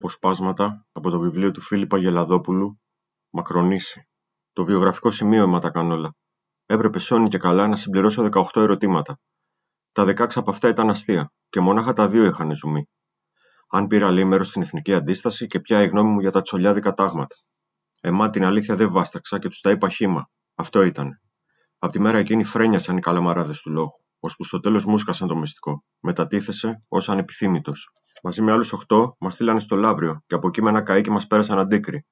αποσπάσματα από το βιβλίο του Φίλιππα Γελαδόπουλου «Μακρονήσι». Το βιογραφικό σημείωμα τα κανόλα. Έπρεπε σώνει και καλά να συμπληρώσω 18 ερωτήματα. Τα 16 από αυτά ήταν αστεία και μονάχα τα δύο είχαν ζουμί. Αν πήρα λίγο μέρο στην εθνική αντίσταση και ποια η γνώμη μου για τα τσολιάδικα τάγματα. Εμά την αλήθεια δεν βάσταξα και τους τα είπα χήμα. Αυτό ήταν. Απ' τη μέρα εκείνη φρένιασαν οι καλαμαράδες του λόγου ώσπου στο τέλος μου σκάσαν το μυστικό. Μετατίθεσε ως ανεπιθύμητος. Μαζί με άλλους 8 μας στείλανε στο Λαύριο και από εκεί με ένα καίκι μας πέρασαν αντίκρι.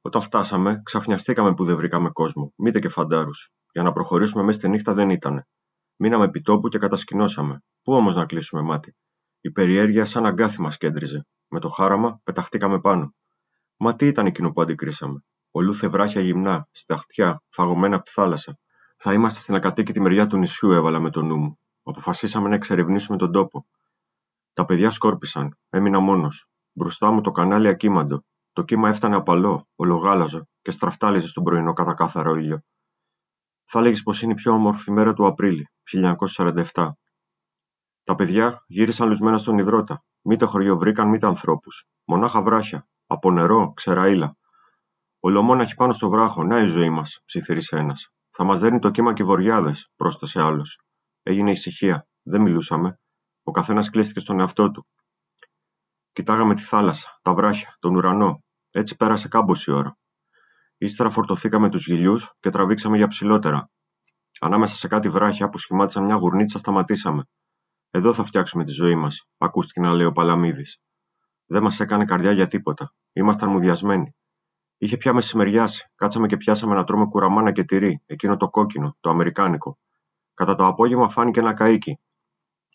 Όταν φτάσαμε, ξαφνιαστήκαμε που δεν βρήκαμε κόσμο, μήτε και φαντάρους. Για να προχωρήσουμε μέσα στη νύχτα δεν ήταν. Μείναμε επιτόπου και κατασκηνώσαμε. Πού όμως να κλείσουμε μάτι. Η περιέργεια σαν αγκάθι μας κέντριζε. Με το χάραμα πεταχτήκαμε πάνω. Μα τι ήταν εκείνο που αντικρίσαμε. Ολούθε βράχια γυμνά, σταχτιά, φαγωμένα από τη θάλασσα. Θα είμαστε στην ακατοίκητη μεριά του νησιού, έβαλα με το νου μου. Αποφασίσαμε να εξερευνήσουμε τον τόπο. Τα παιδιά σκόρπισαν. Έμεινα μόνος. Μπροστά μου το κανάλι ακύμαντο. Το κύμα έφτανε απαλό, ολογάλαζο και στραφτάλιζε στον πρωινό κατά κάθαρο ήλιο. Θα έλεγε πως είναι η πιο όμορφη μέρα του Απρίλη, 1947. Τα παιδιά γύρισαν λουσμένα στον υδρότα. Μήτε χωριό βρήκαν, μήτε ανθρώπους. Μονάχα βράχια. Από νερό, ξεραίλα. Ολομόναχοι πάνω στο βράχο. Να η ζωή μας, ψιθύρισε ένας. Θα μας δέρνει το κύμα και βοριάδες, πρόσθεσε άλλος. Έγινε ησυχία. Δεν μιλούσαμε. Ο καθένας κλείστηκε στον εαυτό του. Κοιτάγαμε τη θάλασσα, τα βράχια, τον ουρανό. Έτσι πέρασε κάμποση ώρα. Ύστερα φορτωθήκαμε τους γυλιούς και τραβήξαμε για ψηλότερα. Ανάμεσα σε κάτι βράχια που σχημάτισαν μια γουρνίτσα σταματήσαμε. Εδώ θα φτιάξουμε τη ζωή μας, ακούστηκε να λέει ο Παλαμίδης. Δεν μας έκανε καρδιά για τίποτα. Ήμασταν μουδιασμένοι. Είχε πια μεσημεριάσει. Κάτσαμε και πιάσαμε να τρώμε κουραμάνα και τυρί, εκείνο το κόκκινο, το αμερικάνικο. Κατά το απόγευμα φάνηκε ένα καίκι.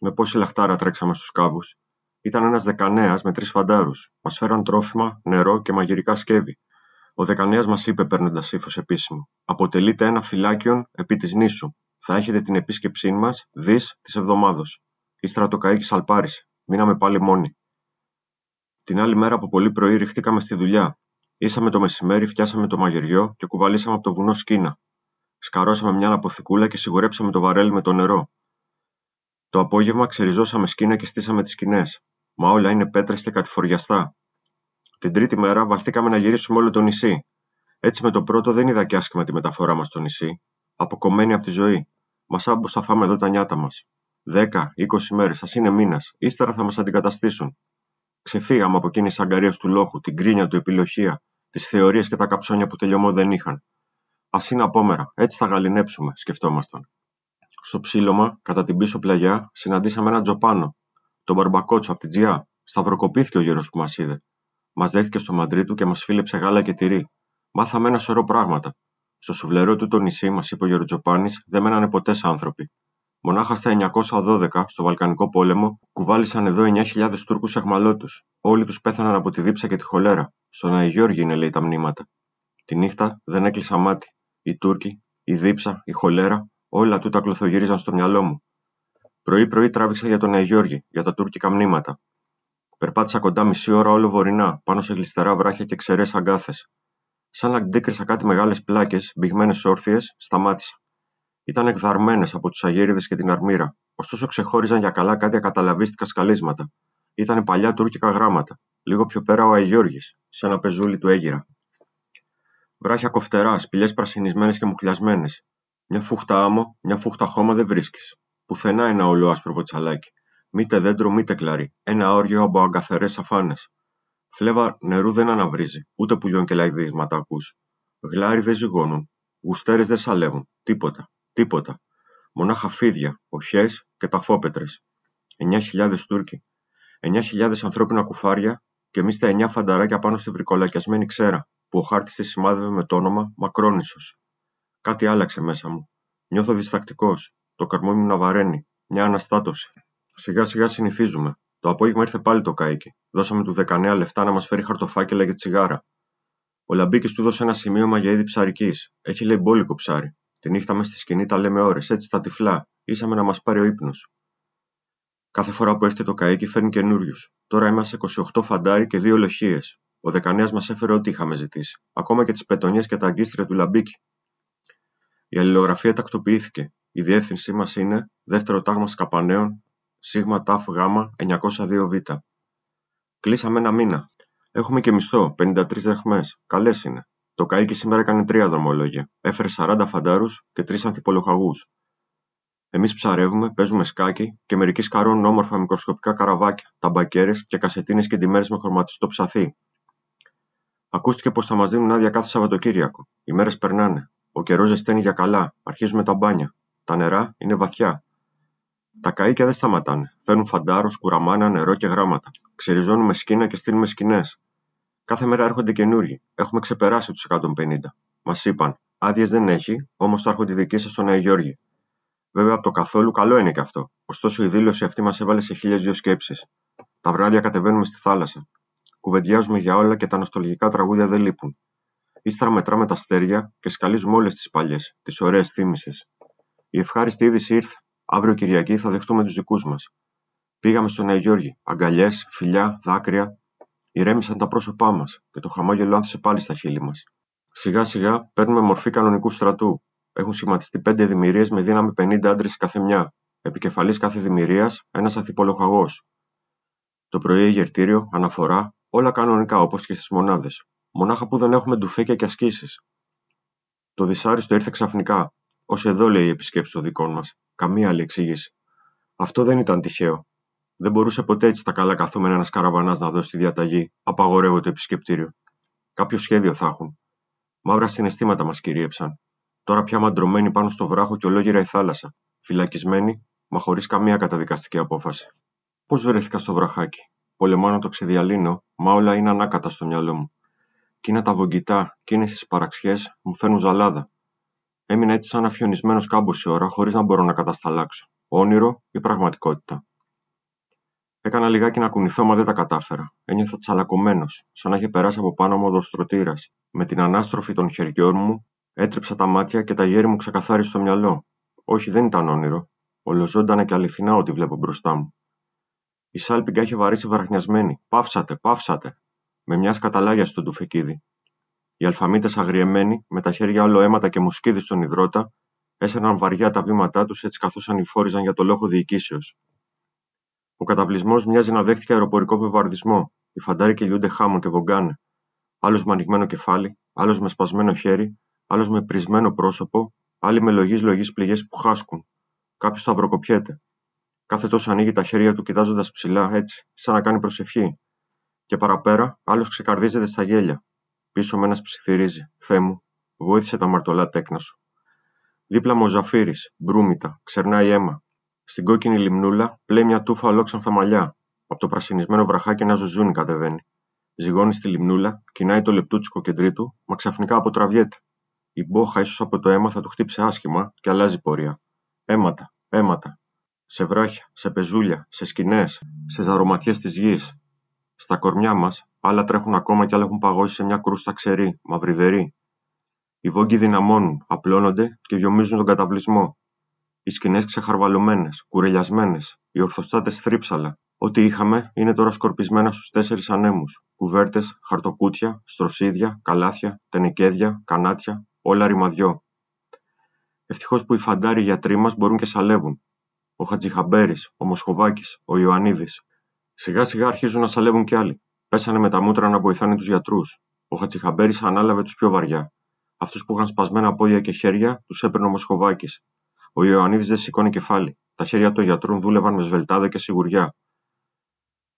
Με πόση λαχτάρα τρέξαμε στους κάβους. Ήταν ένας δεκανέας με τρεις φαντάρους. Μας φέραν τρόφιμα, νερό και μαγειρικά σκεύη. Ο δεκανέας μας είπε, παίρνοντας ύφος επίσημο: Αποτελείται ένα φυλάκιον επί της νήσου. Θα έχετε την επίσκεψή μας δις της εβδομάδος. Ύστερα το καίκι σαλπάρισε. Μείναμε πάλι μόνοι. Την άλλη μέρα από πολύ πρωί ρηχτήκαμε στη δουλειά. Ήσαμε το μεσημέρι, φτιάσαμε το μαγειριό και κουβαλήσαμε από το βουνό σκίνα. Σκαρώσαμε μια αποθηκούλα και σιγουρέψαμε το βαρέλι με το νερό. Το απόγευμα ξεριζώσαμε σκίνα και στήσαμε τις σκηνές. Μα όλα είναι πέτρες και κατηφοριαστά. Την τρίτη μέρα βαλθήκαμε να γυρίσουμε όλο το νησί. Έτσι με το πρώτο δεν είδα και άσχημα τη μεταφορά μας στο νησί. Αποκομμένη από τη ζωή. Μας άμπω φάμε εδώ τα νιάτα μας. Δέκα, είκοσι μέρες, ας είναι μήνα, ύστερα θα μας αντικαταστήσουν. Ξεφύγαμε από εκείνη της αγκαρίας του λόχου, την κρίνια του επιλοχία, τις θεωρίες και τα καψόνια που τελειωμό δεν είχαν. Ας είναι απόμερα, έτσι θα γαλινέψουμε, σκεφτόμασταν. Στο ψήλωμα, κατά την πίσω πλαγιά, συναντήσαμε έναν τζοπάνο, τον Μπαρμπακότσο από την Τζιά. Σταυροκοπήθηκε ο γύρος που μας είδε. Μας δέχτηκε στο μαντρί του και μας φίλεψε γάλα και τυρί. Μάθαμε ένα σωρό πράγματα. Στο σουβλερό του το νησί, μας είπε ο Γεροτζοπάνη, δεν μένανε ποτές άνθρωποι. Μονάχα στα 912, στο Βαλκανικό πόλεμο, κουβάλισαν εδώ 9.000 τουρκού αχμαλώτους. Όλοι τους πέθαναν από τη δίψα και τη χολέρα. Στον Αϊγιώργη είναι λέει τα μνήματα. Τη νύχτα δεν έκλεισα μάτι. Οι Τούρκοι, η δίψα, η χολέρα, όλα τούτα κλωθογύριζαν στο μυαλό μου. Πρωί-πρωί τράβηξα για τον Αϊγιώργη, για τα τουρκικά μνήματα. Περπάτησα κοντά μισή ώρα όλο βορεινά, πάνω σε γλιστερά βράχια και ξερές αγκάθες. Σαν να αντίκρισα κάτι μεγάλες πλάκες, μπηγμένες όρθιες, σταμάτησα ήταν εκδαρμένες από τους Αγίριδες και την Αρμύρα, ωστόσο ξεχώριζαν για καλά κάτι ακαταλαβίστικα σκαλίσματα. Ήταν παλιά τουρκικά γράμματα. Λίγο πιο πέρα ο Αγιώργης, σε ένα πεζούλι του έγκυρα. Βράχια κοφτερά, σπηλιές πρασινισμένες και μουχλιασμένες, μια φουχτά άμω, Μια φούχτα άμμο, μια φούχτα χώμα δεν βρίσκεις. Πουθενά ένα ολό τσαλάκι. Μήτε δέντρο, μήτε κλαρί. Ένα όριο από αγκαθερές αφάνε. Φλέβα νερού δεν αναβρίζει, ούτε πουλιών και λαϊδίσματα ακούς. Γλάρι δεν ζυγώνουν. Γουστέρες δεν σαλεύουν. Τίποτα τίποτα, μονάχα φίδια, οχιές και ταφόπετρε. 9.000 Τούρκοι, 9.000 ανθρώπινα κουφάρια και εμείς τα 9 φανταράκια πάνω στη βρικολακιασμένη ξέρα, που ο χάρτης της σημάδευε με το όνομα Μακρόνισος. Κάτι άλλαξε μέσα μου. Νιώθω διστακτικός. Το καρμό μου να βαραίνει. Μια αναστάτωση. Σιγά σιγά συνηθίζουμε. Το απόγευμα ήρθε πάλι το καίκι. Δώσαμε του 19 λεφτά να μας φέρει χαρτοφάκελα και τσιγάρα. Ο Λαμπίκης του δώσε ένα σημείωμα για είδη ψαρικής. Έχει λέει μπόλικο ψάρι. Τη νύχτα μέσα στη σκηνή τα λέμε ώρες, έτσι στα τυφλά, ήσαμε να μας πάρει ο ύπνος. Κάθε φορά που έρχεται το καίκι φέρνει καινούριους. Τώρα είμαστε 28 φαντάρι και δύο λοχίες. Ο δεκανέα μας έφερε ό,τι είχαμε ζητήσει, ακόμα και τις πετονιές και τα αγκίστρια του λαμπίκι. Η αλληλογραφία τακτοποιήθηκε. Η διεύθυνσή μας είναι δεύτερο τάγμα Σκαπανέων, σίγμα τάφ γάμα 902 β. Κλείσαμε ένα μήνα. Έχουμε και μισθό, 53 δραχμές. Καλές είναι. Το καίκι σήμερα έκανε τρία δρομολόγια. Έφερε 40 φαντάρους και τρεις ανθιπολοχαγού. Εμείς ψαρεύουμε, παίζουμε σκάκι και μερικοί σκαρώνουν όμορφα μικροσκοπικά καραβάκια, ταμπακέρες και κασετίνες και τιμέρε με χρωματιστό ψαθί. Ακούστηκε πως θα μας δίνουν άδεια κάθε Σαββατοκύριακο. Οι μέρες περνάνε. Ο καιρός ζεσταίνει για καλά. Αρχίζουμε τα μπάνια. Τα νερά είναι βαθιά. Τα καίκια δεν σταματάνε. Φέρνουν φαντάρους, κουραμάνα, νερό και γράμματα. Ξεριζώνουμε σκίνα και στείλουμε σκηνές. Κάθε μέρα έρχονται καινούργοι. Έχουμε ξεπεράσει τους 150. Μας είπαν, άδειες δεν έχει, όμως θα έρχονται δικοί σας στον Γιώργη. Βέβαια από το καθόλου καλό είναι και αυτό. Ωστόσο η δήλωση αυτή μας έβαλε σε χίλιες δύο σκέψεις. Τα βράδια κατεβαίνουμε στη θάλασσα. Κουβεντιάζουμε για όλα και τα νοστολογικά τραγούδια δεν λείπουν. Ύστερα μετράμε τα στέρια και σκαλίζουμε όλες τις παλιές, τις ωραίες θύμησες. Η ευχάριστη είδηση ήρθε. Αύριο Κυριακή θα δεχτούμε τους δικούς μας. Πήγαμε στον Αγιώργη. Αγκαλιές, φιλιά, δάκρυα, Ηρέμησαν τα πρόσωπά μας και το χαμόγελο άνθησε πάλι στα χείλη μας. Σιγά-σιγά παίρνουμε μορφή κανονικού στρατού. Έχουν σχηματιστεί πέντε δημιουργίες με δύναμη 50 άντρε καθεμιά. Επικεφαλής κάθε δημιουργίας, ένας αθυπολοχαγό. Το πρωί γερτήριο, αναφορά, όλα κανονικά όπως και στις μονάδες. Μονάχα που δεν έχουμε ντουφέκια και ασκήσεις. Το δυσάριστο ήρθε ξαφνικά. Ως εδώ λέει η επισκέψη των δικών μας. Καμία άλλη εξήγηση. Αυτό δεν ήταν τυχαίο. Δεν μπορούσε ποτέ έτσι τα καλά καθόμενα ένας καραβανάς να δώσει τη διαταγή: Απαγορεύω το επισκεπτήριο. Κάποιο σχέδιο θα έχουν. Μαύρα συναισθήματα μας κυρίεψαν. Τώρα πια μαντρωμένοι πάνω στο βράχο και ολόγυρα η θάλασσα, φυλακισμένοι, μα χωρίς καμία καταδικαστική απόφαση. Πώς βρέθηκα στο βραχάκι. Πολεμάνω το ξεδιαλύνω, μα όλα είναι ανάκατα στο μυαλό μου. Κίνα τα βογγητά, κίνε τι παραξιές μου φαίνουν ζαλάδα. Έμεινα έτσι σαν αφιονισμένος κάμποση ώρα, χωρίς να μπορώ να κατασταλάξω. Όνειρο ή πραγματικότητα. Έκανα λιγάκι να κουνηθώ, μα δεν τα κατάφερα. Ένιωθα τσαλακωμένος, σαν να είχε περάσει από πάνω μου ο Με την ανάστροφη των χεριών μου, έτρεψα τα μάτια και τα γέρι μου ξεκαθάρισε το μυαλό. Όχι, δεν ήταν όνειρο. Ολοζόντανα και αληθινά ό,τι βλέπω μπροστά μου. Η σάλπιγγα είχε βαρύσει βραχνιασμένη. Παύσατε, παύσατε! Με μια σκαταλάγια στον τουφεκίδι. Οι αλφαμίτες αγριεμένοι, με τα χέρια όλο αίματα και μουσκίδι στον υδρότα, έσαιναν βαριά τα βήματά τους έτσι καθώς ανηφόριζαν για το λόγο διοικήσεως. Ο καταβλισμός μοιάζει να δέχτηκε αεροπορικό βεβαρδισμό. Οι φαντάροι κυλιούνται χάμον και βογκάνε. Άλλος με ανοιγμένο κεφάλι, άλλος με σπασμένο χέρι, άλλος με πρισμένο πρόσωπο, άλλοι με λογή λογή πληγές που χάσκουν. Κάποιος σταυροκοπιέται. Κάθε τόσο ανοίγει τα χέρια του κοιτάζοντας ψηλά, έτσι, σαν να κάνει προσευχή. Και παραπέρα, άλλος ξεκαρδίζεται στα γέλια. Πίσω με ένας ψιθυρίζει. Θέ μου, βοήθησε τα μαρτωλά τέκνα σου. Δίπλα μου ο Ζαφύρι, μπρούμητα, ξερνάει αίμα. Στην κόκκινη λιμνούλα πλέει μια τούφα ολόξανθα μαλλιά. Από το πρασινισμένο βραχάκι ένα ζουζούνι κατεβαίνει. Ζυγώνει στη λιμνούλα, κοινάει το λεπτού τσικοκεντρί του, μα ξαφνικά αποτραβιέται. Η μπόχα ίσως από το αίμα θα του χτύψει άσχημα και αλλάζει πορεία. Αίματα, αίματα. Σε βράχια, σε πεζούλια, σε σκηνές, σε ζαρωματιέ της γης. Στα κορμιά μας, άλλα τρέχουν ακόμα και άλλα έχουν παγώσει σε μια κρούστα ξερή, μαυριδερή. Οι βόγκοι δυναμώνουν, απλώνονται και βιομίζουν τον καταβλισμό, οι σκηνές ξεχαρβαλωμένες, κουρελιασμένες, οι ορθοστάτες θρύψαλα, Ό,τι είχαμε είναι τώρα σκορπισμένα στους τέσσερις ανέμους: κουβέρτες, χαρτοκούτια, στροσίδια, καλάθια, τενεκέδια, κανάτια, όλα ρημαδιό. Ευτυχώς που οι φαντάροι γιατροί μας μπορούν και σαλεύουν. Ο Χατζιχαμπέρη, ο Μοσχοβάκης, ο Ιωαννίδης. Σιγά σιγά αρχίζουν να σαλεύουν κι άλλοι. Πέσανε με τα μούτρα να βοηθάνε τους γιατρούς. Ο Χατζιχαμπέρη ανάλαβε τους πιο βαριά. Αυτούς που είχαν σπασμένα πόδια και χέρια τους έπαιρνε ο Μοσχοβάκης ο Ιωαννίδης δεν σηκώνει κεφάλι. Τα χέρια των γιατρών δούλευαν με σβελτάδα και σιγουριά.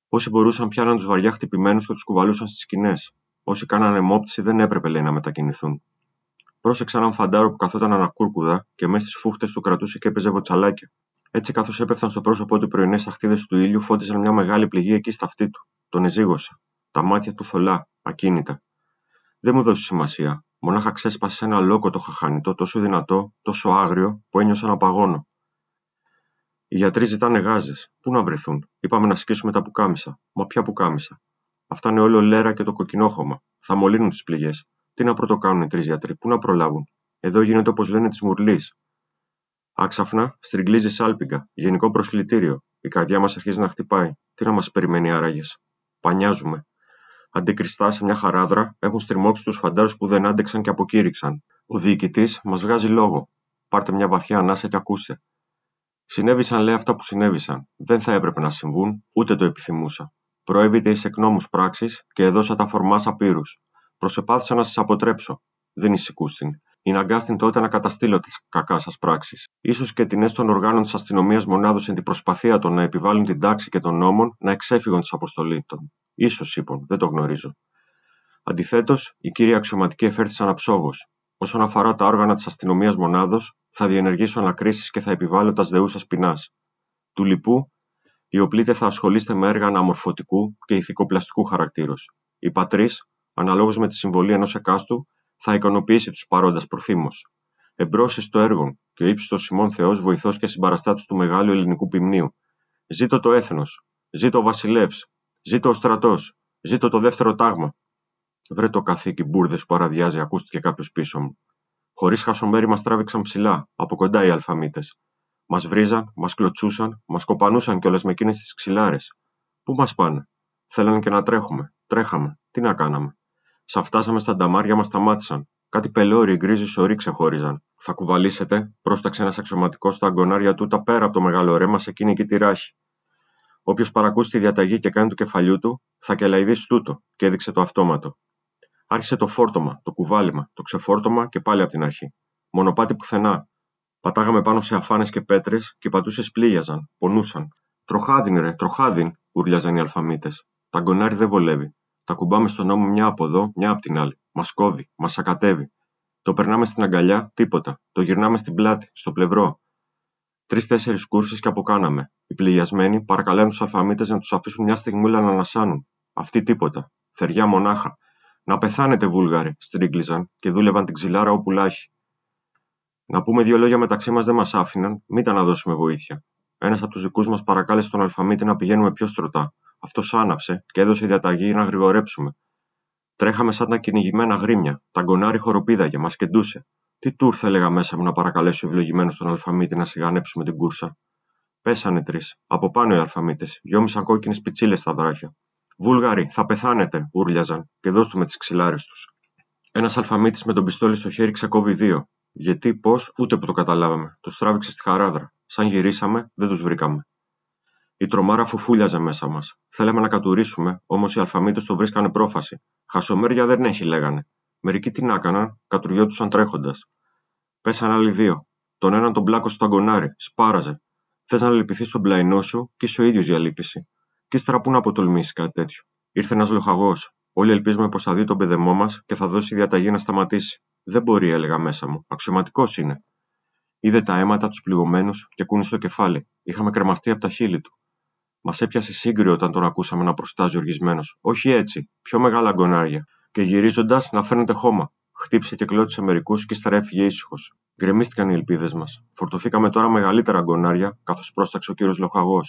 Όσοι μπορούσαν πιάναν τους βαριά χτυπημένους και τους κουβαλούσαν στις σκηνές. Όσοι κάνανε μόπτιση δεν έπρεπε, λέει, να μετακινηθούν. Πρόσεξα έναν φαντάρο που καθόταν ανακούρκουδα και μέσα στις φούχτες του κρατούσε και έπαιζε βοτσαλάκια. Έτσι, καθώς έπεφταν στο πρόσωπό του πρωινές αχτίδες του ήλιου, φώτιζαν μια μεγάλη πληγή εκεί στα αυτή του. Τον εζήγωσα. Τα μάτια του θολά, ακίνητα. Δεν μου δώσει σημασία. Μονάχα ξέσπασε ένα ένα το χαχανιτό τόσο δυνατό, τόσο άγριο, που ένιωσα να παγώνω. Οι γιατροί ζητάνε γάζες. Πού να βρεθούν. Είπαμε να σκίσουμε τα πουκάμισα. Μα ποια πουκάμισα. Αυτά είναι όλο λέρα και το κοκκινόχωμα. Θα μολύνουν τις πληγές. Τι να πρωτοκάνουν οι τρεις γιατροί, πού να προλάβουν. Εδώ γίνεται όπως λένε της μουρλής. Άξαφνα στριγκλίζει σάλπιγγα. Γενικό προσκλητήριο. Η καρδιά μας αρχίζει να χτυπάει. Τι να μας περιμένει άραγες. Πανιάζουμε. Αντικριστά σε μια χαράδρα έχουν στριμώξει τους φαντάρους που δεν άντεξαν και αποκήρυξαν. Ο διοικητής μας βγάζει λόγο. Πάρτε μια βαθιά ανάσα και ακούστε. Συνέβησαν, λέει, αυτά που συνέβησαν. Δεν θα έπρεπε να συμβούν, ούτε το επιθυμούσα. Προέβητε εις εκ νόμους πράξης και έδωσα τα φορμάς απείρους. Προσεπάθησα να σας αποτρέψω. Δεν ησυχούστην ή αγκάστην τότε να καταστήλω τις κακά σας πράξεις. σω και την έστω των οργάνων της αστυνομίας μονάδος την προσπαθία των να επιβάλλουν την τάξη και των νόμων να εξέφυγαν της αποστολής των. σω είπαν, δεν το γνωρίζω. Αντιθέτως, οι κύριοι αξιωματικοί εφέρθησαν αψόγω. Όσον αφορά τα όργανα της αστυνομίας μονάδος, θα διενεργήσω ανακρίσεις και θα επιβάλλω τας δεούσα ποινάς. Του λοιπού, οι οπλίτε θα ασχολείστε με έργα αναμορφωτικού και ηθικοπλαστικού χαρακτήρα. Οι πατρί, αναλόγως με τη συμβολή ενός εκάστου, θα ικανοποιήσει του παρόντα προθύμω. Εμπρό στο το έργο και ο ύψιστος Σιμών Θεός, βοηθός και συμπαραστάτης του μεγάλου ελληνικού ποιμνίου. Ζήτω το έθνος, ζήτω ο βασιλεύς, ζήτω ο στρατός, ζήτω το δεύτερο τάγμα. Βρε το καθήκη μπουρδες που αραδιάζει, ακούστηκε κάποιος πίσω μου. Χωρίς χασομέρι μας τράβηξαν ψηλά, από κοντά οι αλφαμίτες. Μας βρίζαν, μας κλωτσούσαν, μας κοπανούσαν κιόλας με εκείνες τις ξυλάρες. Πού μας πάνε. Θέλανε και να τρέχουμε. Τρέχαμε. Τι να κάναμε. Σα φτάσαμε στα νταμάρια μας σταμάτησαν. Κάτι πελώριοι γκρίζοι σωροί ξεχώριζαν. Θα κουβαλήσετε, πρόσταξε ένας αξιωματικός στα αγκονάρια του πέρα από το μεγάλο ρέμα σε εκείνη και τη ράχη. Όποιος παρακούσει τη διαταγή και κάνει του κεφαλιού του, θα κελαϊδίσει τούτο, και έδειξε το αυτόματο. Άρχισε το φόρτωμα, το κουβάλιμα, το ξεφόρτωμα και πάλι από την αρχή. Μονοπάτι πουθενά. Πατάγαμε πάνω σε αφάνες και πέτρες και οι πατούσες πλήγιαζαν, πονούσαν. Τροχάδιν, ρε, τροχάδιν, ούρλιαζαν οι αλφαμίτες. Τα γκονάρι δεν βολεύει. Τα κουμπάμε στον ώμο μια από εδώ, μια από την άλλη. Μας κόβει, μας ακατεύει. Το περνάμε στην αγκαλιά, τίποτα. Το γυρνάμε στην πλάτη, στο πλευρό. Τρει-τέσσερι κούρσες και αποκάναμε. Οι πληγιασμένοι παρακαλάνε τους αφαμίτες να τους αφήσουν μια στιγμή να ανασάνουν. Αυτή τίποτα. Θεριά μονάχα. Να πεθάνετε, Βούλγαροι, στρίγκλιζαν και δούλευαν την ξυλάρα όπου λάχει. Να πούμε δύο λόγια μεταξύ μας δεν μας άφηναν, τα να δώσουμε βοήθεια. Ένας από τους δικούς μας παρακάλεσε τον Αλφαμίτη να πηγαίνουμε πιο στρωτά. Αυτός άναψε και έδωσε διαταγή να γρηγορέψουμε. Τρέχαμε σαν τα κυνηγημένα γρήμια. Τα γκονάρι χοροπίδαγε, μα κεντούσε. Τι τουρ θα έλεγα μέσα μου να παρακαλέσω ευλογημένος τον Αλφαμίτη να σιγανέψουμε την κούρσα. Πέσανε τρεις. Από πάνω οι Αλφαμίτες. Γιόμισαν κόκκινες πιτσίλες στα βράχια. Βούλγαροι, θα πεθάνετε, ούρλιαζαν και δώστου με τις ξυλάρες τους. Ένας Αλφαμίτης με τον πιστόλι στο χέρι ξεκόβει δύο γιατί, πώς, ούτε που το καταλάβαμε, τους τράβηξε στη χαράδρα. Σαν γυρίσαμε, δεν τους βρήκαμε. Η τρομάρα φουφούλιαζε μέσα μας. Θέλαμε να κατουρίσουμε, όμως οι αλφαμίτες το βρίσκανε πρόφαση. Χασομέρια δεν έχει, λέγανε. Μερικοί την να έκαναν, κατουριώτουσαν τρέχοντας. Πέσαν άλλοι δύο. Τον έναν τον πλάκο στο αγκονάρι, σπάραζε. Θες να λυπηθείς τον πλαϊνό σου και είσαι ο ίδιος για λύπηση. Κι ύστερα πού να αποτολμήσεις κάτι τέτοιο. Ήρθε ένας λοχαγός. Όλοι ελπίζουμε πως θα δει τον παιδεμό μας και θα δώσει διαταγή να σταματήσει. Δεν μπορεί, έλεγα μέσα μου. Αξιωματικός είναι. Είδε τα αίματα τους πληγωμένους και κούνησε το κεφάλι. Είχαμε κρεμαστεί από τα χείλη του. Μας έπιασε σύγκριο όταν τον ακούσαμε να προστάζει οργισμένος. Όχι έτσι. Πιο μεγάλα γκονάρια. Και γυρίζοντας να φαίνεται χώμα. Χτύπησε και κλώτησε μερικούς και ύστερα ήσυχος. Γκρεμίστηκαν οι ελπίδες μας. Φορτωθήκαμε τώρα μεγαλύτερα γκονάρια, καθώς πρόσταξε ο κύριος Λοχαγός.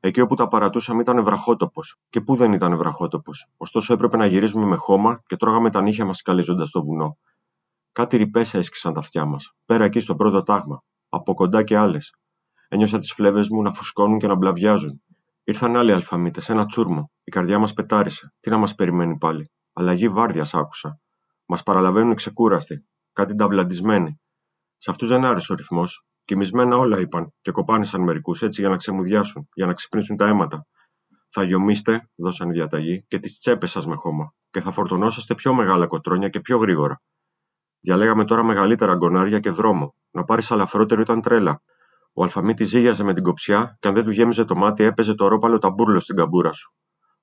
Εκεί όπου τα παρατούσαμε ήταν βραχότοπος. Και πού δεν ήταν βραχότοπος. Ωστόσο έπρεπε να γυρίζουμε με χώμα και τρώγαμε τα νύχια μας καλύζοντα το βουνό. Κάτι ρηπές έσκησαν τα αυτιά μας, πέρα εκεί στο πρώτο τάγμα, από κοντά και άλλες. Ένιωσα τις φλέβες μου να φουσκώνουν και να μπλαβιάζουν. Ήρθαν άλλοι αλφαμίτες, ένα τσούρμο. Η καρδιά μας πετάρισε. Τι να μας περιμένει πάλι. Αλλαγή βάρδιας άκουσα. Μας παραλαβαίνουν ξεκούραστοι, κάτι ταυλαντισμένοι. Σε αυτούς δεν άρεσε ο ρυθμός. Κοιμισμένα όλα είπαν και κοπάνησαν μερικούς έτσι για να ξεμουδιάσουν, για να ξυπνήσουν τα αίματα. Θα γιομίστε, δώσαν διαταγή, και τις τσέπες σας με χώμα, και θα φορτωνόσαστε πιο μεγάλα κοτρόνια και πιο γρήγορα. Διαλέγαμε τώρα μεγαλύτερα αγκονάρια και δρόμο. Να πάρεις αλαφρότερο ήταν τρέλα. Ο αλφαμίτη ζήγιαζε με την κοψιά και αν δεν του γέμιζε το μάτι έπαιζε το ρόπαλο ταμπούρλο στην καμπούρα σου.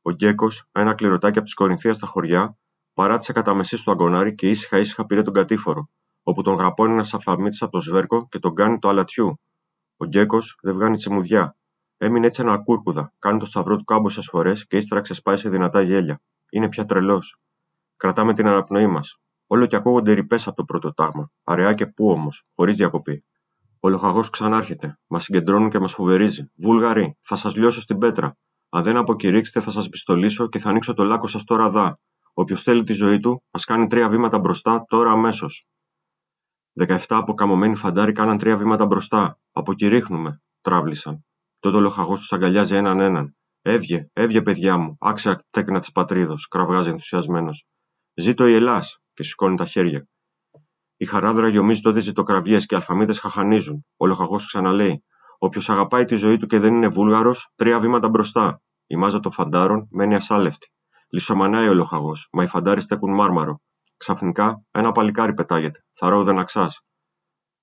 Ο Γκέκος, ένα κληροτάκι από τη Κορινθίας στα χωριά, παράτησε κατά μεσή του αγκονάρι και ήσυχα ήσυχα πήρε τον κατήφορο, όπου τον γραπώνει ένας αλφαμίτης από το σβέρκο και τον κάνει το αλατιού. Ο Γκέκος δεν βγάνει τσιμουδιά. Έμεινε έτσι ένα ακούρκουδα, κάνει το σταυρό του κάμποσε φορές και ύστερα ξεσπάει σε δυνατά γέλια. Είναι πια τρελός. Κρατάμε την αναπνοή μας. Όλο και ακούγονται ρηπές από το πρώτο τάγμα. Αραιά και πού όμως, χωρίς διακοπή. Ο λοχαγός ξανάρχεται. Μας συγκεντρώνουν και μας φοβερίζει. Βούλγαροι, θα σας λιώσω στην πέτρα. Αν δεν αποκηρύξετε, θα σας πιστολίσω και θα ανοίξω το λάκκο σας τώρα δά. Όποιος θέλει τη ζωή του, ας κάνει τρία βήματα μπροστά, τώρα αμέσως. 17 αποκαμωμένοι φαντάροι κάναν τρία βήματα μπροστά. Αποκηρύχνουμε, τράβλησαν. Τότε ο λοχαγός τους αγκαλιάζει έναν έναν. Έβγε, έβγε, παιδιά μου, άξια τέκνα της πατρίδος, κραυγάζει ενθουσιασμένος. Ζήτω η Ελλάδα και σηκώνει τα χέρια. Η χαράδρα γιομίζει το ζητοκραυγέ και οι αλφαμίδες χαχανίζουν. Ο λογαγό ξαναλέει: Όποιος αγαπάει τη ζωή του και δεν είναι βούλγαρος, τρία βήματα μπροστά. Η μάζα των φαντάρων μένει ασάλευτη. Λυσομανάει ο λοχαγός, μα οι φαντάροι στέκουν μάρμαρο. Ξαφνικά ένα παλικάρι πετάγεται, δεν αξάς.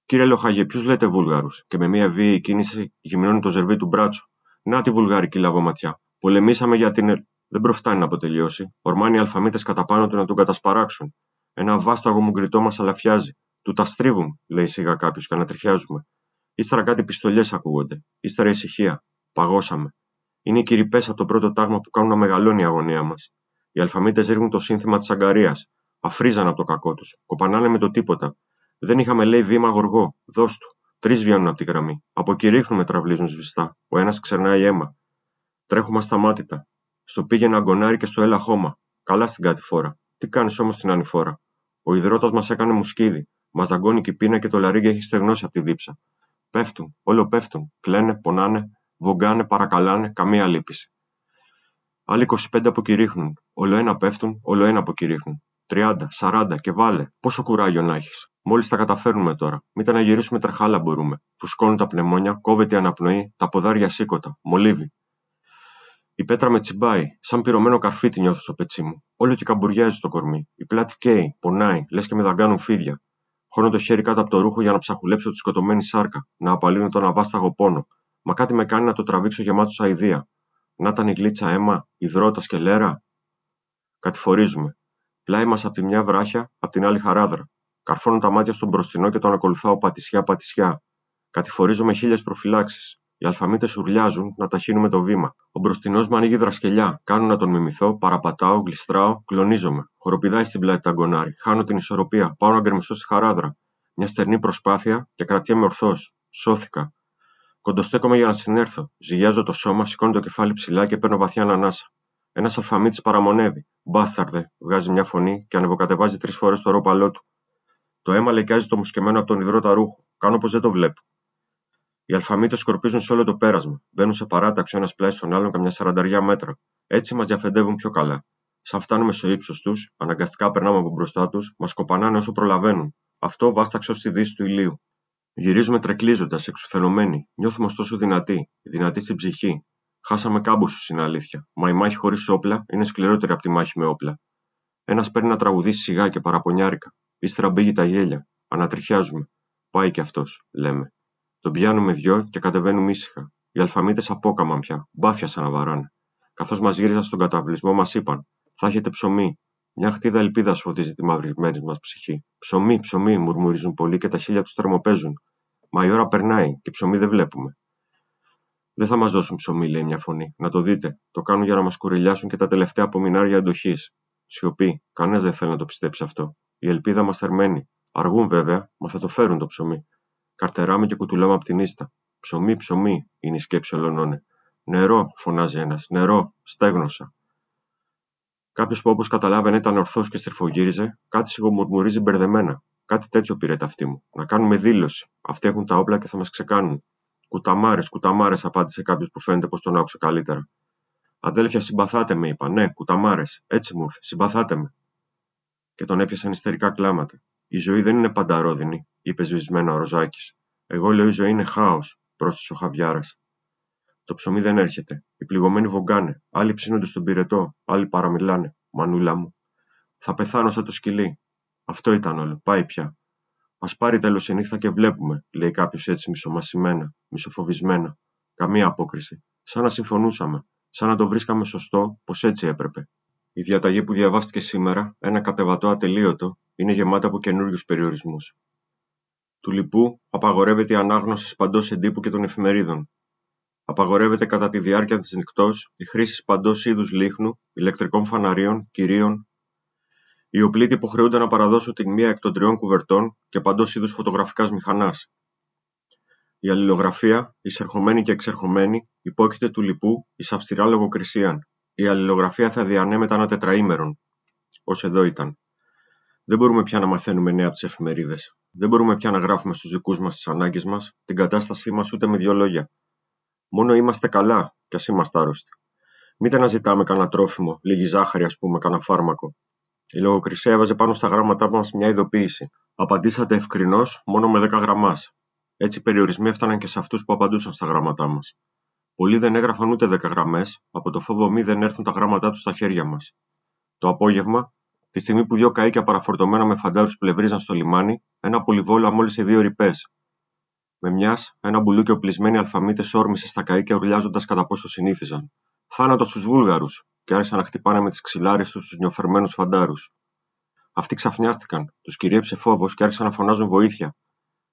Κύριε Λοχαγέ, ποιους λέτε Βούλγαρους, και με μια βίαιη κίνηση γυμνώνει το ζερβί του μπράτσου. Να τη βουλγαρική λαβοματιά. Πολεμήσαμε για την. Δεν προφτάνει να αποτελειώσει. Ορμάνει οι αλφαμίτε κατά πάνω του να τον κατασπαράξουν. Ένα βάσταγο μου γκριτό μας αλαφιάζει. Του τα στρίβουν, λέει σιγά κάποιος, και ανατριχιάζουμε. Ύστερα κάτι πιστολιές ακούγονται. Ύστερα ησυχία. Παγώσαμε. Είναι οι κυρυπές από το πρώτο τάγμα που κάνουν να μεγαλώνει η αγωνία μας. Οι αλφαμίτες ρίχνουν το σύνθημα της αγκαρίας. Αφρίζαν από το κακό τους. Κοπανάνε με το τίποτα. Δεν είχαμε, λέει, βήμα γοργό. Δώσ' του. Τρεις βγαίνουν από τη γραμμή. Από τραυλίζουν σβηστά. Ο ένας ξερνάει αίμα. Τρέχουμε μάτια. Στο πήγαινε αγκονάρι και στο έλα χώμα. Καλά στην φορά. Τι κάνεις όμως την ανηφόρα. Ο υδρότας μας έκανε μουσκίδι. Μας δαγκώνει και η και το λαρίγκι έχει στεγνώσει από τη δίψα. Πέφτουν, όλο πέφτουν. Κλαίνε, πονάνε, βογγάνε, παρακαλάνε, καμία λύπηση. Άλλοι 25 αποκηρύχνουν. Όλο ένα πέφτουν, όλο ένα αποκηρύχνουν. 30, 40 και βάλε. Πόσο κουράγιο να έχεις. Μόλις τα καταφέρνουμε τώρα. Μήτε να γυρίσουμε τρεχάλα μπορούμε. Φουσκώνουν τα πνεμόνια, κόβεται η αναπνοή, τα ποδάρια σήκωτα, μολύβι. Η πέτρα με τσιμπάει, σαν πυρωμένο καρφί τη νιώθω στο πετσί μου. Όλο και καμπουριάζει στο κορμί. Η πλάτη καίει, πονάει, λες και με δαγκάνουν φίδια. Χώνω το χέρι κάτω από το ρούχο για να ψαχουλέψω τη σκοτωμένη σάρκα, να απαλύνω τον αβάσταγο πόνο. Μα κάτι με κάνει να το τραβήξω γεμάτο αηδία. Να ήταν η γλίτσα αίμα, υδρότας και λέρα. Κατηφορίζουμε. Πλάι μας από τη μια βράχια, από την άλλη χαράδρα. Καρφώνω τα μάτια στον μπροστινό και τον ακολουθάω πατησιά-πατησιά. με χίλιες προφυλάξεις. Οι αλφαμίτες ουρλιάζουν, να ταχύνουμε το βήμα. Ο μπροστινός μου ανοίγει δρασκελιά. Κάνω να τον μιμηθώ, παραπατάω, γλιστράω, κλονίζομαι. Χοροπηδάει στην πλάτη τα γκονάρι. Χάνω την ισορροπία. Πάω να γκρεμιστώ στη χαράδρα. Μια στερνή προσπάθεια και κρατιέμαι ορθώ. Σώθηκα. Κοντοστέκομαι για να συνέρθω. Ζυγιάζω το σώμα, σηκώνω το κεφάλι ψηλά και παίρνω βαθιά ανάσα. Ένας αλφαμίτης παραμονεύει. Μπάσταρδε, βγάζει μια φωνή και ανεβοκατεβάζει τρεις φορές το ρόπαλό του. Το αίμα λεκιάζει το μουσκεμένο από τον υδρό τα ρούχο. Κάνω πω δεν το βλέπω. Οι αλφαμίτε σκορπίζουν σε όλο το πέρασμα. Μπαίνουν σε παράταξη ένας πλάι στον άλλον καμιά σαρανταριά μέτρα. Έτσι μας διαφεντεύουν πιο καλά. Σαν φτάνουμε στο ύψος τους, αναγκαστικά περνάμε από μπροστά τους, μας κοπανάνε όσο προλαβαίνουν. Αυτό βάσταξε ως τη δύση του ηλίου. Γυρίζουμε τρεκλίζοντας, εξουθενωμένοι. Νιώθουμε ωστόσο δυνατοί, δυνατοί στην ψυχή. Χάσαμε κάμποσου, είναι αλήθεια. Μα η μάχη χωρίς όπλα είναι σκληρότερη από τη μάχη με όπλα. Ένας παίρνει να τραγουδήσει σιγά και παραπονιάρικα. Ύστερα μπήγει τα γέλια. Ανατριχιάζουμε. Πάει κι αυτός, λέμε. Τον πιάνουμε δυο και κατεβαίνουμε ήσυχα. Οι αλφαμίτες απόκαμαν πια, σαν να βαράνε. Καθώς μας γύριζαν στον καταβλισμό, μας είπαν: Θα έχετε ψωμί. Μια χτίδα ελπίδας φωτίζει τη μαυρισμένη μας ψυχή. Ψωμί, ψωμί, μουρμουρίζουν πολλοί και τα χίλια του τρομοπαίζουν. Μα η ώρα περνάει και ψωμί δεν βλέπουμε. Δεν θα μας δώσουν ψωμί, λέει μια φωνή. Να το δείτε. Το κάνουν για να μας κουρελιάσουν και τα τελευταία απομινάρια εντοχής. Σιωπή, κανένας δεν θέλει να το πιστέψει αυτό. Η ελπίδα μας θερμαίνει. Αργούν βέβαια, μα θα το φέρουν το ψωμί. Καρτεράμε και κουτουλάμε από την ίστα. Ψωμί, ψωμί, είναι η σκέψη όλων Νερό, φωνάζει ένας, νερό, στέγνωσα. Κάποιος που όπως καταλάβαινε ήταν ορθός και στριφογύριζε, κάτι σιγομουρμουρίζει μπερδεμένα. Κάτι τέτοιο πήρε ταυτί μου. Να κάνουμε δήλωση. Αυτοί έχουν τα όπλα και θα μας ξεκάνουν. Κουταμάρες, κουταμάρες, απάντησε κάποιος που φαίνεται πως τον άκουσε καλύτερα. Αδέλφια, συμπαθάτε με, είπα. Ναι, κουταμάρες. Έτσι μου ήρθε. Συμπαθάτε με. Και τον έπιασαν ιστερικά κλάματα. Η ζωή δεν είναι πανταρόδινη, είπε παραμιλάνε, μανούλα μου». ο Ροζάκης. Εγώ λέω η ζωή είναι χάος, πρόσθεσε ο Χαβιάρας. Το ψωμί δεν έρχεται. Οι πληγωμένοι βογκάνε. Άλλοι ψήνονται στον πυρετό. Άλλοι παραμιλάνε. Μανούλα μου. Θα πεθάνω σαν το σκυλί. Αυτό ήταν όλο. Πάει πια. Ας πάρει τέλος η νύχτα και βλέπουμε, λέει κάποιος έτσι μισομασημένα, μισοφοβισμένα. Καμία απόκριση. Σαν να συμφωνούσαμε. Σαν να το βρίσκαμε σωστό, πως έτσι έπρεπε. Η διαταγή που διαβάστηκε σήμερα, ένα κατεβατό ατελείωτο, είναι γεμάτα από καινούριους περιορισμούς. Του λοιπού απαγορεύεται η ανάγνωση παντό εντύπου και των εφημερίδων. Απαγορεύεται κατά τη διάρκεια της νυχτός η χρήση παντό είδους λίχνου, ηλεκτρικών φαναρίων, κυρίων. Οι οπλίτοι υποχρεούνται να παραδώσουν την μία εκ των τριών κουβερτών και παντός είδους φωτογραφικάς μηχανάς. Η αλληλογραφία, εισερχομένη και εξερχομένη, υπόκειται του λοιπού εις αυστηρά λογοκρισία. Η αλληλογραφία θα διανέμεται ανά τετραήμερον, ως εδώ ήταν. Δεν μπορούμε πια να μαθαίνουμε νέα από τις εφημερίδες. Δεν μπορούμε πια να γράφουμε στους δικούς μας τις ανάγκες μας, την κατάστασή μας ούτε με δύο λόγια. Μόνο είμαστε καλά, κι ας είμαστε άρρωστοι. Μην τα ζητάμε κανένα τρόφιμο, λίγη ζάχαρη, ας πούμε, κανένα φάρμακο. Η λογοκρισία έβαζε πάνω στα γράμματά μας μια ειδοποίηση. Απαντήσατε ευκρινώς μόνο με 10 γραμμάς. Έτσι περιορισμοί έφταναν και σε αυτούς που απαντούσαν στα γράμματά μας. Πολλοί δεν έγραφαν ούτε 10 γραμμές, από το φόβο μη δεν έρθουν τα γράμματά τους στα χέρια μας. Το απόγευμα, Τη στιγμή που δύο καίκια παραφορτωμένα με φαντάρους πλευρίζαν στο λιμάνι, ένα πολυβόλο μόλις σε δύο ρηπές. Με μιας, ένα μπουλούκι οπλισμένοι αλφαμίτες όρμησε στα καίκια ουρλιάζοντας κατά πώ το συνήθιζαν. Θάνατος στους Βούλγαρους, και άρχισαν να χτυπάνε με τις ξυλάρες τους τους νιοφερμένους φαντάρους. Αυτοί ξαφνιάστηκαν, τους κυρίεψε φόβος και άρχισαν να φωνάζουν βοήθεια.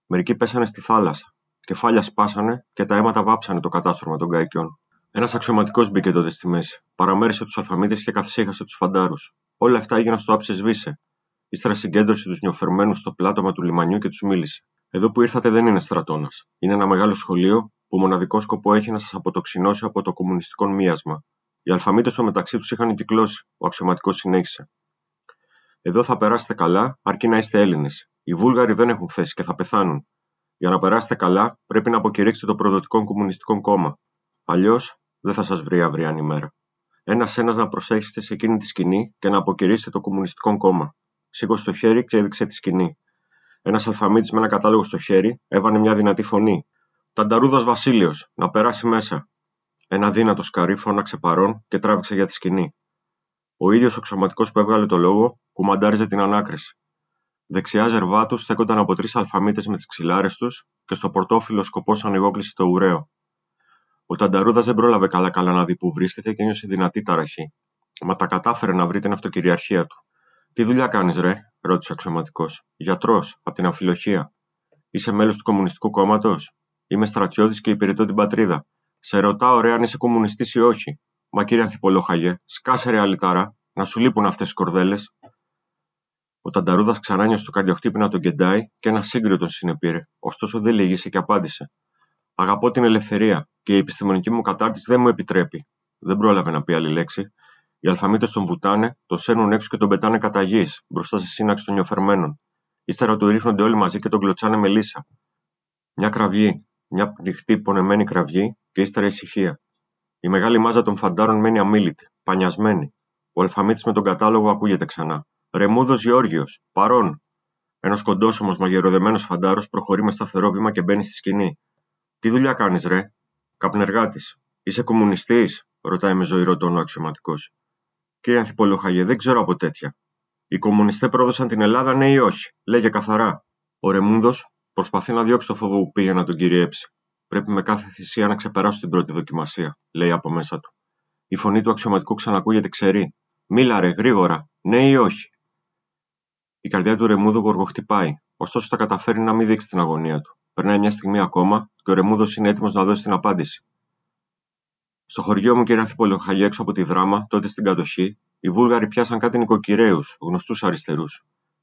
Μερικοί πέσανε στη θάλασσα, κεφάλια σπάσανε και τα αίματα βάψανε το κατάστρωμα των καϊκιών. Ένας αξιωματικός μπήκε τότε στη μέση, παραμέρισε τους αλφαμίδε και καθυσίχασε τους φαντάρους. Όλα αυτά έγιναν στο άψε σβήσε. Ύστερα συγκέντρωσε τους νιοφερμένους στο πλάτωμα του λιμανιού και τους μίλησε. Εδώ που ήρθατε δεν είναι στρατόνα. Είναι ένα μεγάλο σχολείο που μοναδικό σκοπό έχει να σας αποτοξινώσει από το κομμουνιστικό μίασμα. Οι αλφαμίτες στο μεταξύ τους είχαν κυκλώσει, ο αξιωματικός συνέχισε. Εδώ θα περάσετε καλά, αρκεί να είστε Έλληνες. Οι Βούλγαροι δεν έχουν θέση και θα πεθάνουν. Για να περάσετε καλά, πρέπει να αποκηρύξετε το Προδοτικό Κομμουνιστικό Κόμμα. Αλλιώς δεν θα σας βρει αυριανή μέρα. Ένα ενα να προσέχετε σε εκείνη τη σκηνή και να αποκηρύσετε το Κομμουνιστικό Κόμμα. Σήκωσε το χέρι και έδειξε τη σκηνή. Ένας αλφαμίτης με ένα κατάλογο στο χέρι έβανε μια δυνατή φωνή. Τανταρούδας Βασίλειος, να περάσει μέσα. Ένα δύνατο σκαρί φώναξε παρόν και τράβηξε για τη σκηνή. Ο ίδιος ο ξωματικός που έβγαλε το λόγο κουμαντάριζε την ανάκριση. Δεξιά ζερβά του στέκονταν από τρεις αλφαμίτες με τις ξυλάρες τους και στο πορτόφυλλο σκοπό ανοιγόκλεισε το ουραίο. Ο Τανταρούδας δεν πρόλαβε καλά-καλά να δει που βρίσκεται και νιώσε δυνατή ταραχή. Μα τα κατάφερε να βρει την αυτοκυριαρχία του. Τι δουλειά κάνεις, ρε, ρώτησε ο αξιωματικός. Γιατρός, από την αμφιλοχία. Είσαι μέλος του Κομμουνιστικού Κόμματος. Είμαι στρατιώτης και υπηρετώ την πατρίδα. Σε ρωτάω, ωραία, αν είσαι κομμουνιστής ή όχι. Μα κύριε Ανθιπολόχαγε, σκάσε ρε αλυτάρα, να σου λείπουν αυτές τις κορδέλες. Ο Τανταρούδας ξανά νιώσε το καρδιοχτύπημα τον κεντάει και ένα σύγκριτο τον συνεπήρε. Ωστόσο δεν λύγησε και απάντησε. Αγαπώ την ελευθερία και η επιστημονική μου κατάρτιση δεν μου επιτρέπει. Δεν πρόλαβε να πει άλλη λέξη. Οι αλφαμίτες τον βουτάνε, τον σέρνουν έξω και τον πετάνε κατά γης, μπροστά στη σύναξη των νιοφερμένων. Ύστερα του ρίχνονται όλοι μαζί και τον κλωτσάνε με λύσα. Μια κραυγή, μια πνιχτή πονεμένη κραυγή και ύστερα ησυχία. Η μεγάλη μάζα των φαντάρων μένει αμήλυτη, πανιασμένη. Ο αλφαμίτης με τον κατάλογο ακούγεται ξανά. Ρεμούδος Γεώργιος, παρών. Ένας κοντός όμως μαγειροδεμένος φαντάρος προχωρεί με σταθερό βήμα και μπαίνει στη σκηνή. Τι δουλειά κάνεις, ρε, καπνεργάτης. Είσαι κομμουνιστής, ρωτάει με ζωηρό τόνο ο αξιωματικός. Κύριε Ανθιπολοχαγέ, δεν ξέρω από τέτοια. Οι κομμουνιστές πρόδωσαν την Ελλάδα, ναι ή όχι. Λέγε καθαρά. Ο Ρεμούδο προσπαθεί να διώξει το φόβο που πήγε να τον κυριέψει. Πρέπει με κάθε θυσία να ξεπεράσω την πρώτη δοκιμασία, λέει από μέσα του. Η φωνή του αξιωματικού ξανακούγεται ξερή. Μίλα γρήγορα, ναι ή όχι. Η καρδιά του Ρεμούδου γοργοχτυπάει, ωστόσο τα καταφέρει να μην δείξει την αγωνία του. Περνάει μια στιγμή ακόμα και ο Ρεμούδος είναι έτοιμος να δώσει την απάντηση. Στο χωριό μου και ένα έξω από τη δράμα, τότε στην κατοχή, οι Βούλγαροι πιάσαν κάτι νοικοκυρέους, γνωστούς αριστερούς,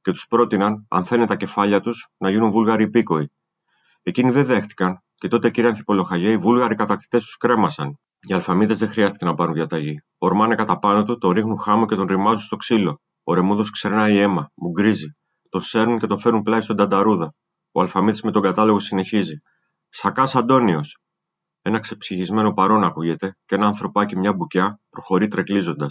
και τους πρότειναν, αν τα κεφάλια τους, να γίνουν Βούλγαροι υπήκοοι. Εκείνοι δεν δέχτηκαν, και τότε, κύριε Ανθιπολοχαγέ, οι Βούλγαροι κατακτητές τους κρέμασαν. Οι Αλφαμίδες δεν χρειάστηκε να πάρουν διαταγή. Ορμάνε κατά πάνω του, τον ρίχνουν χάμο και τον ρημάζουν στο ξύλο. Ο Ρεμούδος ξερνάει αίμα, μου γκρίζει. Τον σέρνουν και το φέρουν πλάι στον Τανταρούδα. Ο Αλφαμίτη με τον κατάλογο συνεχίζει. Σακάς Αντώνιος. Ένα ξεψυχισμένο παρόν ακούγεται και ένα ανθρωπάκι μια μπουκιά προχωρεί τρεκλίζοντας.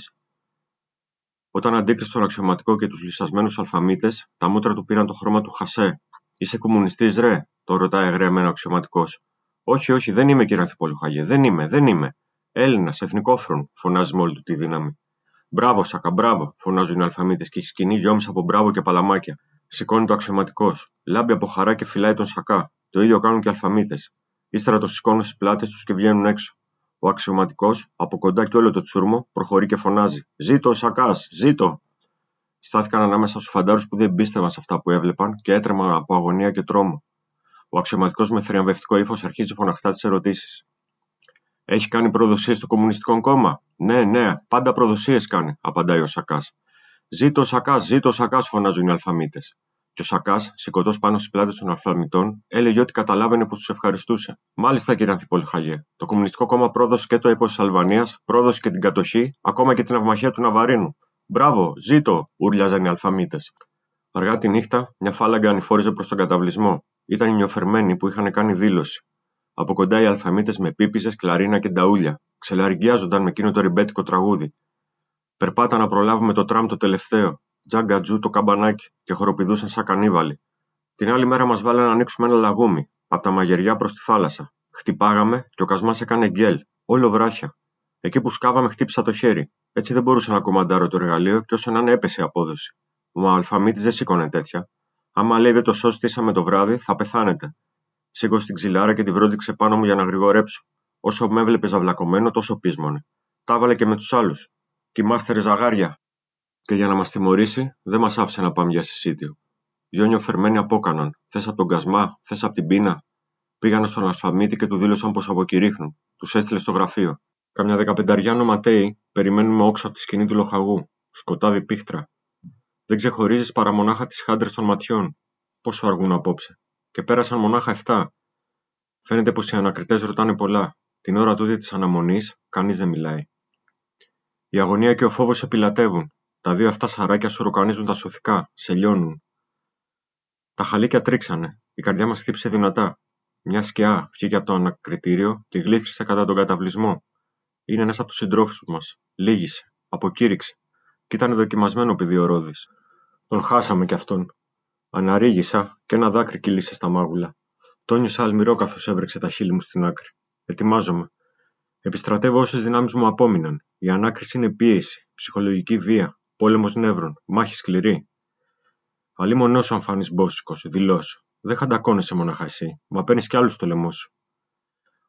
Όταν αντίκρισε τον αξιωματικό και τους λυσσασμένους αλφαμίτες, τα μούτρα του πήραν το χρώμα του χασέ. Είσαι κομμουνιστής, ρε, το ρωτάει ο αξιωματικός. Όχι, όχι, δεν είμαι, κύριε Ανθιπολοχαγέ, δεν είμαι, δεν είμαι. Έλληνας, εθνικόφρον, φωνάζει με όλη του τη δύναμη. Μπράβο, σακα, μπράβο, φωνάζουν οι αλφαμίτες και έχει σκηνή γιόμισα από μπράβο και παλαμάκια. Σηκώνει το αξιωματικός, λάμπει από χαρά και φυλάει τον σακά. Το ίδιο κάνουν και αλφαμίδες. Ύστερα το σηκώνουν στις πλάτες τους και βγαίνουν έξω. Ο αξιωματικός, από κοντά και όλο το τσούρμο, προχωρεί και φωνάζει: Ζήτω ο σακάς, ζήτω! Στάθηκαν ανάμεσα στους φαντάρους που δεν πίστευαν σε αυτά που έβλεπαν και έτρεμαν από αγωνία και τρόμο. Ο αξιωματικός με θριαμβευτικό ύφος αρχίζει φωναχτά τις ερωτήσεις. Έχει κάνει προδοσίες στο Κομμουνιστικό Κόμμα. Ναι, ναι, πάντα προδοσίες κάνει, απαντάει ο Σακάς. Ζήτω ο Σακά, ζήτω ο Σακάς, φωνάζουν οι αλφαμίτες. Και ο Σακάς, σηκωτός πάνω στις πλάτες των αλφαμιτών, έλεγε ότι καταλάβαινε πως τους ευχαριστούσε. Μάλιστα, κύριε Ανθιπολιχαγέ, το Κομμουνιστικό Κόμμα πρόδωσε και το έπο της Αλβανίας, πρόδωσε και την κατοχή, ακόμα και την αυμαχία του Ναβαρίνου. Μπράβο, ζήτω, ούρλιαζαν οι αλφαμίτες. Αργά τη νύχτα, μια φάλαγγα ανηφόριζε προς τον καταβλισμό. Ήταν οι νιοφερμένοι που είχαν κάνει δήλωση. Από κοντά οι αλφαμίτες με πίπιζες, κλαρίνα και νταούλια. Ξελαργιάζονταν με εκείνο το ριμπέτικο τραγούδι. Περπάτα να προλάβουμε το τραμ το τελευταίο. Τζαγκατζού το καμπανάκι και χοροπηδούσαν σαν κανίβαλοι. Την άλλη μέρα μας βάλανε να ανοίξουμε ένα λαγούμι, από τα μαγεριά προς τη θάλασσα. Χτυπάγαμε και ο κασμάς έκανε γκέλ, όλο βράχια. Εκεί που σκάβαμε χτύπησα το χέρι. Έτσι δεν μπορούσα να κομμαντάρω το εργαλείο και όσο να είναι έπεσε η απόδοση. Ο Αλφαμίτης δεν σήκωνε τέτοια. Άμα λέει δεν το σώστησαμε το βράδυ, θα πεθάνετε. Σήκω στην ξυλάρα και τη βρόντιξε πάνω μου για να γρηγορέψω. Όσο με έβλεπε ζαβλακωμένο, τόσο πείσμονε. Τα και με τους άλλους. Κοιμάστε ρε ζαγάρια! Και για να μας τιμωρήσει, δεν μας άφησε να πάμε για συσίτιο. Γιόνιο φερμένοι απόκαναν, Θες από τον κασμά, θέ από την πείνα. Πήγανε στον Ασφαμίτη και του δήλωσαν πως αποκηρύχνουν. Τους έστειλε στο γραφείο. Καμιά δεκαπενταριά νοματέοι περιμένουμε με όξο από τη σκηνή του λοχαγού. Σκοτάδι πίχτρα. Δεν ξεχωρίζεις παρά μονάχα τις χάντρες των ματιών. Πόσο αργούν απόψε. Και πέρασαν μονάχα 7. Φαίνεται πως οι ανακριτές ρωτάνε πολλά. Την ώρα τούτη της αναμονής, κανείς δεν μιλάει. Η αγωνία και ο φόβος επιλατεύουν, τα δυο αυτά σαράκια σουροκανίζουν τα σωθικά, σε λιώνουν. Τα χαλίκια τρίξανε, η καρδιά μας χτύπησε δυνατά. Μια σκιά βγήκε από το ανακριτήριο και γλίθρισε κατά τον καταβλισμό. Είναι ένας από τους συντρόφους μας. Λίγησε, αποκήρυξε. Κι ήταν δοκιμασμένο παιδί ο Τον χάσαμε κι αυτόν. Αναρίγησα και ένα δάκρυ κυλήσε στα μάγουλα. Τόνισα αλμυρό καθώ έβρεξε τα χείλη μου στην άκρη. Ετοιμάζομαι. Επιστρατεύω όσες δυνάμεις μου απόμειναν. Η ανάκριση είναι πίεση, ψυχολογική βία, πόλεμος νεύρων, μάχη σκληρή. Αλλή σου αν αμφάνει μπόσικος, δηλώσω. Δεν χαντακώνεσαι μοναχά εσύ, μα παίρνεις κι άλλους στο λαιμό σου.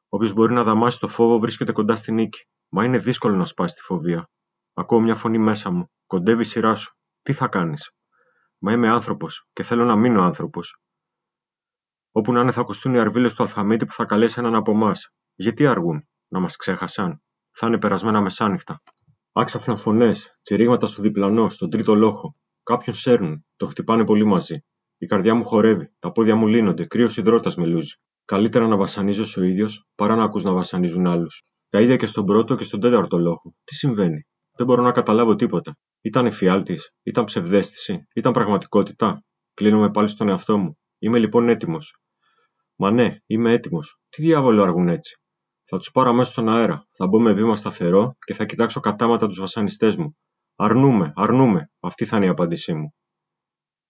Όποιος μπορεί να δαμάσει το φόβο βρίσκεται κοντά στη νίκη, μα είναι δύσκολο να σπάσει τη φοβία. Ακούω μια φωνή μέσα μου. Κοντεύει η σειρά σου. Τι θα κάνεις. Μα είμαι άνθρωπος και θέλω να μείνω άνθρωπος. Όπου να είναι θα ακουστούν οι αρβίλες του αλφαμίτη που θα καλέσει έναν από εμάς. Γιατί αργούν να μας ξέχασαν. Θα είναι περασμένα μεσάνυχτα. Άξαφνα φωνές, τσιρίγματα στο διπλανό, στον τρίτο λόχο. Κάποιον σέρνουν, το χτυπάνε πολύ μαζί. Η καρδιά μου χορεύει, τα πόδια μου λύνονται, κρύος υδρότας με λούζει. Καλύτερα να βασανίζω ο ίδιος παρά να ακούς να βασανίζουν άλλους. Τα ίδια και στον πρώτο και στον τέταρτο λόχο. Τι συμβαίνει. Δεν μπορώ να καταλάβω τίποτα. Ήταν εφιάλτης, ήταν ψευδέστηση, ήταν πραγματικότητα. Κλείνομαι πάλι στον εαυτό μου. Είμαι λοιπόν έτοιμος. Μα ναι, είμαι έτοιμος. Τι διάβολο αργούν έτσι. Θα τους πάρω αμέσως στον αέρα, θα μπω με βήμα σταθερό και θα κοιτάξω κατάματα τους βασανιστές μου. Αρνούμε, αρνούμε, αυτή θα είναι η απάντησή μου.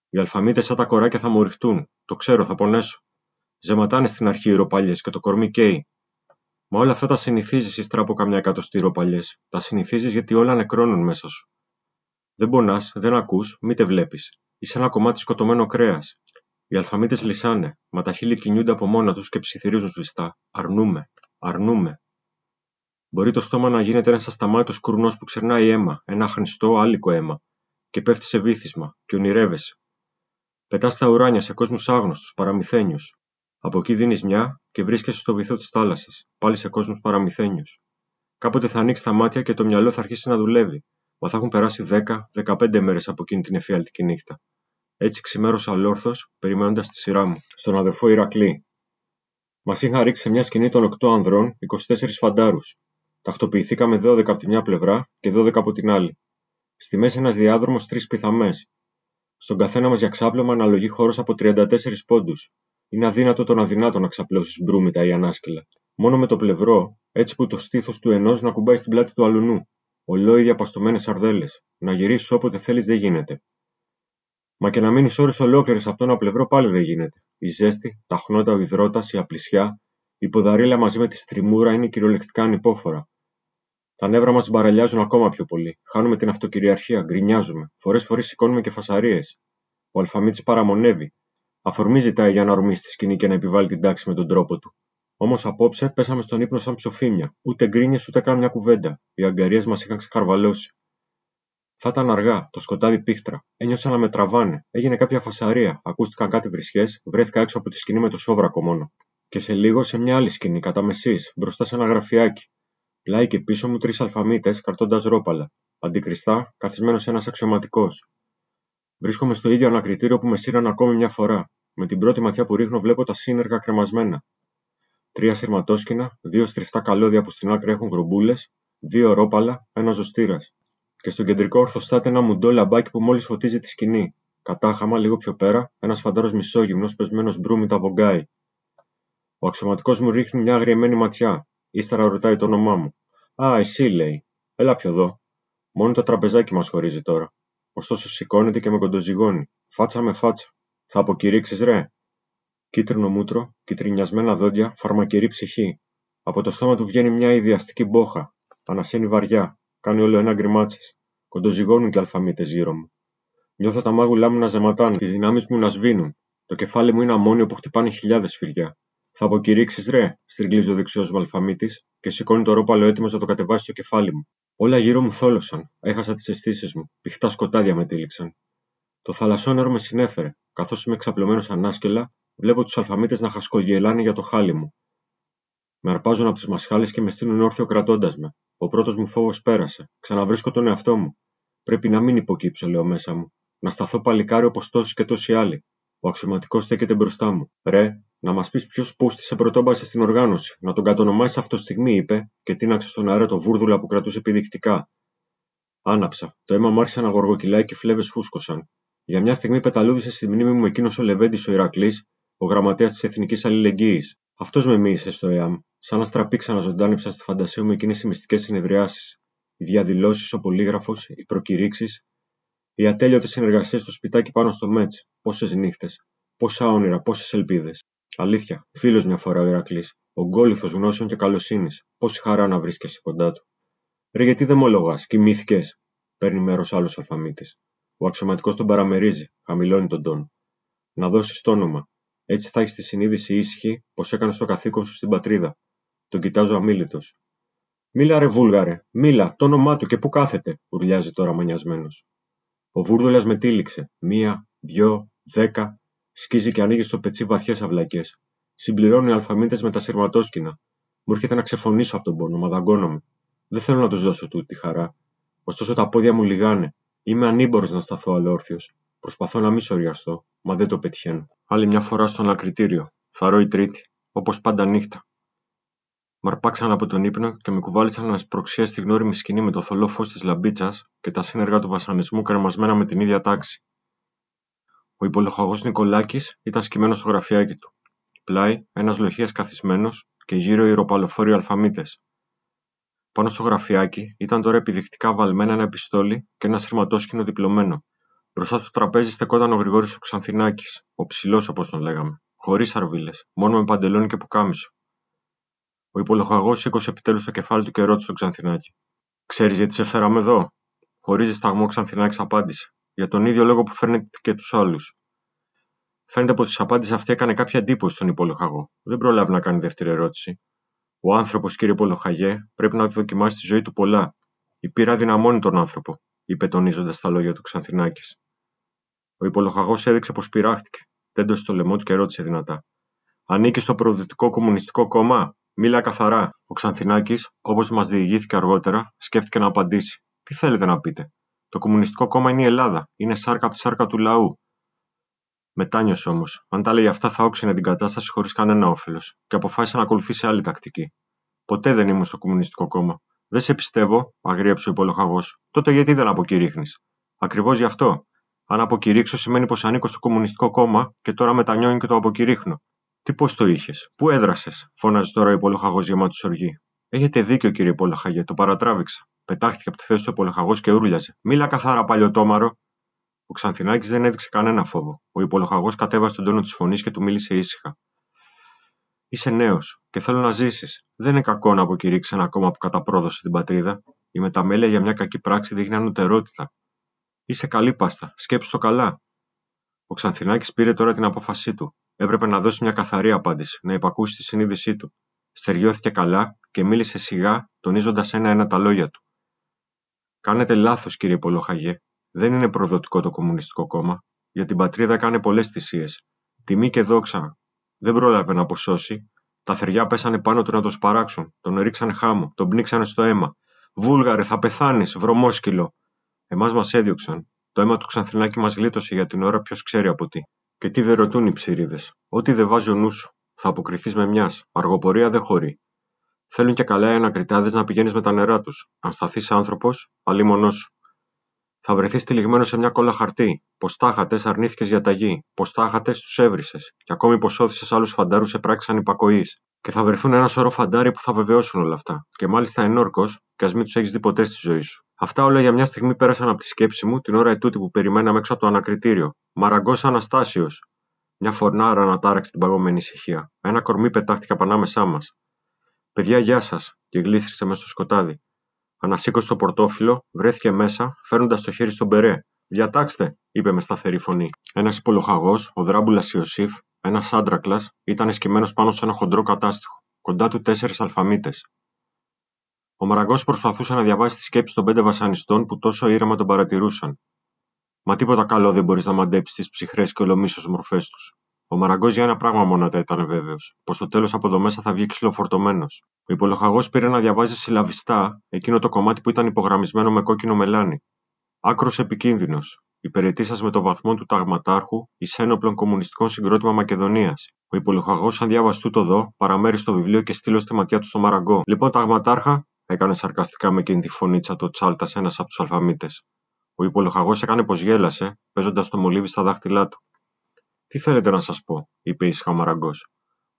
Οι αλφαμίτες σαν τα κοράκια θα μου ρηχτούν, το ξέρω, θα πονέσω. Ζεματάνε στην αρχή οι ροπαλιές και το κορμί καίει. Μα όλα αυτά τα συνηθίζεις ύστερα από καμιά εκατοστή ροπαλιές. Τα συνηθίζεις γιατί όλα νεκρώνουν μέσα σου. Δεν πονάς, δεν ακούς, μη τε βλέπεις. Είσαι ένα κομμάτι σκοτωμένο κρέας. Οι αλφαμίτες λυσάνε, μα τα χείλη κινούνται από μόνα τους και ψιθυρίζουν σβηστά. Αρνούμε. Αρνούμε. Μπορεί το στόμα να γίνεται ένας ασταμάτητος κουρνός που ξερνάει αίμα, ένα χρυσό άλικο αίμα, και πέφτει σε βύθισμα, και ονειρεύεσαι. Πετάς στα ουράνια σε κόσμους άγνωστους, παραμυθένιους. Από εκεί δίνεις μια και βρίσκεσαι στο βυθό της θάλασσας, πάλι σε κόσμους παραμυθένιους. Κάποτε θα ανοίξεις τα μάτια και το μυαλό θα αρχίσει να δουλεύει, μα θα έχουν περάσει 10-15 μέρες από εκείνη την εφιαλτική νύχτα. Έτσι ξημέρωσα αλόρθο, περιμένοντας τη σειρά μου, στον αδερφό Ηρακλή, Μας είχαν ρίξει σε μια σκηνή των οκτώ ανδρών 24 φαντάρους. Τακτοποιηθήκαμε 12 από τη μια πλευρά και 12 από την άλλη. Στη μέση ένας διάδρομος τρεις πιθαμές. Στον καθένα μας για ξάπλωμα αναλογεί χώρος από 34 πόντους. Είναι αδύνατο των αδυνάτων να ξαπλώσεις μπρούμητα ή ανάσκελα. Μόνο με το πλευρό, έτσι που το στήθος του ενός να κουμπάει στην πλάτη του αλουνού. Ολόι διαπαστομένε σαρδέλες. Να γυρίσεις όποτε θέλεις δεν γίνεται. Μα και να μείνει ώρες ολόκληρες από το ένα πλευρό πάλι δεν γίνεται. Η ζέστη, τα χνότα, ο υδρότας, η απλησιά, η ποδαρίλα μαζί με τη στριμούρα είναι κυριολεκτικά ανυπόφορα. Τα νεύρα μας μπαραλιάζουν ακόμα πιο πολύ. Χάνουμε την αυτοκυριαρχία, γκρινιάζουμε. Φορέ-φορέ σηκώνουμε και φασαρίες. Ο Αλφαμίτης παραμονεύει. Αφορμή ζητάει για να ορμήσει τη σκηνή και να επιβάλλει την τάξη με τον τρόπο του. Όμως απόψε πέσαμε στον ύπνο σαν ψοφίμια. Ούτε γκρίνιες ούτε καν κουβέντα. Οι αγκαρίε μας είχαν ξεχαρβαλώσει. Θα ήταν αργά, το σκοτάδι πίχτρα. Ένιωσα να με τραβάνε. Έγινε κάποια φασαρία. Ακούστηκαν κάτι βρισιέ. Βρέθηκα έξω από τη σκηνή με το σόβρακο μόνο. Και σε λίγο σε μια άλλη σκηνή, κατά μεσής, μπροστά σε ένα γραφιάκι. Πλάι και πίσω μου τρεις αλφαμίτες καρτώντα ρόπαλα. Αντικριστά, καθισμένος ένας αξιωματικός. Βρίσκομαι στο ίδιο ανακριτήριο που με σύραν ακόμη μια φορά. Με την πρώτη ματιά που ρίχνω βλέπω τα σύνεργα κρεμασμένα. Τρία σειρματόσκηνα, δύο στριφτά καλώδια που στην άκρη έχουν γρομπούλες, δύο ρόπαλα, ένας ζωστήρας και στον κεντρικό ορθοστάται ένα μουντό λαμπάκι που μόλις φωτίζει τη σκηνή. Κατάχαμα, λίγο πιο πέρα, ένας φαντάρο μισόγυμνος πεσμένος μπρούμι τα βογκάει. Ο αξιωματικός μου ρίχνει μια αγριεμένη ματιά. Ύστερα ρωτάει το όνομά μου. Α, εσύ λέει. Έλα πιο εδώ. Μόνο το τραπεζάκι μας χωρίζει τώρα. Ωστόσο σηκώνεται και με κοντοζυγώνει. Φάτσα με φάτσα. Θα αποκηρύξεις, ρε. Κίτρινο μούτρο, κυτρινιασμένα δόντια, φαρμακερή ψυχή. Από το στόμα του βγαίνει μια ιδιαστική μπόχα. Ανασένει βαριά. Κάνει όλο ένα γκριμάτσε. Κοντοζυγώνουν και αλφαμίτες γύρω μου. Νιώθω τα μάγουλά μου να ζεματάνε, τις δυνάμεις μου να σβήνουν. Το κεφάλι μου είναι αμόνιο που χτυπάνε χιλιάδες φυριά. Θα αποκηρύξεις, ρε, στριγκλίζει ο δεξιός μου αλφαμίτης και σηκώνει το ρόπαλο έτοιμος να το κατεβάσει στο κεφάλι μου. Όλα γύρω μου θόλωσαν. Έχασα τις αισθήσεις μου. Πηχτά σκοτάδια με Το θαλασσό νερό με συνέφερε. Καθώς είμαι ξαπλωμένος ανάσκελα, βλέπω τους αλφαμίτες να χασκογελάνε για το χάλι μου. Με αρπάζουν από τις μασχάλες και με στείλουν όρθιο κρατώντας με. Ο πρώτος μου φόβος πέρασε. Ξαναβρίσκω τον εαυτό μου. Πρέπει να μην υποκύψω, λέω μέσα μου. Να σταθώ παλικάρι όπως τόσοι και τόσοι άλλοι. Ο αξιωματικός στέκεται μπροστά μου. Ρε, να μας πεις ποιος πούστησε πρωτόμπασε στην οργάνωση. Να τον κατονομάσεις αυτός στιγμή, είπε, και τίναξε στον αέρα το βούρδουλα που κρατούσε επιδεικτικά. Άναψα. Το αίμα μου άρχισε να γοργοκυλάει και οι φλέβες φούσκωσαν. Για μια στιγμή πεταλούδισε στη μνήμη μου εκείνος ο Λεβέντης ο Ηρακλής ο γραμματέας της Εθνικής Αλληλεγγύης. Αυτός με μίλησε στο ΕΑΜ, σαν να στραπή ξαναζωντάνεψα στη φαντασία μου εκείνε οι μυστικές συνεδριάσεις, οι διαδηλώσεις, ο πολύγραφος, οι προκηρύξεις, οι ατέλειωτες συνεργασίες στο σπιτάκι πάνω στο Μέτ, πόσες νύχτες, πόσα όνειρα, πόσες ελπίδες. Αλήθεια, φίλος μια φορά ο Ηρακλής, γκόλυθος γνώσεων και καλοσύνης, πόση χαρά να βρίσκεσαι κοντά του. Ρε γιατί δεν λογά, κοιμήθηκες, παίρνει μέρος άλλος αλφαμίτης. Ο αξιωματικός τον παραμερίζει, χαμηλώνει τον τόνο. Να δώσεις το όνομα, έτσι θα έχεις τη συνείδηση ήσυχη πως έκανες το καθήκον σου στην πατρίδα. Τον κοιτάζω αμήλυτο. Μίλα ρε βούλγαρε, μίλα, το όνομά του και πού κάθεται, ουρλιάζει τώρα μανιασμένος. Ο βούρδουλας με τύλιξε. Μία, δυο, δέκα. Σκίζει και ανοίγει στο πετσί βαθιές αυλακές. Συμπληρώνει αλφαμίτες με τα σειρματόσκηνα. Μου έρχεται να ξεφωνήσω από τον πόνο, μα δαγκώνομαι. Δεν θέλω να τους δώσω τούτη τη χαρά. Ωστόσο τα πόδια μου λιγάνε. Είμαι ανήμπορος να σταθώ αλόρθιος. Προσπαθώ να μη σοριαστώ, μα δεν το πετυχαίνω. Άλλη μια φορά στο ανακριτήριο. Θαρώ η τρίτη, όπως πάντα νύχτα. Μ' αρπάξαν από τον ύπνο και με κουβάλισαν να σπροξιά στη γνώριμη σκηνή με το θολό φως της λαμπίτσας και τα σύνεργα του βασανισμού κρεμασμένα με την ίδια τάξη. Ο υπολογαγό Νικολάκης ήταν σκυμμένος στο γραφιάκι του. Πλάι, ένας λοχεία καθισμένος και γύρω οι ροπαλοφόροι αλφαμίτες. Πάνω στο γραφιάκι ήταν τώρα επιδεικτικά βαλμένα ένα πιστόλι και ένα σειρματόσκινο διπλωμένο, Μπροστά στο τραπέζι στεκόταν ο Γρηγόρης ο Ξανθινάκης, ο ψηλός όπως τον λέγαμε, χωρίς αρβίλες, μόνο με παντελόνι και πουκάμισο. Ο υπολογαγό σήκωσε επιτέλους το κεφάλι του και ρώτησε τον Ξανθινάκη. Ξέρεις γιατί σε φέραμε εδώ, χωρίς δισταγμό ο Ξανθινάκης απάντησε, για τον ίδιο λόγο που φέρνετε και τους άλλους. Φαίνεται πω τη απάντηση αυτή έκανε κάποια εντύπωση στον υπολογαγό. Δεν προλάβει να κάνει δεύτερη ερώτηση. Ο άνθρωπος, κύριε Πολοχαγέ, πρέπει να δοκιμάσει τη ζωή του πολλά. Η πείρα δυναμώνει τον άνθρωπο, είπε τονίζοντας τα λόγια του Ξανθινάκης. Ο υπολοχαγός έδειξε πως πειράχτηκε. Τέντωσε το λαιμό του και ρώτησε δυνατά. Ανήκει στο προοδευτικό κομμουνιστικό κόμμα. Μίλα καθαρά. Ο Ξανθινάκης, όπως μας διηγήθηκε αργότερα, σκέφτηκε να απαντήσει. Τι θέλετε να πείτε. Το κομμουνιστικό κόμμα είναι η Ελλάδα. Είναι σάρκα από τη σάρκα του λαού. Μετάνιος όμως. Αν τα λέει αυτά, θα όξινε την κατάσταση χωρίς κανένα όφελος και αποφάσισε να ακολουθήσει άλλη τακτική. Ποτέ δεν ήμουν στο κομμουνιστικό κόμμα. Δεν σε πιστεύω, αγρίεψε ο υπολογαγό. Τότε γιατί δεν αποκηρύχνεις. Ακριβώς γι' αυτό. Αν αποκηρύξω σημαίνει πως ανήκω στο Κομμουνιστικό Κόμμα και τώρα μετανιώνει και το αποκηρύχνω. Τι πώς το είχες, Πού έδρασες, φώναζε τώρα ο υπολοχαγό γεμάτο οργή. Έχετε δίκιο, κύριε Υπολοχαγέ, το παρατράβηξα. Πετάχτηκε από τη θέση του υπολοχαγό και ούρλιαζε. Μίλα καθαρά, παλιωτόμαρο. Ο Ξανθινάκης δεν έδειξε κανένα φόβο. Ο υπολοχαγό κατέβασε τον τόνο της φωνής και του μίλησε ήσυχα. Είσαι νέος και θέλω να ζήσεις. Δεν είναι κακό να αποκηρύξεις ένα κόμμα που καταπρόδωσε την πατρίδα. Η μεταμέλεια για μια κακή πράξη δείχνει ανωτερότητα. Είσαι καλή πάστα, σκέψου το καλά. Ο Ξανθινάκης πήρε τώρα την απόφασή του. Έπρεπε να δώσει μια καθαρή απάντηση, να υπακούσει τη συνείδησή του. Στεριώθηκε καλά και μίλησε σιγά, τονίζοντας ένα-ένα τα λόγια του. Κάνετε λάθος, κύριε Πολοχαγέ. Δεν είναι προδοτικό το Κομμουνιστικό Κόμμα. Για την πατρίδα κάνει πολλές θυσίες. Τιμή και δόξα. Δεν πρόλαβε να αποσώσει. Τα θεριά πέσανε πάνω του να το σπαράξουν. Τον ρίξαν χάμο, τον πνίξανε στο αίμα. Βούλγαρε, θα πεθάνεις, βρωμόσκυλο. Εμάς μας έδιωξαν. Το αίμα του ξανθρινάκι μας γλίτωσε για την ώρα ποιος ξέρει από τι. Και τι ρωτούν οι ψηρίδες. Ό,τι δε βάζει ο νους σου. Θα αποκριθείς με μιας. Αργοπορία δε χωρεί. Θέλουν και καλά οι ανακριτάδες να πηγαίνεις με τα νερά τους. Αν σταθείς άνθρωπος, μόνο σου. Θα βρεθείς τυλιγμένο σε μια κόλλα χαρτί, πω τάχατε αρνήθηκες για γη, πω τάχατε τους έβρισες, και ακόμη πως όθησε άλλους φαντάρους σε πράξη ανυπακοή. Και θα βρεθούν ένα σωρό φαντάρι που θα βεβαιώσουν όλα αυτά, και μάλιστα ενόρκος, και ας μην τους έχεις δει ποτέ στη ζωή σου. Αυτά όλα για μια στιγμή πέρασαν από τη σκέψη μου την ώρα ετούτη που περιμέναμε έξω από το ανακριτήριο. Μαραγκός Αναστάσιος. Μια φορνάρα ανατάραξε την παγωμένη ησυχία. Ένα κορμί πετάχτηκε απ' ανάμεσά μας. Παιδιά, γεια σας, και γλίστρισε μέσα στο σκοτάδι. Ανασήκωσε το πορτόφυλλο, βρέθηκε μέσα, φέρνοντα το χέρι στον περέ. Διατάξτε, είπε με σταθερή φωνή. Ένας υπολοχαγός, ο δράμπουλας Ιωσήφ, ένας άντρακλας, ήταν σκυμμένο πάνω σε ένα χοντρό κατάστιχο, κοντά του τέσσερις αλφαμίτες. Ο Μαραγκός προσπαθούσε να διαβάσει τη σκέψη των πέντε βασανιστών που τόσο ήρεμα τον παρατηρούσαν. Μα τίποτα καλό δεν μπορείς να μαντέψεις τις ψυχρές και ολομίσως μορφές τους. Ο Μαραγκός για ένα πράγμα μόνο δεν ήταν βέβαιος: πως στο τέλος από εδώ μέσα θα βγει ξυλοφορτωμένος. Ο υπολογαγό πήρε να διαβάζει συλλαβιστά εκείνο το κομμάτι που ήταν υπογραμμισμένο με κόκκινο μελάνι. Άκρος επικίνδυνος. Υπηρετή σας με το βαθμό του ταγματάρχου ει ένοπλων κομμουνιστικών συγκρότημα Μακεδονίας. Ο υπολογαγό, αν διαβαστούτο εδώ, παραμέρει στο βιβλίο και στείλω στη ματιά του στο Μαραγκό. Λοιπόν, ταγματάρχα, έκανε σαρκαστικά με εκείνη τη φωνήτσα το τσάλτας ένας από τους αλφαμίτες. Ο υπολογαγό έκανε πως γέλασε, παίζοντας το μολύβι στα δάχτυλά του. Τι θέλετε να σας πω, είπε ήσυχα ο Μαραγκός.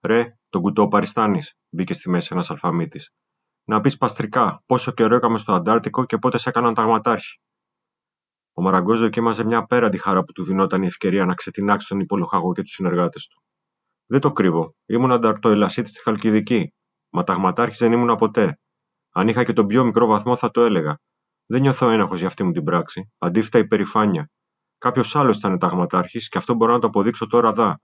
Ρε, τον κουτό παριστάνει, μπήκε στη μέση ένας αλφαμίτης. Να πεις παστρικά πόσο καιρό έκαμε στο Αντάρτικο και πότε σε έκαναν ταγματάρχη. Ο Μαραγκός δοκίμαζε μια απέραντη χαρά που του δινόταν η ευκαιρία να ξετινάξει τον υπολοχαγό και τους συνεργάτες του. Δεν το κρύβω. Ήμουν ελασίτης στη Χαλκιδική. Μα ταγματάρχης δεν ήμουν ποτέ. Αν είχα και τον πιο μικρό βαθμό θα το έλεγα. Δεν νιώθω ένοχος για αυτή μου την πράξη. Αντίθετα, υπερηφάνεια. Κάποιος άλλος ήταν ταγματάρχης και αυτό μπορώ να το αποδείξω τώρα δα.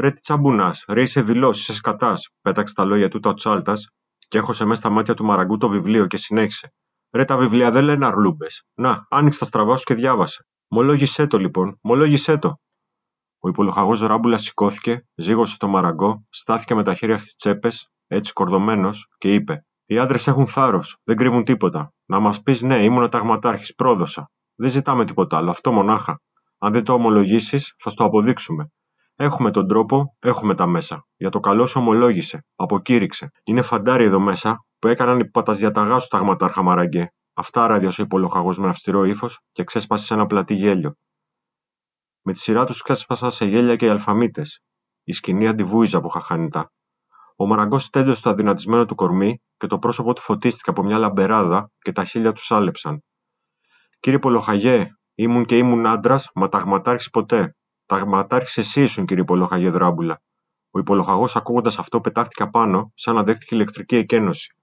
Ρε τι τσαμπουνάς, ρε είσαι δηλώσει, είσαι σκατάς, Πέταξε τα λόγια του τα Τσάλτας και έχωσε μέσα στα μάτια του μαραγκού το βιβλίο και συνέχισε. Ρε τα βιβλία δεν λένε αρλούμπες. Να, άνοιξε τα στραβά σου και διάβασε. Μολόγησέ το λοιπόν, μολόγησέ το. Ο υπολογαγό ράμπουλας σηκώθηκε, ζήγωσε το μαραγκό, στάθηκε με τα χέρια στις τσέπες, έτσι κορδωμένος, και είπε: Οι άντρες έχουν θάρρος, δεν κρύβουν τίποτα. Να μας πεις ναι, ήμουν ταγματάρχης, πρόδωσα. Δεν ζητάμε τίποτα άλλο, αυτό μονάχα. Αν δεν το ομολογήσεις, θα στο αποδείξουμε. Έχουμε τον τρόπο, έχουμε τα μέσα. Για το καλό σου ομολόγησε, αποκήρυξε. Είναι φαντάρι εδώ μέσα που έκαναν οι παταζιαταγά σου ταγματάρχα μαραγκέ. Αυτά ράδιασε ο υπολοχαγό με αυστηρό ύφος και ξέσπασες σε ένα πλατή γέλιο. Με τη σειρά τους ξέσπασαν σε γέλια και οι αλφαμίτες. Η σκηνή αντιβούιζε από χαχανιτά. Ο μαραγκός τέντωσε το αδυνατισμένο του κορμί και το πρόσωπο του φωτίστηκε από μια λαμπεράδα και τα χίλια του σάλεψαν. Κύριε Πολοχαγέ, Ήμουν και ήμουν άντρας, μα ταγματάρχης ποτέ. Ταγματάρχης εσύ ήσουν, κύριε Πολοχαγέ Δράμπουλα. Ο υπολογαγό, ακούγοντας αυτό, πετάχτηκε απάνω σαν να δέχτηκε ηλεκτρική εκένωση.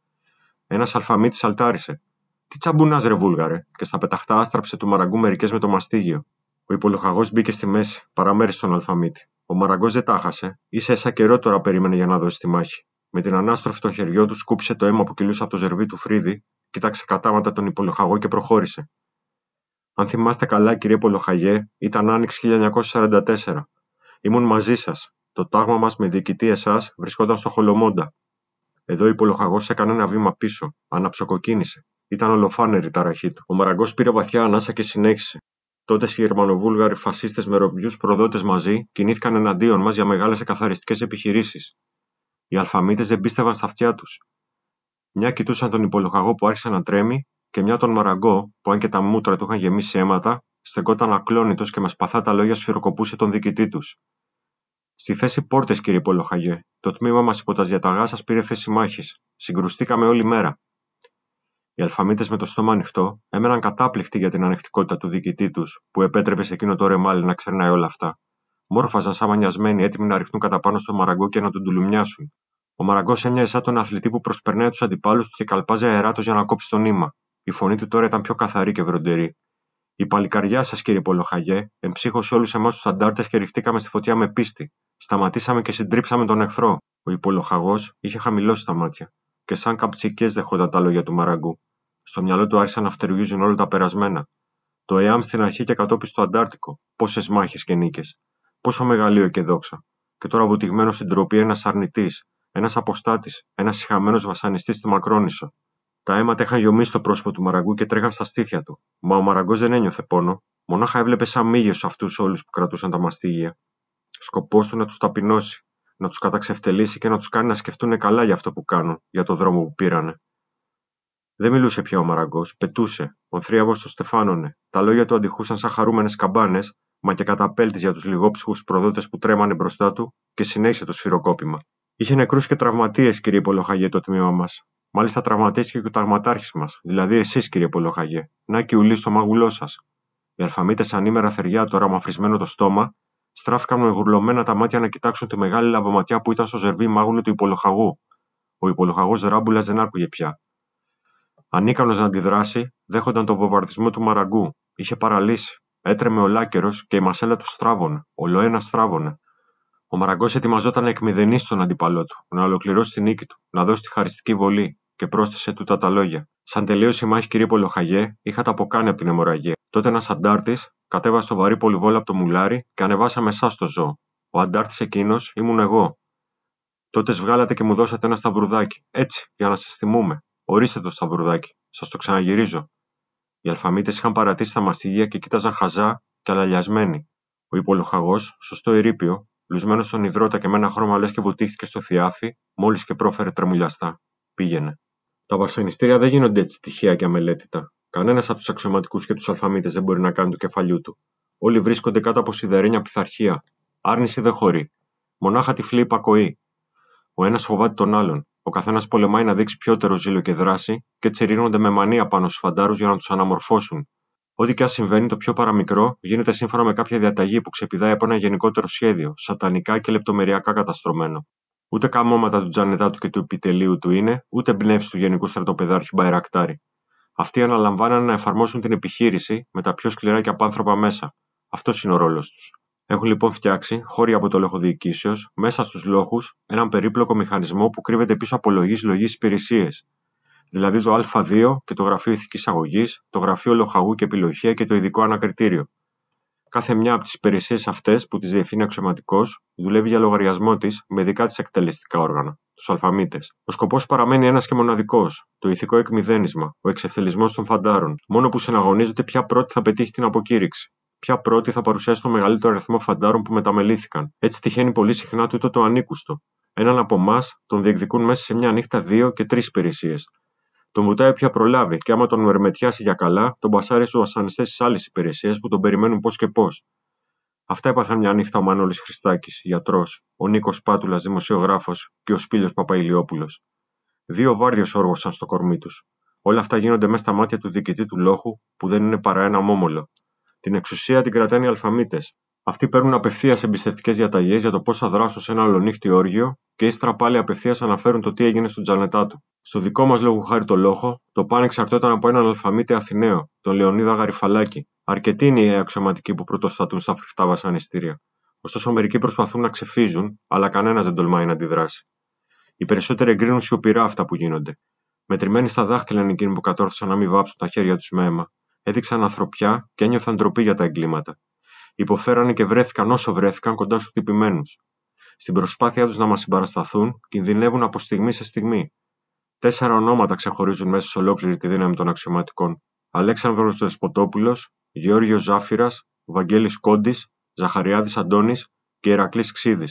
Ένας αλφαμίτης σαλτάρισε. Τι τσαμπουνάς, ρε Βούλγαρε, και στα πεταχτά άστραψε του μαραγκού μερικές με το μαστίγιο. Ο υπολογαγό μπήκε στη μέση, παραμέρισε τον αλφαμίτη. Ο μαραγκός δεν χασε, ίσα ίσα καιρό τώρα περίμενε για να δώσει τη μάχη. Με την ανάστροφη των χεριό του σκούπισε το αίμα που κυλούσε από το ζερβί του φρύδι, κοίταξε κατάματα τον υπολοχαγό και προχώρησε. Αν θυμάστε καλά, κύριε Πολοχαγέ, ήταν Άνοιξη 1944. Ήμουν μαζί σας. Το τάγμα μας με διοικητή εσάς βρισκόταν στο Χολομόντα. Εδώ η Πολοχαγός έκανε ένα βήμα πίσω, αναψοκοκίνησε. Ήταν ολοφάνερη η ταραχή του. Ο Μαραγκός πήρε βαθιά ανάσα και συνέχισε. Τότε οι Γερμανοβούλγαροι φασίστες με ροπιούς προδότες μαζί κινήθηκαν εναντίον μας για μεγάλες εκαθαριστικές επιχειρήσεις. Οι αλφαμίτες δεν πίστευαν στα αυτιά τους. Μια κοιτούσαν τον υπολογαγό που άρχισε να τρέμει και μια τον Μαραγκό, που αν και τα μούτρα του είχαν γεμίσει αίματα, στεκόταν ακλόνητος και με σπαθά τα λόγια σφυροκοπούσε τον διοικητή τους. Στη θέση πόρτες, κύριε Πολοχαγέ, το τμήμα μας υπό τα διαταγά σα πήρε θέση μάχης. Συγκρουστήκαμε όλη μέρα. Οι αλφαμίτες με το στόμα ανοιχτό έμεναν κατάπληκτοι για την ανεκτικότητα του διοικητή τους, που επέτρεπε σε εκείνο το ρεμάλι να ξερνάει όλα αυτά. Μόρφαζαν σαν μανιασμένοι, έτοιμοι να ριχτούν κατά πάνω στο μαραγκό και να τον τουλουμιάσουν. Ο μαραγκός έμοιαζε σαν τον αθλητή που προσπερνάει τους αντιπάλους του και καλπάζει αεράτος για να κόψει το νήμα. Η φωνή του τώρα ήταν πιο καθαρή και βροντερή. Η παλικαριά σας, κύριε Πολοχαγέ, εμψύχωσε όλους εμάς τους αντάρτες και ρηχτήκαμε στη φωτιά με πίστη. Σταματήσαμε και συντρίψαμε τον εχθρό. Ο υπολοχαγός είχε χαμηλώσει τα μάτια και σαν καψικές δεχόταν τα λόγια του μαραγκού. Στο μυαλό του άρχισαν να φτερουγίζουν όλα τα περασμένα. Το ΕΑΜ στην αρχή και κατόπιν στο Αντάρτικο. Πόσες μάχες και νίκες. Πόσο μεγαλείο και δόξα. Και τώρα βουτυγμένος στην τροπή ένας αρνητής, ένας αποστάτης, ένας συχαμένος βασανιστής στη Μακρόνισο. Τα αίματα είχαν γιομίσει το πρόσωπο του μαραγκού και τρέχαν στα στήθια του. Μα ο μαραγκός δεν ένιωθε πόνο. Μονάχα έβλεπε σαν μύγες σε αυτούς όλους που κρατούσαν τα μαστίγια. Σκοπός του να τους ταπεινώσει, να τους καταξευτελήσει και να τους κάνει να σκεφτούν καλά για αυτό που κάνουν, για το δρόμο που πήρανε. Δεν μιλούσε πια ο μαραγκός, πετούσε, ο θρίαβο το στεφάνωνε. Τα λόγια του αντιχούσαν σαν χαρούμενες καμπάνες, μα και καταπέλτης για τους λιγόψυχους προδότες που τρέμανε μπροστά του και συνέχισε το σφυροκόπημα. Είχε νεκρούς και τραυματίες, κύριε Πολοχαγέ, το τμήμα μας. Μάλιστα τραυματίστηκε και ο ταγματάρχη μας, δηλαδή εσείς, κύριε Πολοχαγέ. Να και ουλή στο μαγουλό σας. Οι αλφαμίτες ανήμερα θεριά τώρα μαφρισμένο το στόμα, στράφηκαν με γουρλωμένα τα μάτια να κοιτάξουν τη μεγάλη λαβωματιά που ήταν στο ζερβί μάγουλο του υπολοχαγού. Ο υπολοχαγός Ράμπουλα δεν άκουγε πια. Ανίκανος να αντιδράσει, δέχονταν τον βομβαρδισμό του μαραγκού. Είχε παραλύσει. Έτρεμε ολάκερος και η μασέλα του στράβων, Ολοένα στράβωνε. Ο Μαραγκός ετοιμαζόταν να εκμηδενήσει τον αντίπαλό του, να ολοκληρώσει την νίκη του, να δώσει τη χαριστική βολή, και πρόσθεσε του τα λόγια. Σαν τελείωσε η μάχη, κύριε Πολοχαγέ, είχα τα αποκάνει από την αιμορραγία. Τότε ένας αντάρτης κατέβασε το βαρύ πολυβόλο από το μουλάρι και ανεβάσαμε εσά στο ζώο. Ο αντάρτης εκείνος ήμουν εγώ. Τότε βγάλατε και μου δώσατε ένα σταυρουδάκι. Έτσι, για να σας θυμούμε. Ορίστε το σταυρουδάκι. Σας το ξαναγυρίζω. Οι αλφαμίτες είχαν παρατήσει τα μαστίγια και κοίταζαν χαζά και αλαλιασμένοι. Ο υπολοχαγός, σωστό ερείπιο, λουσμένος στον υδρότα και με ένα χρώμα λες και βουτήθηκε στο θιάφι, μόλις και πρόφερε τρεμουλιαστά. Πήγαινε. Τα βασανιστήρια δεν γίνονται έτσι τυχαία και αμελέτητα. Κανένας από τους αξιωματικούς και τους αλφαμίτες δεν μπορεί να κάνει του κεφαλιού του. Όλοι βρίσκονται κάτω από σιδερένια πειθαρχία. Άρνηση δεν χωρεί. Μονάχα τυφλή υπακοή. Ο ένας φοβάται τον άλλον. Ο καθένας πολεμάει να δείξει πιότερο ζήλο και δράση και τσιρίνονται με μανία πάνω στους φαντάρους για να τους αναμορφώσουν, Ό,τι και αν συμβαίνει, το πιο παραμικρό γίνεται σύμφωνα με κάποια διαταγή που ξεπηδάει από ένα γενικότερο σχέδιο, σατανικά και λεπτομεριακά καταστρωμένο. Ούτε καμώματα του τζανεδάτου και του επιτελείου του είναι, ούτε μπνεύση του Γενικού Στρατοπεδάρχη Μπαϊρακτάρη. Αυτοί αναλαμβάνανε να εφαρμόσουν την επιχείρηση με τα πιο σκληρά και απάνθρωπα μέσα. Αυτός είναι ο ρόλος τους. Έχουν λοιπόν φτιάξει, χώρια από το λεχοδιοικήσεω, μέσα στους λόγου, έναν περίπλοκο μηχανισμό που κρύβεται πίσω από λογής λογής υπηρεσίες, δηλαδή το Α2 και το Γραφείο Ιθική αγωγής, το Γραφείο Λοχαγού και Επιλογία και το Ειδικό Ανακριτήριο. Κάθε μια από τις υπηρεσίες αυτές που τις διευθύνει αξιωματικός δουλεύει για λογαριασμό της με δικά της εκτελεστικά όργανα, τους αλφαμίτες. Ο σκοπός παραμένει ένας και μοναδικός: το ηθικό εκμυδένισμα, ο εξευθελισμός των φαντάρων, μόνο που συναγωνίζονται ποια πρώτη θα πετύχει την αποκήρυξη. Ποια πρώτη θα παρουσιάσει το μεγαλύτερο αριθμό φαντάρων που μεταμελήθηκαν. Έτσι τυχαίνει πολύ συχνά τούτο το ανήκουστο. Έναν από εμάς τον διεκδικούν μέσα σε μια νύχτα δύο και τρεις υπηρεσίες, τον βουτάει πια προλάβει και άμα τον μερμετιάσει για καλά, τον πασάρει στους βασανιστές της άλλης υπηρεσίας που τον περιμένουν πώς και πώς. Αυτά έπαθαν μια νύχτα ο Μανώλη Χριστάκης, γιατρός, ο Νίκος Πάτουλας, δημοσιογράφος και ο Σπίλιος Παπαϊλιόπουλος. Δύο βάρδιε όργωσαν στο κορμί τους. Όλα αυτά γίνονται μέσα στα μάτια του διοικητή του λόχου, που δεν είναι παρά ένα μόμολο. Την εξουσία την κρατάνε οι αλφαμίτες, αυτοί παίρνουν απευθείας εμπιστευτικές διαταγές για το πώς θα δράσω σε ένα ολονύχτη όργιο και ύστερα πάλι απευθείας αναφέρουν το τι έγινε στον τζανετά του. Στο δικό μας λόγου χάρη το λόγο, το πάνε εξαρτώταν από έναν αλφαμίτη Αθηναίο, τον Λεωνίδα Γαριφαλάκη. Αρκετοί είναι οι αξιωματικοί που πρωτοστατούν στα φρικτά βασανιστήρια. Ωστόσο, μερικοί προσπαθούν να ξεφύζουν, αλλά κανένας δεν τολμάει να αντιδράσει. Οι περισσότεροι εγκρίνουν σιωπηρά αυτά που γίνονται. Μετρημένοι στα δάχτυλα είναι εκείνοι που κατόρθωσαν να μην βάψουν τα χέρια τους με αίμα. Έδειξαν ανθρωπιά και ένιωθαν ντροπή για τα εγκλήματα υποφέρανε και βρέθηκαν όσο βρέθηκαν κοντά στους χτυπημένους. Στην προσπάθειά τους να μας συμπαρασταθούν, κινδυνεύουν από στιγμή σε στιγμή. Τέσσερα ονόματα ξεχωρίζουν μέσα σε ολόκληρη τη δύναμη των αξιωματικών. Αλέξανδρος Δεσποτόπουλος, Γεώργιος Ζάφυρας, Βαγγέλης Κόντι, Ζαχαριάδης Αντώνης και Ηρακλή Ξίδη.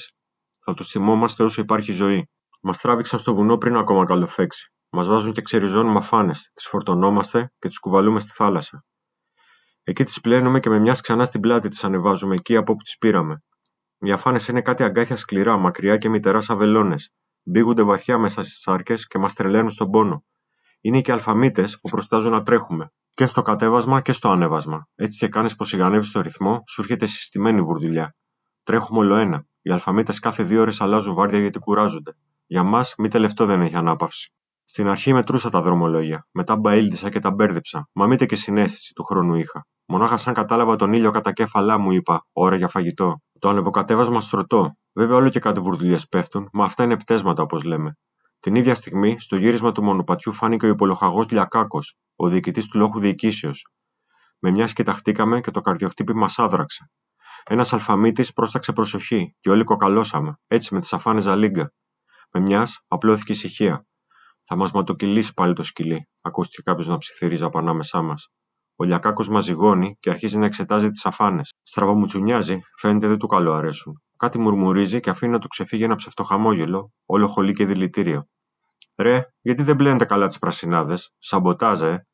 Θα τους θυμόμαστε όσο υπάρχει ζωή. Μας τράβηξαν στο βουνό πριν ακόμα καλοφέξει. Μας βάζουν και ξεριζώνουμε αφάνες, τις φορτωνόμαστε και τις κουβαλούμε στη θάλασσα. Εκεί τις πλένουμε και με μιας ξανά στην πλάτη τις ανεβάζουμε εκεί από όπου τις πήραμε. Οι αφάνες είναι κάτι αγκάθια σκληρά, μακριά και μητερά σαν Μπήγονται βαθιά μέσα στις σάρκες και μας τρελαίνουν στον πόνο. Είναι και αλφαμίτες που προστάζουν να τρέχουμε. Και στο κατέβασμα και στο ανέβασμα. Έτσι και κάνεις πως σιγανεύεις το ρυθμό, σου έρχεται συστημένη βουρδουλιά. Τρέχουμε όλο ένα. Οι αλφαμίτες κάθε δύο ώρες αλλάζουν βάρδια γιατί κουράζονται. Για μας, μη τελευταίο δεν έχει ανάπαυση. Στην αρχή μετρούσα τα δρομολόγια, μετά μπαίλτισα και τα μπέρδεψα, μα μήτε και συνέστηση του χρόνου είχα. Μονάχα σαν κατάλαβα τον ήλιο κατά κέφαλά μου, είπα: Ώρα για φαγητό. Το ανεβοκατέβασμα στρωτό. Βέβαια, όλο και κάτι βουρδουλιέ πέφτουν, μα αυτά είναι πτέσματα, όπως λέμε. Την ίδια στιγμή, στο γύρισμα του μονοπατιού φάνηκε ο υπολοχαγός Λιακάκος, ο διοικητής του λόγου διοικήσεως. Με μια κοιταχτήκαμε και το μα άδραξε. Ένας αλφαμίτης πρόσταξε προσοχή και όλοι κοκαλώσαμε, έτσι με τη σαφάνη ζαλίγκα. Με μιας απλώθηκε ησυχία. Θα μας ματοκυλήσει πάλι το σκυλί, ακούστηκε κάποιος να ψιθυρίζει από ανάμεσά μας. Ο Λιακάκος μα ζυγώνει και αρχίζει να εξετάζει τις αφάνες. Στραβομουτσουνιάζει, φαίνεται δεν του καλό αρέσουν. Κάτι μουρμουρίζει και αφήνει να του ξεφύγει ένα ψευτοχαμόγελο, όλο χολί και δηλητήριο. Ρε, γιατί δεν πλένετε καλά τις πρασινάδες, σαμποτάζε, ε.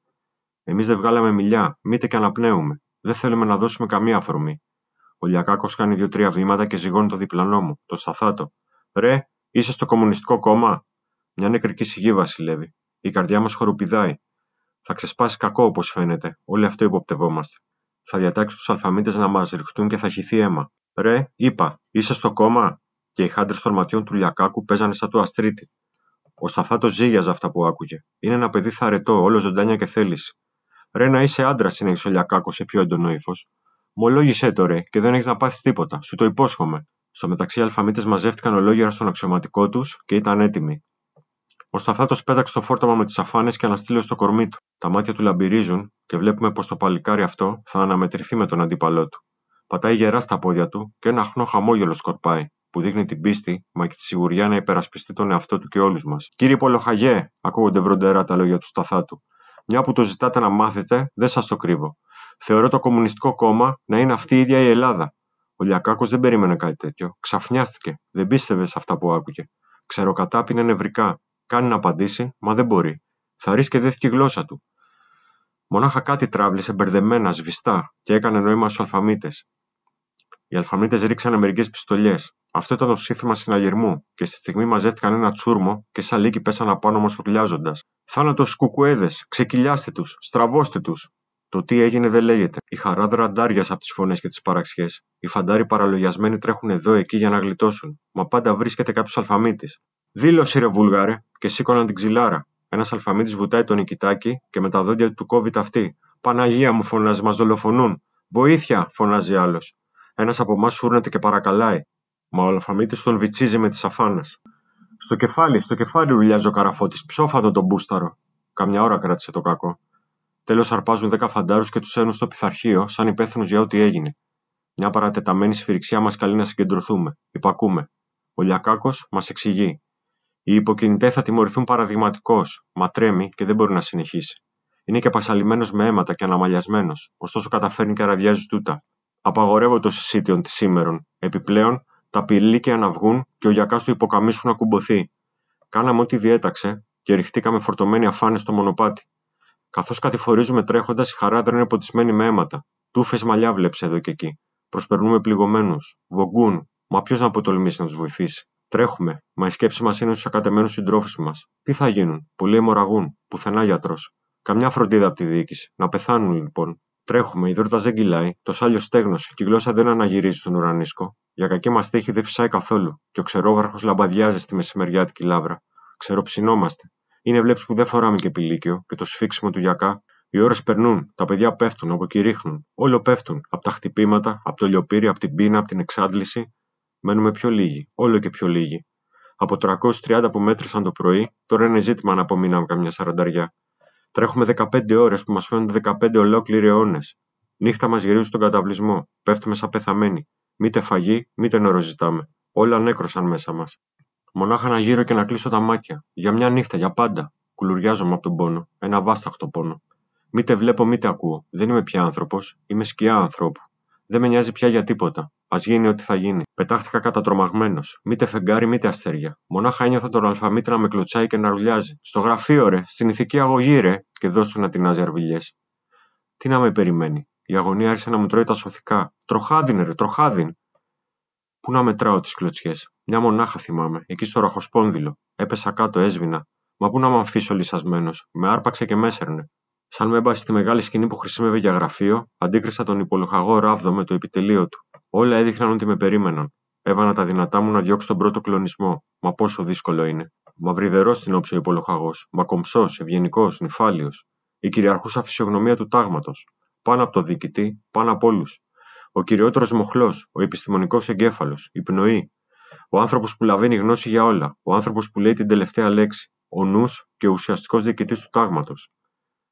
Εμείς δεν βγάλαμε μιλιά, μήτε και αναπνέουμε. Δεν θέλουμε να δώσουμε καμία αφορμή. Ο Λιακάκος κάνει δύο-τρία βήματα και ζυγώνει το διπλανό μου, το σταθάτο. Ρε, είσαι στο Κομμουνιστικό Κόμμα, μια νεκρική σιγή βασιλεύει. Η καρδιά μας χοροπηδάει. Θα ξεσπάσει κακό όπως φαίνεται. Όλοι αυτό υποπτευόμαστε. Θα διατάξει τους αλφαμίτες να μας ρηχτούν και θα χυθεί αίμα. Ρε, είπα, είσαι στο κόμμα. Και οι χάντρες των του Λιακάκου παίζανε σαν του αστρίτη. Ο Σταφάτος ζήγιαζε αυτά που άκουγε. Είναι ένα παιδί θαρετό, όλο ζωντάνια και θέληση. Ρε να είσαι άντρας, συνέχισε ο Λιακάκος σε πιο έντονο ύφος. Μολόγησέ το ρε και δεν έχεις να πάθεις τίποτα. Σου το υπόσχομαι. Στο μεταξύ, οι αλφαμίτες μαζεύτηκαν ολόγερα στον αξιωματικό τους και ήταν έτοιμοι. Ο σταθάτος πέταξε το φόρταμα με τις αφάνε και αναστήλωσε στο κορμί του. Τα μάτια του λαμπυρίζουν και βλέπουμε πως το παλικάρι αυτό θα αναμετρηθεί με τον αντίπαλό του. Πατάει γερά στα πόδια του και ένα χνό χαμόγελο σκορπάει, που δείχνει την πίστη μα και τη σιγουριά να υπερασπιστεί τον εαυτό του και όλους μας. Κύριε Πολοχαγέ, ακούγονται βροντερά τα λόγια του σταθάτου. Μια που το ζητάτε να μάθετε, δεν σας το κρύβω. Θεωρώ το Κομμουνιστικό Κόμμα να είναι αυτή η ίδια η Ελλάδα. Ο Λιακάκος δεν περίμενε κάτι τέτοιο. Ξαφνιάστηκε. Δεν πίστευε σε αυτά που άκουγε. Ξεροκατάπινε νευρικά κάνει να απαντήσει, μα δεν μπορεί. Θα και δέθηκε η γλώσσα του. Μονάχα κάτι τράβλησε μπερδεμένα, σβηστά και έκανε νόημα στους αλφαμίτες. Οι αλφαμίτες ρίξανε μερικές πιστολιές. Αυτό ήταν το σύνθημα συναγερμού και στη στιγμή μαζεύτηκαν ένα τσούρμο και σαν λύκοι πέσαν απάνω μα φουρλιάζοντα. Θάνατο στου κουκουέδες, ξεκυλιάστε τους, στραβώστε τους. Το τι έγινε δεν λέγεται. Η χαράδρα αντάρια από τις φωνές και τις παραξιές. Οι φαντάροι παραλογιασμένοι τρέχουν εδώ εκεί για να γλιτώσουν. Μα πάντα βρίσκεται κάποιος αλφαμίτης. Δήλωσε ρε Βούλγαρε, και σήκωναν την ξυλάρα. Ένας αλφαμίτης βουτάει τον νικητάκι και με τα δόντια του κόβει τα αυτή. Παναγία μου, φωνάζει, μας δολοφονούν. Βοήθεια, φωνάζει άλλος. Ένας από εμάς φούρνεται και παρακαλάει. Μα ο αλφαμίτης τον βιτσίζει με τις αφάνες. Στο κεφάλι, στο κεφάλι ρουλιάζει ο καραφώτης, ψόφατο τον μπούσταρο. Καμιά ώρα κράτησε το κακό. Τέλος αρπάζουν δέκα φαντάρους και τους ένουν στο πειθαρχείο, σαν υπεύθυνος για ό,τι έγινε. Μια παρατεταμένη σφυριξιά μας καλεί να συγκεντρωθούμε. Υπακούμε. Ο Λιακάκος μας εξηγεί. Οι υποκινητέ θα τιμωρηθούν παραδειγματικώς, μα τρέμει και δεν μπορεί να συνεχίσει. Είναι και πασαλημένο με αίματα και αναμαλιασμένος, ωστόσο καταφέρνει και αραδιάζει τούτα. Απαγορεύω το συσίτιον τη σήμερον. Επιπλέον, τα πυλίκια να βγουν και ο γιακάς του υποκαμίσου να κουμποθεί. Κάναμε ό,τι διέταξε και ρηχτήκαμε φορτωμένοι αφάνε στο μονοπάτι. Καθώς κατηφορίζουμε τρέχοντας, η δεν είναι ποτισμένη με αίματα. Τούφες μαλλιά βλέψε εδώ και εκεί. Προσπερνούμε πληγωμένους. Βογκούν. Μα ποιος να αποτολμήσει να τους βοηθήσει. Τρέχουμε, μα η σκέψη μας είναι στους ακατεμένους συντρόφους μας. Τι θα γίνουν, πολλοί αιμορραγούν, πουθενά γιατρός. Καμιά φροντίδα από τη διοίκηση. Να πεθάνουν λοιπόν. Τρέχουμε, η δρότα δεν κυλάει, το σάλιο στέγνωσε και η γλώσσα δεν αναγυρίζει στον ουρανίσκο. Για κακή μας τύχη δεν φυσάει καθόλου και ο ξερόγραφό λαμπαδιάζει στη μεσημεριάτικη λάβρα. Ξεροψινόμαστε. Είναι βλέψη που δεν φοράμε και πηλίκιο και το σφίξιμο του γιακά. Οι ώρες περνούν, τα παιδιά πέφτουν, αποκηρύχνουν, όλο πέφτουν. Από τα χτυπήματα, από το λιοπύρι, από την πείνα, από την εξάντληση μένουμε πιο λίγοι, όλο και πιο λίγοι. Από 330 που μέτρησαν το πρωί, τώρα είναι ζήτημα να απομείναμε καμιά σαρανταριά. Τρέχουμε 15 ώρες που μας φαίνονται 15 ολόκληροι αιώνες. Νύχτα μας γυρίζουν στον καταβλισμό, πέφτουμε σαν πεθαμένοι. Μήτε φαγή, μήτε νερό ζητάμε. Όλα νέκρωσαν μέσα μας. Μονάχα να γύρω και να κλείσω τα μάτια. Για μια νύχτα, για πάντα. Κουλουριάζομαι από τον πόνο. Ένα βάσταχτο πόνο. Μήτε βλέπω, μήτε ακούω. Δεν είμαι πια άνθρωπος. Είμαι σκιά ανθρώπου. Δεν με νοιάζει πια για τίποτα. Ας γίνει ό,τι θα γίνει. Πετάχτηκα κατατρομαγμένος. Μήτε φεγγάρι, μήτε αστέρια. Μονάχα ένιωθα τον αλφαμίτρα να με κλωτσάει και να ρουλιάζει. Στο γραφείο, ρε, στην ηθική αγωγή, ρε, και δώσ' να τεινάζει αρβιλιέ. Τι να με περιμένει. Η αγωνία άρχισε να μου τρώει τα σωθικά. Τροχάδιν, ρε, τροχάδιν. Πού να μετράω τις κλωτσιές. Μια μονάχα θυμάμαι, εκεί στο ραχοσπόνδυλο. Έπεσα κάτω, έσβηνα. Μα πού να με αφήσω λυσασμένο. Με άρπαξε και μέσερνε. Σαν με έμπασε στη μεγάλη σκηνή που χρησιμεύε για γραφείο, αντίκρισα τον υπολοχαγό ράβδο με το επιτελείο του. Όλα έδειχναν ότι με περίμεναν. Έβανα τα δυνατά μου να διώξω τον πρώτο κλονισμό. Μα πόσο δύσκολο είναι. Μαυριδερός στην όψη ο υπολογαγό, Μα κομψός, ευγενικός, νυφάλιος. Η κυριαρχούσα φυσιογνωμία του τάγματος. Πάνω από το διοικητή, πάνω από όλους. Ο κυριότερος μοχλός, ο επιστημονικός εγκέφαλος, η πνοή. Ο άνθρωπος που λαβαίνει γνώση για όλα. Ο άνθρωπος που λέει την τελευταία λέξη. Ο νους και ο ουσιαστικός διοικητής του τάγματος.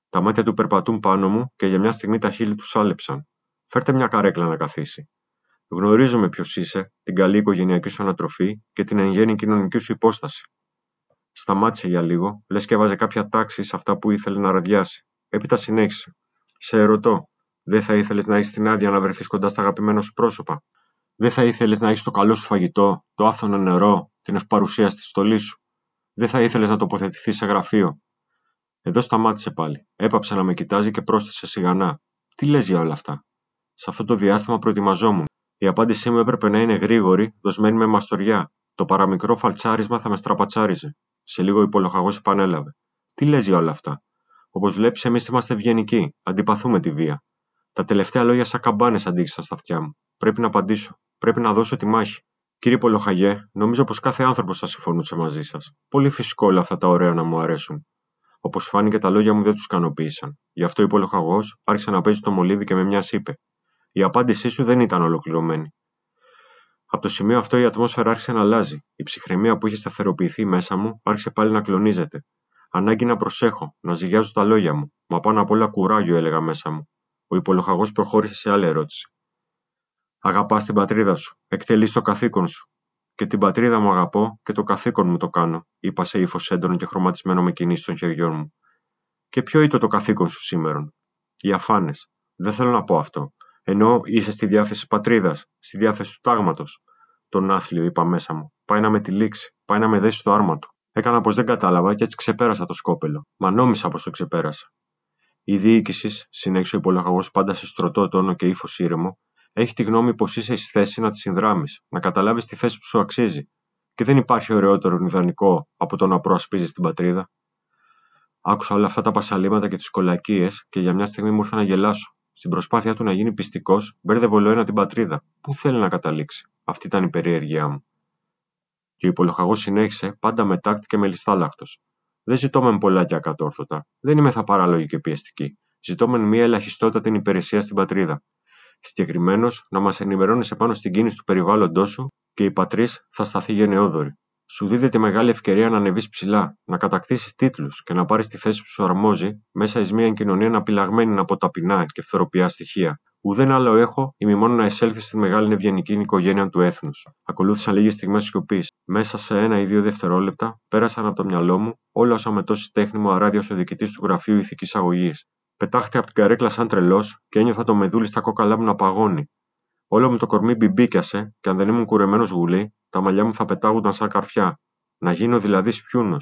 Τα μάτια του περπατούν πάνω μου και για μια στιγμή τα χείλη του σάλεψαν. Φέρτε μια καρέκλα να καθίσει. Γνωρίζουμε ποιος είσαι, την καλή οικογενειακή σου ανατροφή και την εν κοινωνική σου υπόσταση. Σταμάτησε για λίγο, λες και βάζε κάποια τάξη σε αυτά που ήθελε να ραδιάσει. Έπειτα συνέχισε. Σε ερωτώ, δεν θα ήθελες να έχεις την άδεια να βρεθείς κοντά στα αγαπημένα σου πρόσωπα. Δεν θα ήθελες να έχεις το καλό σου φαγητό, το άφθονο νερό, την ευπαρουσία στη στολή σου. Δεν θα ήθελες να τοποθετηθείς σε γραφείο. Εδώ σταμάτησε πάλι. Έπαψε να με κοιτάζει και πρόσθεσε σιγανά. Τι λες για όλα αυτά. Σε αυτό το διάστημα προετοιμαζόμουν. Η απάντησή μου έπρεπε να είναι γρήγορη, δοσμένη με μαστοριά. Το παραμικρό φαλτσάρισμα θα με στραπατσάριζε. Σε λίγο ο υπολογαγό επανέλαβε. Τι λες για όλα αυτά. Όπως βλέπεις, εμείς είμαστε ευγενικοί. Αντιπαθούμε τη βία. Τα τελευταία λόγια σαν καμπάνες αντίχησαν στα αυτιά μου. Πρέπει να απαντήσω. Πρέπει να δώσω τη μάχη. Κύριε Πολοχαγέ, νομίζω πως κάθε άνθρωπος θα συμφωνούσε μαζί σας. Πολύ φυσικό όλα αυτά τα ωραία να μου αρέσουν. Όπως φάνηκε, τα λόγια μου δεν τους ικανοποίησαν. Γι' αυτό ο υπολοχαγός άρχισε να παίζει το μολύβι και με μια είπε: η απάντησή σου δεν ήταν ολοκληρωμένη. Από το σημείο αυτό η ατμόσφαιρα άρχισε να αλλάζει. Η ψυχραιμία που είχε σταθεροποιηθεί μέσα μου άρχισε πάλι να κλονίζεται. Ανάγκη να προσέχω, να ζυγιάζω τα λόγια μου. Μα πάνω απ' όλα κουράγιο, έλεγα μέσα μου. Ο υπολογαγό προχώρησε σε άλλη ερώτηση. Αγαπάς την πατρίδα σου, εκτελείς το καθήκον σου. Και την πατρίδα μου αγαπώ και το καθήκον μου το κάνω, είπα σε ύφος έντονο και χρωματισμένο με κινήσει των χεριών μου. Και ποιο ήταν το καθήκον σου σήμερα, οι αφάνες. Δεν θέλω να πω αυτό ενώ είσαι στη διάθεση της πατρίδας, στη διάθεση του τάγματος, Τον άθλιο είπα μέσα μου. Πάει να με τη τυλίξει, πάει να με δέσει το άρμα του. Έκανα πως δεν κατάλαβα και έτσι ξεπέρασα το σκόπελο. Μα νόμισα πως το ξεπέρασα. Η διοίκηση, συνέχισε ο υπολογαγό πάντα σε στρωτό τόνο και ύφος ήρεμο, έχει τη γνώμη πως είσαι εις θέση να τη συνδράμεις, να καταλάβεις τη θέση που σου αξίζει. Και δεν υπάρχει ωραιότερο ιδανικό από το να προασπίζεις την πατρίδα. Άκουσα όλα αυτά τα πασαλήματα και τις κολακίες και για μια στιγμή μου να γελάσω. Στην προσπάθειά του να γίνει πιστικός, μπέρδευε ολοένα την πατρίδα. Πού θέλει να καταλήξει. Αυτή ήταν η περιέργειά μου. Και ο υπολοχαγός συνέχισε, πάντα με τάκτη και μελιστάλακτο. Δεν μεν πολλά και ακατόρθωτα. Δεν είμαι θα παράλογη και πιεστική. μεν μία ελαχιστότητα την υπηρεσία στην πατρίδα. Συγκεκριμένος, να μας ενημερώνεις επάνω στην κίνηση του περιβάλλοντός σου και η πατρίς θα σταθεί γενναιόδορη σου τη μεγάλη ευκαιρία να ανεβείς ψηλά, να κατακτήσεις τίτλους και να πάρεις τη θέση που σου αρμόζει μέσα εις μια κοινωνία απειλαγμένη από ταπεινά και φθοροπιά στοιχεία. Ουδέν άλλο έχω, ή μόνο να εισέλθει στη μεγάλη ευγενική οικογένεια του έθνους. Ακολούθησαν λίγες στιγμές σιωπής. Μέσα σε ένα ή δύο δευτερόλεπτα πέρασαν από το μυαλό μου όλα όσα με τόση τέχνη μου αράδια ο διοικητή του γραφείου ηθικής αγωγής. Πετάχτηκα από την καρέκλα σαν τρελός και ένιωθα το μεδούλι στα κόκαλά μου να παγώνει. Όλο μου το κορμί μπιμπίκιασε και αν δεν ήμουν κουρεμένος γουλή, τα μαλλιά μου θα πετάγονταν σαν καρφιά, να γίνω δηλαδή σπιούνο.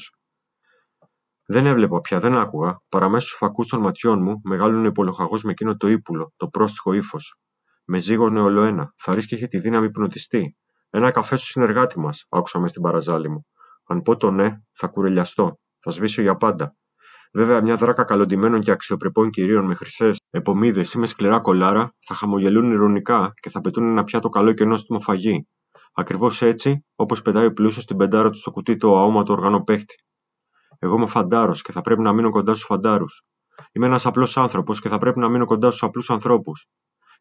Δεν έβλεπα πια, δεν άκουγα, παρά μέσα στους φακούς των ματιών μου μεγάλωνε υπολοχαγός με εκείνο το ύπουλο, το πρόστιχο ύφος. Με ζήγωνε όλο ένα, θα ρίσκε τη δύναμη πνοτιστή. Ένα καφέ στο συνεργάτη μας, άκουσα μες στην παραζάλη μου. Αν πω το ναι, θα κουρελιαστώ, θα σβήσω για πάντα. Βέβαια, μια δράκα καλοντημένων και αξιοπρεπών κυρίων με χρυσές Επομίδες ή με σκληρά κολάρα θα χαμογελούν ηρωνικά και θα πετούν ένα πιάτο καλό και νόστιμο φαγί, ακριβώς έτσι όπως πετάει ο πλούσιος στην πεντάρα του στο κουτί το αόμα του οργανοπαίχτη. Εγώ είμαι φαντάρος και θα πρέπει να μείνω κοντά στους φαντάρους. Είμαι ένας απλός άνθρωπος και θα πρέπει να μείνω κοντά στους απλούς ανθρώπους.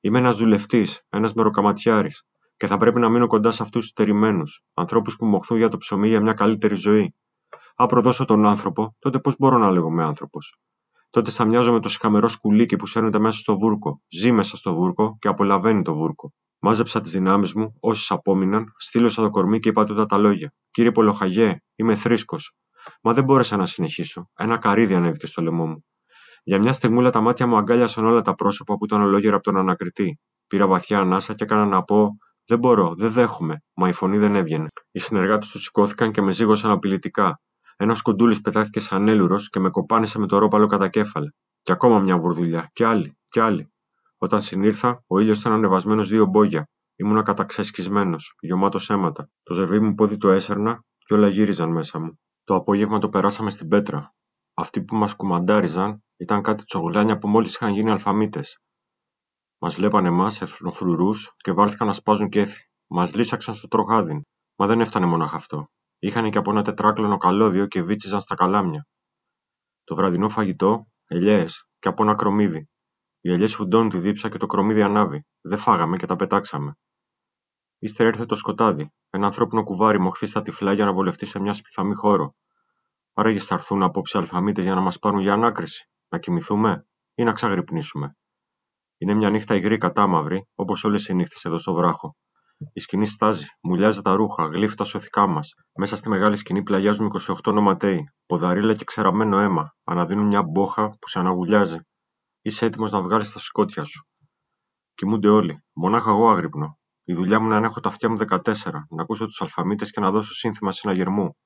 Είμαι ένα δουλευτής, ένας μεροκαματιάρης και θα πρέπει να μείνω κοντά σε αυτούς τους τερημένου, ανθρώπους που μοχθούν για το ψωμί για μια καλύτερη ζωή. προδώσω τον άνθρωπο, τότε πώς μπορώ να λέγω με άνθρωπος τότε θα μοιάζω με το σκαμερό σκουλίκι που σέρνεται μέσα στο βούρκο, ζει μέσα στο βούρκο και απολαβαίνει το βούρκο. Μάζεψα τις δυνάμεις μου, όσες απόμειναν, στείλωσα το κορμί και είπα τότε τα λόγια. Κύριε Πολοχαγέ, είμαι θρήσκος. Μα δεν μπόρεσα να συνεχίσω. Ένα καρύδι ανέβηκε στο λαιμό μου. Για μια στιγμούλα τα μάτια μου αγκάλιασαν όλα τα πρόσωπα που ήταν ολόγερα από τον ανακριτή. Πήρα βαθιά ανάσα και έκανα να πω: Δεν μπορώ, δεν δέχομαι, μα η φωνή δεν έβγαινε. Οι συνεργάτες τους σηκώθηκαν και με ζήγωσαν απειλητικά. Ένας κοντούλης πετάθηκε σαν έλουρος και με κοπάνισε με το ρόπαλο κατά κέφαλα. Και ακόμα μια βουρδουλιά, κι άλλη, κι άλλη. Όταν συνήρθα, ο ήλιος ήταν ανεβασμένος δύο μπόγια. Ήμουνα καταξέσκισμένο, γεμάτο αίματα. Το ζευγί μου πόδι το έσερνα και όλα γύριζαν μέσα μου. Το απόγευμα το περάσαμε στην πέτρα. Αυτοί που μας κουμαντάριζαν ήταν κάτι τσογλάνια που μόλις είχαν γίνει αλφαμίτες. Μας βλέπανε εμάς εφνοφρουρού και βάρθηκαν να σπάζουν κέφι. Μας λύσαξαν στο τροχάδιν. Μα δεν έφτανε μόνο αυτό. Είχαν και από ένα τετράκλωνο καλώδιο και βίτσιζαν στα καλάμια. Το βραδινό φαγητό, ελιές και από ένα κρομίδι. Οι ελιές φουντώνουν τη δίψα και το κρομίδι ανάβει. Δεν φάγαμε και τα πετάξαμε. Ύστερα έρθε το σκοτάδι, ένα ανθρώπινο κουβάρι μοχθεί στα τυφλά για να βολευτεί σε μια σπιθαμή χώρο. Άραγε θα έρθουν απόψε αλφαμίτες για να μας πάρουν για ανάκριση, να κοιμηθούμε ή να ξαγρυπνήσουμε. Είναι μια νύχτα υγρή κατάμαυρη, όπως όλες οι νύχτες εδώ στο βράχο. Η σκηνή στάζει, μουλιάζει τα ρούχα, γλύφει τα σωθικά μας. Μέσα στη μεγάλη σκηνή πλαγιάζουν 28 νοματέοι. Ποδαρίλα και ξεραμένο αίμα. Αναδίνουν μια μπόχα που σε αναγουλιάζει. Είσαι έτοιμος να βγάλεις τα σκότια σου. Κοιμούνται όλοι. Μονάχα εγώ άγρυπνο. Η δουλειά μου είναι να έχω τα αυτιά μου 14, να ακούσω τους αλφαμίτες και να δώσω σύνθημα συναγερμού.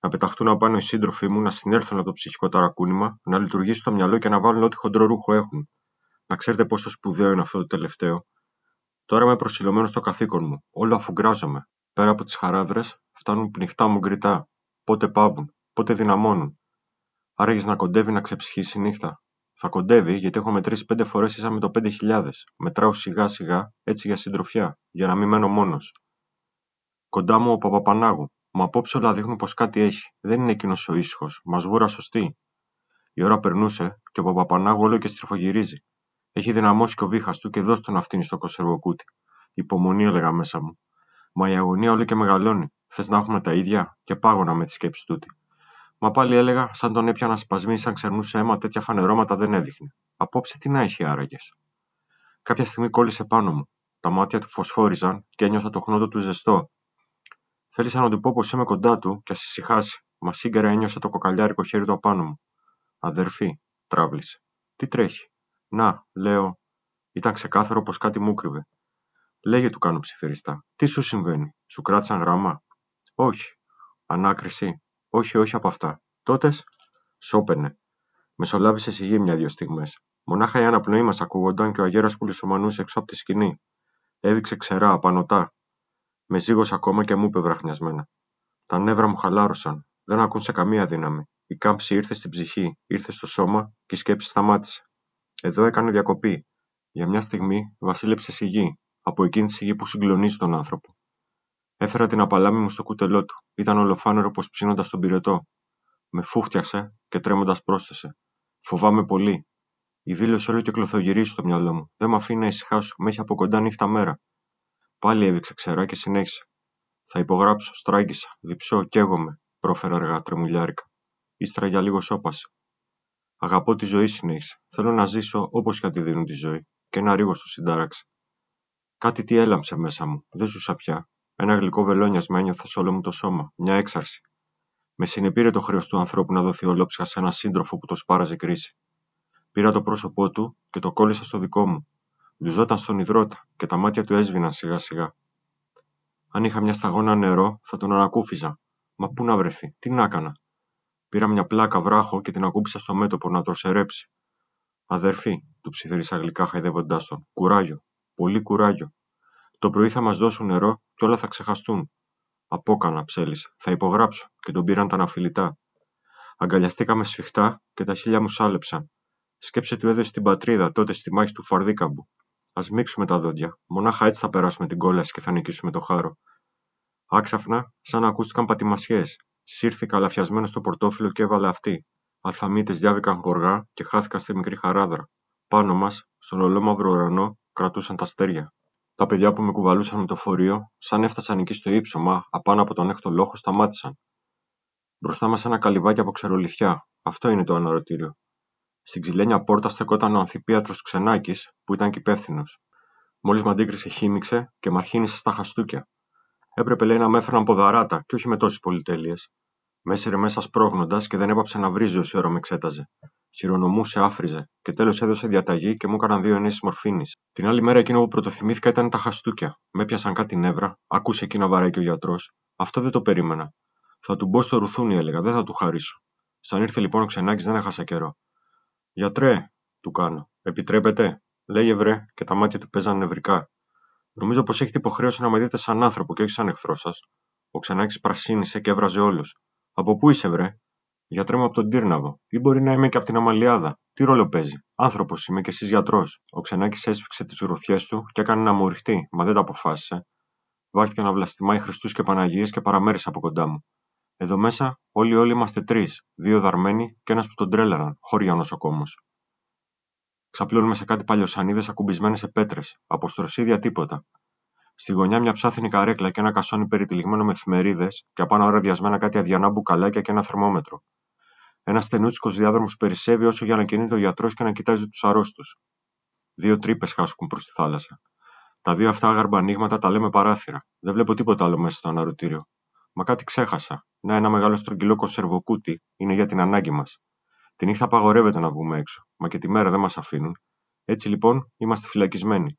Να πεταχτούν απάνω οι σύντροφοί μου, να συνέλθουν από το ψυχικό ταρακούνημα, να λειτουργήσουν το μυαλό και να βάλουν ό,τι χοντρό ρούχο έχουν. Να ξέρετε πόσο σπουδαίο είναι αυτό το τελευταίο, Τώρα είμαι προσιλωμένος στο καθήκον μου, όλο αφουγκράζομαι, πέρα από τις χαράδρες, φτάνουν πνιχτά μου γκριτά, πότε παύουν, πότε δυναμώνουν. Άραγε να κοντεύει να ξεψυχήσει η νύχτα. Θα κοντεύει γιατί έχω μετρήσει πέντε φορές ίσα με το πέντε χιλιάδες. Μετράω σιγά σιγά, έτσι για συντροφιά, για να μην μένω μόνος. Κοντά μου ο Παπαπανάγου. Μα απόψε όλα δείχνουν πως κάτι έχει. Δεν είναι εκείνος ο ήσυχος. Μας βούρα σωστή. Η ώρα περνούσε και ο Παπαπανάγου όλο και στριφογυρίζει. Έχει δυναμώσει και ο βήχα του και δώσ' τον αυτήν στο κοσεργοκούτι. Υπομονή, έλεγα μέσα μου. Μα η αγωνία όλο και μεγαλώνει. Θες να έχουμε τα ίδια, και πάγωνα με τη σκέψη τούτη. Μα πάλι έλεγα, σαν τον έπιανα σπασμή, σαν ξερνούσε αίμα, τέτοια φανερώματα δεν έδειχνε. Απόψε τι να έχει άραγες. Κάποια στιγμή κόλλησε πάνω μου. Τα μάτια του φωσφόριζαν και ένιωσα το χνότο του ζεστό. Θέλησα να του πω πως είμαι κοντά του και ας ησυχάσει, μα σύγκαιρα ένιωσα το κοκαλιάρικο χέρι του απάνω μου. Αδερφή, τράβλησε. Τι τρέχει. Να, λέω. Ήταν ξεκάθαρο πως κάτι μου κρύβε. Λέγε, του κάνω ψιθυριστά. Τι σου συμβαίνει, σου κράτησαν γράμμα. Όχι. Ανάκριση. Όχι, όχι από αυτά. Τότες σώπαινε. Μεσολάβησες η γη μια-δυο στιγμές. Μονάχα η αναπνοή μας ακούγονταν και ο αγέρας που λησομανούσε έξω από τη σκηνή. Έβηξε ξερά, απανοτά. Με ζήγωσε ακόμα και μου είπε βραχνιασμένα. Τα νεύρα μου χαλάρωσαν. Δεν ακούσε καμία δύναμη. Η κάμψη ήρθε στην ψυχή, ήρθε στο σώμα και η σκέψη σταμάτησε. Εδώ έκανε διακοπή. Για μια στιγμή βασίλεψε σιγή, από εκείνη τη σιγή που συγκλονίζει τον άνθρωπο. Έφερα την απαλάμη μου στο κούτελό του. Ήταν ολοφάνερο πως ψήνοντας τον πυρετό. Με φούχτιασε και τρέμοντας πρόσθεσε. Φοβάμαι πολύ. Η δήλωση όλο και κλωθογυρίζει στο μυαλό μου. Δεν με αφήνει να ησυχάσω. Με έχει από κοντά νύχτα μέρα. Πάλι έβηξε ξερά και συνέχισε. Θα υπογράψω, στράγγισα, διψώ, καίγομαι, πρόφερα αργά, τρεμουλιάρικα. Ύστερα για λίγο σώπασε. Αγαπώ τη ζωή, συνέχισε. Θέλω να ζήσω όπως και αν τη δίνουν τη ζωή. Και ένα ρίγο στο συντάραξε. Κάτι τι έλαμψε μέσα μου. Δεν ζούσα πια. Ένα γλυκό βελόνιασμα ένιωθα σε όλο μου το σώμα. Μια έξαρση. Με συνεπήρε το χρέος του ανθρώπου να δοθεί ολόψυχα σε έναν σύντροφο που το σπάραζε κρίση. Πήρα το πρόσωπό του και το κόλλησα στο δικό μου. Λουζόταν στον υδρότα και τα μάτια του έσβηναν σιγά σιγά. Αν είχα μια σταγόνα νερό, θα τον ανακούφιζα. Μα πού να βρεθεί, τι να έκανα. Πήρα μια πλάκα βράχο και την ακούμπησα στο μέτωπο να δροσερέψει. Αδερφή, του ψιθυρίσα γλυκά χαϊδεύοντάς τον. Κουράγιο. Πολύ κουράγιο. Το πρωί θα μας δώσουν νερό και όλα θα ξεχαστούν. Απόκανα, ψέλησα. Θα υπογράψω και τον πήραν τα αναφιλητά. Αγκαλιαστήκαμε σφιχτά και τα χίλια μου σάλεψαν. Σκέψε του έδωσε την πατρίδα τότε στη μάχη του Φαρδίκαμπου. Ας μίξουμε τα δόντια. Μονάχα έτσι θα περάσουμε την κόλαση και θα νικήσουμε το χάρο. Άξαφνα, σαν να ακούστηκαν πατημασιές. Σύρθηκα αλαφιασμένο στο πορτόφυλλο και έβαλε αυτή. Αλφαμίτες διάβηκαν γοργά και χάθηκα στη μικρή χαράδρα. Πάνω μας, στον ολόμαυρο ουρανό, κρατούσαν τα στέρια. Τα παιδιά που με κουβαλούσαν με το φορείο, σαν έφτασαν εκεί στο ύψωμα, απάνω από τον έκτο λόχο, σταμάτησαν. Μπροστά μας ένα καλυβάκι από ξερολιθιά. Αυτό είναι το αναρωτήριο. Στην ξυλένια πόρτα στεκόταν ο ανθυπίατρο Ξενάκης, που ήταν και υπεύθυνος. Μόλις μ' αντίκρισε, και μ' στα χαστούκια. Έπρεπε λέει να με έφεραν ποδαράτα και όχι με τόσες πολυτέλειες. Μέσαιρε μέσα σπρώχνοντας και δεν έπαψε να βρίζει όση ώρα με εξέταζε. Χειρονομούσε, άφριζε και τέλος έδωσε διαταγή και μου έκαναν δύο ενέσεις μορφήνης. Την άλλη μέρα εκείνο που πρωτοθυμήθηκα ήταν τα χαστούκια. Με πιάσαν κάτι νεύρα, ακούσε εκεί να βαράει και ο γιατρός. Αυτό δεν το περίμενα. Θα του μπω στο ρουθούνι, έλεγα, δεν θα του χαρίσω. Σαν ήρθε λοιπόν ο Ξενάκης, δεν έχασα καιρό. Γιατρέ, του κάνω. Επιτρέπετε, λέγε βρε, και τα μάτια του παίζαν νευρικά. Νομίζω πως έχετε υποχρέωση να με δείτε σαν άνθρωπο και όχι σαν εχθρό σας. Ο Ξενάκης πρασίνησε και έβραζε όλους. Από πού είσαι, βρε? Γιατρέ μου από τον Τύρναβο. Ή μπορεί να είμαι και από την Αμαλιάδα. Τι ρόλο παίζει. Άνθρωπος είμαι και εσείς γιατρός. Ο ξανάκη έσφιξε τις ρουθιές του και έκανε να μου ρηχτεί, μα δεν τα αποφάσισε. Βάρθηκε να βλαστημάει Χριστούς και Παναγίες και παραμέρισε από κοντά μου. Εδώ μέσα όλοι όλοι είμαστε τρεις, δύο δαρμένοι και ένας που τον τρέλαναν, χώρια νοσοκόμος. Ξαπλώνουμε σε κάτι παλιοσανίδε ακουμπισμένες σε πέτρες, Αποστροσίδια τίποτα. Στη γωνιά μια ψάθινη καρέκλα και ένα κασόνι περιτυλιγμένο με εφημερίδες, και απάνω ραδιασμένα κάτι αδιανά μπουκαλάκια και ένα θερμόμετρο. Ένας στενούτσικος διάδρομος περισσεύει όσο για να κινείται ο γιατρός και να κοιτάζει τους αρρώστους. Δύο τρύπες χάσκουν προς τη θάλασσα. Τα δύο αυτά άγαρμπα ανοίγματα τα λέμε παράθυρα. Δεν βλέπω τίποτα άλλο μέσα στο αναρωτήριο. Μα κάτι ξέχασα. Να, ένα μεγάλο στρογγυλό κονσερβοκούτι είναι για την ανάγκη μας. Τη νύχτα απαγορεύεται να βγούμε έξω, μα και τη μέρα δεν μας αφήνουν. Έτσι λοιπόν είμαστε φυλακισμένοι.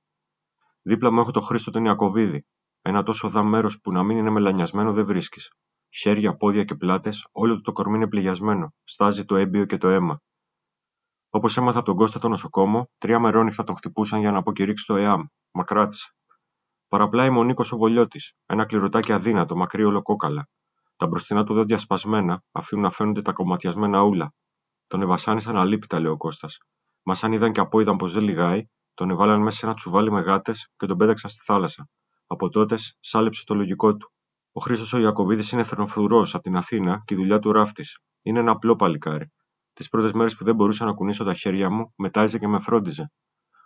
Δίπλα μου έχω το Χρήστο τον Ιακοβίδη. Ένα τόσο δα μέρος που να μην είναι μελανιασμένο δεν βρίσκεις. Χέρια, πόδια και πλάτες, όλο το κορμί είναι πληγιασμένο. Στάζει το έμπιο και το αίμα. Όπως έμαθα από τον Κώστα το νοσοκόμο, τρία μερόνυχτα τον χτυπούσαν για να αποκηρύξει το ΕΑΜ. Μα κράτησε. Παραπλάει μου ο Νίκος ο Βολιώτης, ένα κληρωτάκι αδύνατο, μακρύ ολοκόκαλα. Τα μπροστινά του δόντια σπασμένα αφήνουν να φαίνονται τα κομματιασμένα ούλα. Τον εβασάνισαν αλήπητα, λέει ο Κώστας. Μας αν είδαν και από είδαν πως δεν λιγάει, τον εβάλαν μέσα σε ένα τσουβάλι με γάτες και τον πέταξαν στη θάλασσα. Από τότε σάλεψε το λογικό του. Ο Χρήστος ο Ιακοβίδη είναι θεροφρουρό από την Αθήνα και η δουλειά του ράφτης. Είναι ένα απλό παλικάρι. Τις πρώτες μέρες που δεν μπορούσα να κουνήσω τα χέρια μου, μετάζε και με φρόντιζε.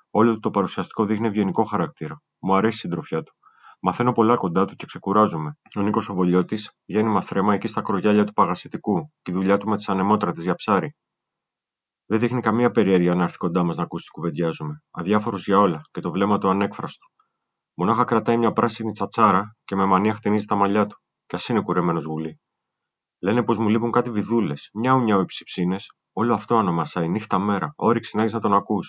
Όλο το παρουσιαστικό δείχνει ευγενικό χαρακτήρα. Μου αρέσει η συντροφιά του. Μαθαίνω πολλά κοντά του και ξεκουράζομαι. Ο Νίκος Οβολιώτη βγαίνει μαθρέμα εκεί στα κρογιάλια του Παγασιτικού και η δουλειά του με τις ανεμότρατες για ψάρι. Δεν δείχνει καμία περιέργεια να έρθει κοντά μας να ακούσει τι κουβεντιάζουμε, αδιάφορος για όλα και το βλέμμα του ανέκφραστο. Μονάχα κρατάει μια πράσινη τσατσάρα και με μανία χτενίζει τα μαλλιά του, κι ας είναι κουρεμένος γουλί. Λένε πως μου λείπουν κάτι βιδούλες, μια ουνιά ου υψηψίνε, όλο αυτό ανομασάει νύχτα μέρα, όρεξη να έχεις να τον ακούς.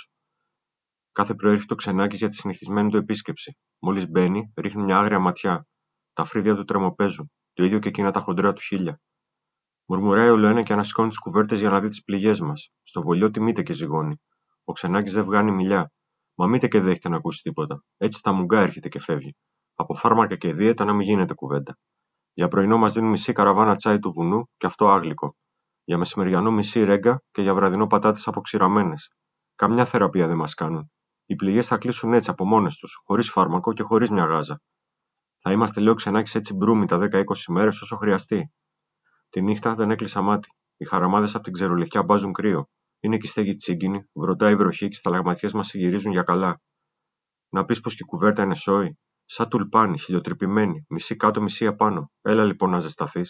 Κάθε προέρχεται το ξενάκι για τη συνηθισμένη του επίσκεψη. Μόλις μπαίνει, ρίχνει μια άγρια ματιά. Τα φρύδια του τρεμοπέζουν, το ίδιο και εκείνα τα χοντρά του χίλια. Μουρμουράει ολοένα και ανασηκώνει τις κουβέρτες για να δει τις πληγές μας. Στο βολιό τιμείται και ζυγώνει. Ο ξενάκης δεν βγάνει μιλιά. Μα μήτε και δέχεται να ακούσει τίποτα. Έτσι τα μουγκά έρχεται και φεύγει. Από φάρμακα και δίαιτα να μην γίνεται κουβέντα. Για πρωινό μας δίνουν μισή καραβάνα τσάι του βουνού και αυτό άγλικο. Για μεσημεριανό μισή ρέγκα και για βραδινό πατάτες αποξηραμένες. Καμιά θεραπεία δεν μας κάνουν. Οι πληγές θα κλείσουν έτσι από μόνες τους, χωρίς φάρμακο και χωρίς μια γάζα. Θα είμαστε, λέω, ξενάκι έτσι μπρούμι τα 10-20 μέρες όσο χρειαστεί. Τη νύχτα δεν έκλεισα μάτι. Οι χαραμάδες από την ξερολιθιά μπάζουν κρύο. Είναι και η στέγη τσίγκινη, βροντά η βροχή και στα λαγματιές μας συγυρίζουν για καλά. Να πεις πως και η κουβέρτα είναι σόη. Σαν τουλπάνη, χιλιοτρυπημένη, μισή κάτω, μισή απάνω. Έλα λοιπόν να ζεσταθείς.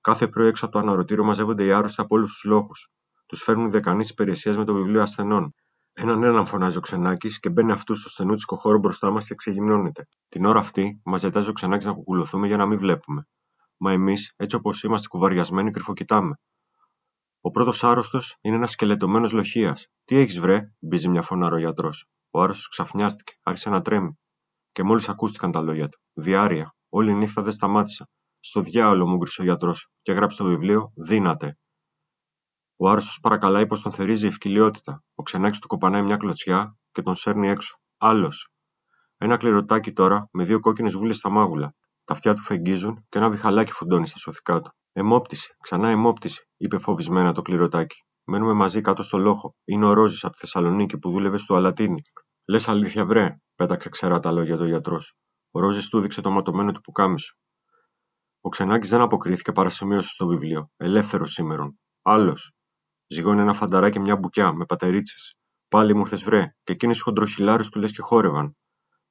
Κάθε πρωί έξω από το αναρωτήριο μαζεύονται οι άρρωστοι από όλους τους λόγου. Τους φέρνουν δεκανείς υπηρεσίες με το βιβλίο ασθενών. Έναν έναν φωνάζει ο Ξενάκης και μπαίνει αυτού στο στενού τη κοχώρου μπροστά μας και ξεγυμνώνεται. Την ώρα αυτή μας ζητάζει ο Ξενάκης να κουκουλωθούμε για να μην βλέπουμε μα εμείς έτσι όπως είμαστε κουβαριασμένοι, κρυφοκοιτάμε. Ο πρώτος άρρωστος είναι ένας σκελετωμένος λοχίας. «Τι έχεις βρε», μπίζει μια φωνάρα ο γιατρός. Ο άρρωστος ξαφνιάστηκε, άρχισε να τρέμει. Και μόλις ακούστηκαν τα λόγια του. Διάρεια. Όλη νύχτα δεν σταμάτησα. Στο διάολο μου γκρισε ο γιατρός και γράψε το βιβλίο Δύνατε. Ο άρρωστος παρακαλάει πως τον θερίζει η ευκυλιότητα. Ο ξενάκι του κοπανάει μια κλωτσιά και τον σέρνει έξω. Άλλος. Ένα κληροτάκι τώρα με δύο κόκκινες βούλες στα μάγουλα. Τα αυτιά του φεγγίζουν και ένα βιχαλάκι φουντώνει στα σωθικά του. Εμόπτηση, ξανά εμόπτηση, είπε φοβισμένα το κληροτάκι. Μένουμε μαζί κάτω στο λόχο. Είναι ο Ρόζης από τη Θεσσαλονίκη που δούλευε στο Αλατίνι. Λες αλήθεια, βρέ, πέταξε ξερά τα λόγια το γιατρός. Ο Ρόζης του δείξε το ματωμένο του πουκάμισο. Ο Ξενάκης δεν αποκρίθηκε παρά στο βιβλίο. Ελεύθερος σήμερα. Άλλος. Ζυγώνει ένα φανταράκι μια μπουκιά με πατερίτσες. Πάλι μου βρέ, και εκείνε οι χοντροχυλάρε του λες και χόρευαν.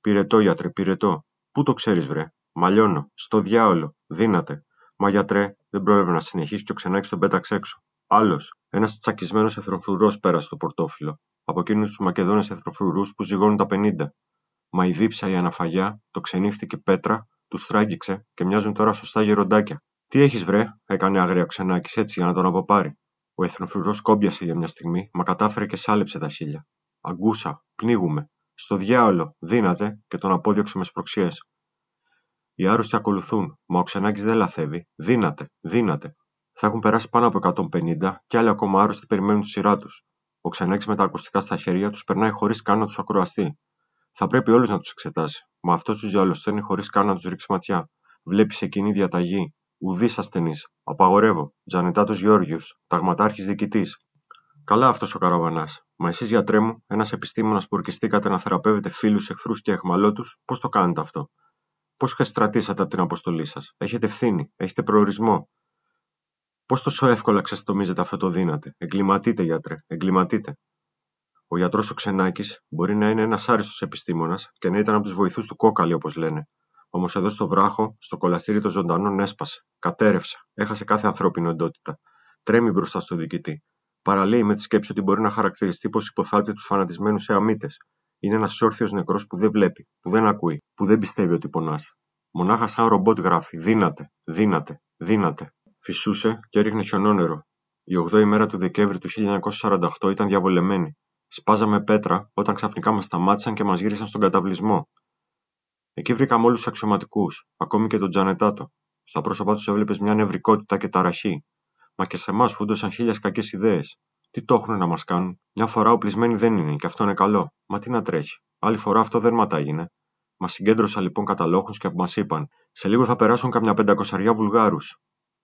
Πυρετό, γιατρέ, πυρετό. Πού το ξέρεις, βρέ, Μαλιώνω, στο διάολο, δύνατε. Μα γιατρέ, δεν πρόλαβε να συνεχίσει και ο ξενάκι τον πέταξε έξω. Άλλος, ένας τσακισμένος εθροφρουρός πέρασε το πορτόφυλλο, από εκείνου τους Μακεδόνες εθροφρουρούς που ζυγώνουν τα 50. Μα η δίψα η αναφαγιά, το ξενύφθηκε πέτρα, τους στράγγιξε και μοιάζουν τώρα σωστά γεροντάκια. Τι έχεις βρε, έκανε άγρια ο ξενάκι έτσι για να τον αποπάρει. Ο εθνοφρουρό κόμπιασε για μια στιγμή, μα κατάφερε και σάλεψε τα χίλια. Αγκούσα, πνίγουμε. Στο διάολο, δύνατε, και τον απόδιωξε με σπροξιές. Οι άρρωστοι ακολουθούν, μα ο Ξενάκης δεν λαθεύει. Δύνατε, δύναται. Θα έχουν περάσει πάνω από 150 και άλλοι ακόμα άρρωστοι περιμένουν τη σειρά τους. Ο Ξενάκης με τα ακουστικά στα χέρια τους περνάει χωρίς καν να τους ακροαστεί. Θα πρέπει όλους να τους εξετάσει, μα αυτός τους διαλωσταίνει χωρίς καν να τους ρίξει ματιά. Βλέπει εκείνη κοινή διαταγή. Ουδής ασθενής. Απαγορεύω. Τζανετάτο Γεώργιου. Ταγματάρχης διοικητής. Καλά αυτός ο καραβανάς. Μα εσείς, γιατρέ μου, ένας επιστήμονας που ορκιστήκατε να θεραπεύετε φίλους, εχθρούς και εχμαλώτους, πώς το κάνετε αυτό. Πώς από την αποστολή σας. έχετε ευθύνη, έχετε προορισμό. Πώς τόσο εύκολα ξεστομίζετε αυτό το δύνατε, εγκληματείτε, γιατρέ, εγκληματείτε. Ο γιατρός ο Ξενάκης μπορεί να είναι ένας άριστος επιστήμονας και να ήταν από τους βοηθούς του κόκαλη, όπως λένε. Όμως εδώ στο βράχο, στο κολαστήρι των ζωντανών έσπασε, κατέρευσε, έχασε κάθε ανθρώπινη οντότητα. Τρέμει μπροστά στο διοικητή. Παραλύει με τη σκέψη ότι μπορεί να χαρακτηριστεί πως υποθάλπτε τους φανατισμένους εαμίτε, είναι ένας όρθιος νεκρός που δεν βλέπει, που δεν ακούει, που δεν πιστεύει ότι πονάς. Μονάχα σαν ρομπότ γράφει «Δύνατε, δύνατε, δύνατε». Φυσούσε και έριχνε χιονόνερο. Η 8η μέρα του Δεκέμβρη του 1948 ήταν διαβολεμένη. Σπάζαμε πέτρα όταν ξαφνικά μας σταμάτησαν και μας γύρισαν στον καταβλισμό. Εκεί βρήκαμε όλους τους αξιωματικούς, ακόμη και τον Τζανετάτο. Στα πρόσωπά τους έβλεπες μια νευρικότητα και ταραχή. Μα και σε εμάς φούντωσαν χίλιες κακές ιδέες. Τι έχουν να μας κάνουν, μια φορά οπλισμένοι δεν είναι, και αυτό είναι καλό, μα τι να τρέχει, άλλη φορά αυτό δεν ματάγινε. Μα συγκέντρωσαν λοιπόν καταλόχου και μας είπαν: Σε λίγο θα περάσουν καμιά πεντακοσαριά Βουλγάρους.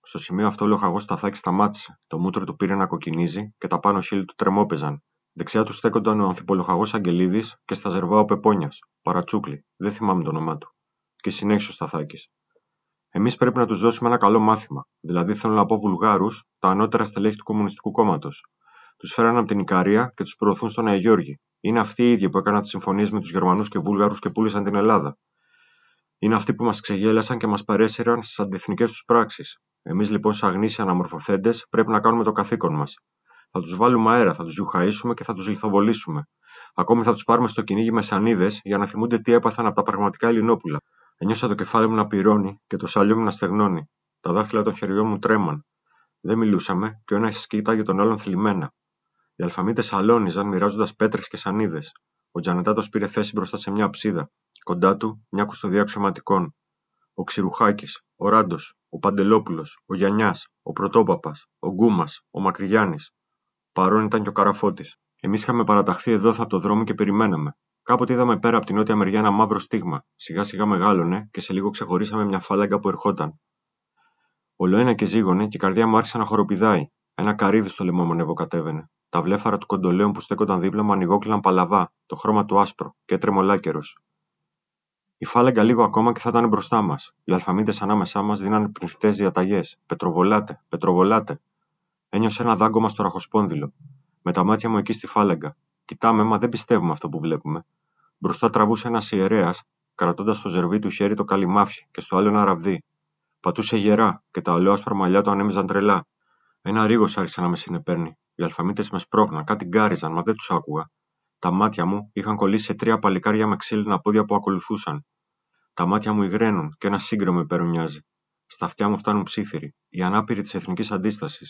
Στο σημείο αυτό ο λοχαγό σταθάκι σταμάτησε. Το μούτρο του πήρε να κοκκινίζει και τα πάνω χείλη του τρεμόπαιζαν. Δεξιά τους στέκονταν ο ανθιπολοχαγό Αγγελίδης και στα ζερβά ο Πεπόνιας, παρατσούκλι, δεν θυμάμαι το όνομά του. Και συνέχισε ο σταθάκι. Εμείς πρέπει να τους δώσουμε ένα καλό μάθημα, δηλαδή θέλω να πω Βουλγάρους, τα ανώτερα στελέχη του Κομμουνιστικού Κόμματος τους φέραν από την Ικαρία και τους προωθούν στον Αιαγιώργη. Είναι αυτοί οι ίδιοι που έκαναν τις συμφωνίες με τους Γερμανούς και Βούλγαρους και πούλησαν την Ελλάδα. Είναι αυτοί που μας ξεγέλασαν και μας παρέσυραν στις αντιεθνικέ τους πράξεις. Εμείς λοιπόν, σαν γνήσιοι αναμορφωθέντες, πρέπει να κάνουμε το καθήκον μας. Θα τους βάλουμε αέρα, θα τους γιουχαίσουμε και θα τους λιθοβολήσουμε. Ακόμη θα τους πάρουμε στο κυνήγι με σανίδες για να θυμούνται τι έπαθαν από τα πραγματικά Ελληνόπουλα. Ένιωσα το κεφάλι μου να πυρώνει και το σαλιό μου να στεγνώνει. Τα δάχτυλα των χεριών μου τρέμαν. Δεν μιλούσαμε και ο ένας κοίταγε τον άλλον θλιμμένα. Οι αλφαμίτες αλώνιζαν μοιράζοντας πέτρες και σανίδες. Ο Τζανετάτος πήρε θέση μπροστά σε μια ψίδα. Κοντά του μια κουστοδία αξιωματικών. Ο Ξηρουχάκη, ο Ράντος, ο Παντελόπουλος, ο Γιανιάς, ο Πρωτόπαπας, ο Γκούμας, ο Μακριγιάννη. Παρόν ήταν και ο Καραφώτης. Εμείς είχαμε παραταχθεί εδώ από το δρόμο και περιμέναμε. Κάποτε είδαμε πέρα από την νότια μεριά ένα μαύρο στίγμα. Σιγά σιγά μεγάλωνε και σε λίγο ξεχωρίσαμε μια φάλαγγα που ερχόταν. Ολοένα και ζήγωνε και η καρδιά μου άρχισε να χοροπηδάει. Ένα καρύδι στο λαιμό μου ανεβοκατέβαινε. Τα βλέφαρα του κοντολέων που στέκονταν δίπλα μου ανοιγόκλαιναν παλαβά, το χρώμα του άσπρο, και έτρεμε Η φάλαγγα λίγο ακόμα και θα ήταν μπροστά μας. Οι αλφαμίτε ανάμεσά μας δίνανε πνιχτές διαταγές. Πετροβολάτε, πετροβολάτε. Ένιωσε ένα δάγκωμα στο ραχοσπόνδυλο. Με τα μάτια μου εκεί στη φάλαγγα. Κοιτάμε, μα δεν πιστεύουμε αυτό που βλέπουμε. Μπροστά τραβούσε ένας ιερέας, κρατώντας στο ζερβί του χέρι το καλυμάφι και στο άλλο ένα ραβδί. Πατούσε γερά και τα ολόασπρα μαλλιά του ανέμιζαν τρελά. Ένα ρίγος άρχισε να με συνεπέρνει. Οι αλφαμίτες με σπρώχναν, κάτι γκάριζαν, μα δεν τους άκουγα. Τα μάτια μου είχαν κολλήσει σε τρία παλικάρια με ξύλινα πόδια που ακολουθούσαν. Τα μάτια μου υγραίνουν και ένα σύγκρομο με Στα αυτιά μου φτάνουν ψήθυροι, οι ανάπηροι της εθνικής αντίστασης.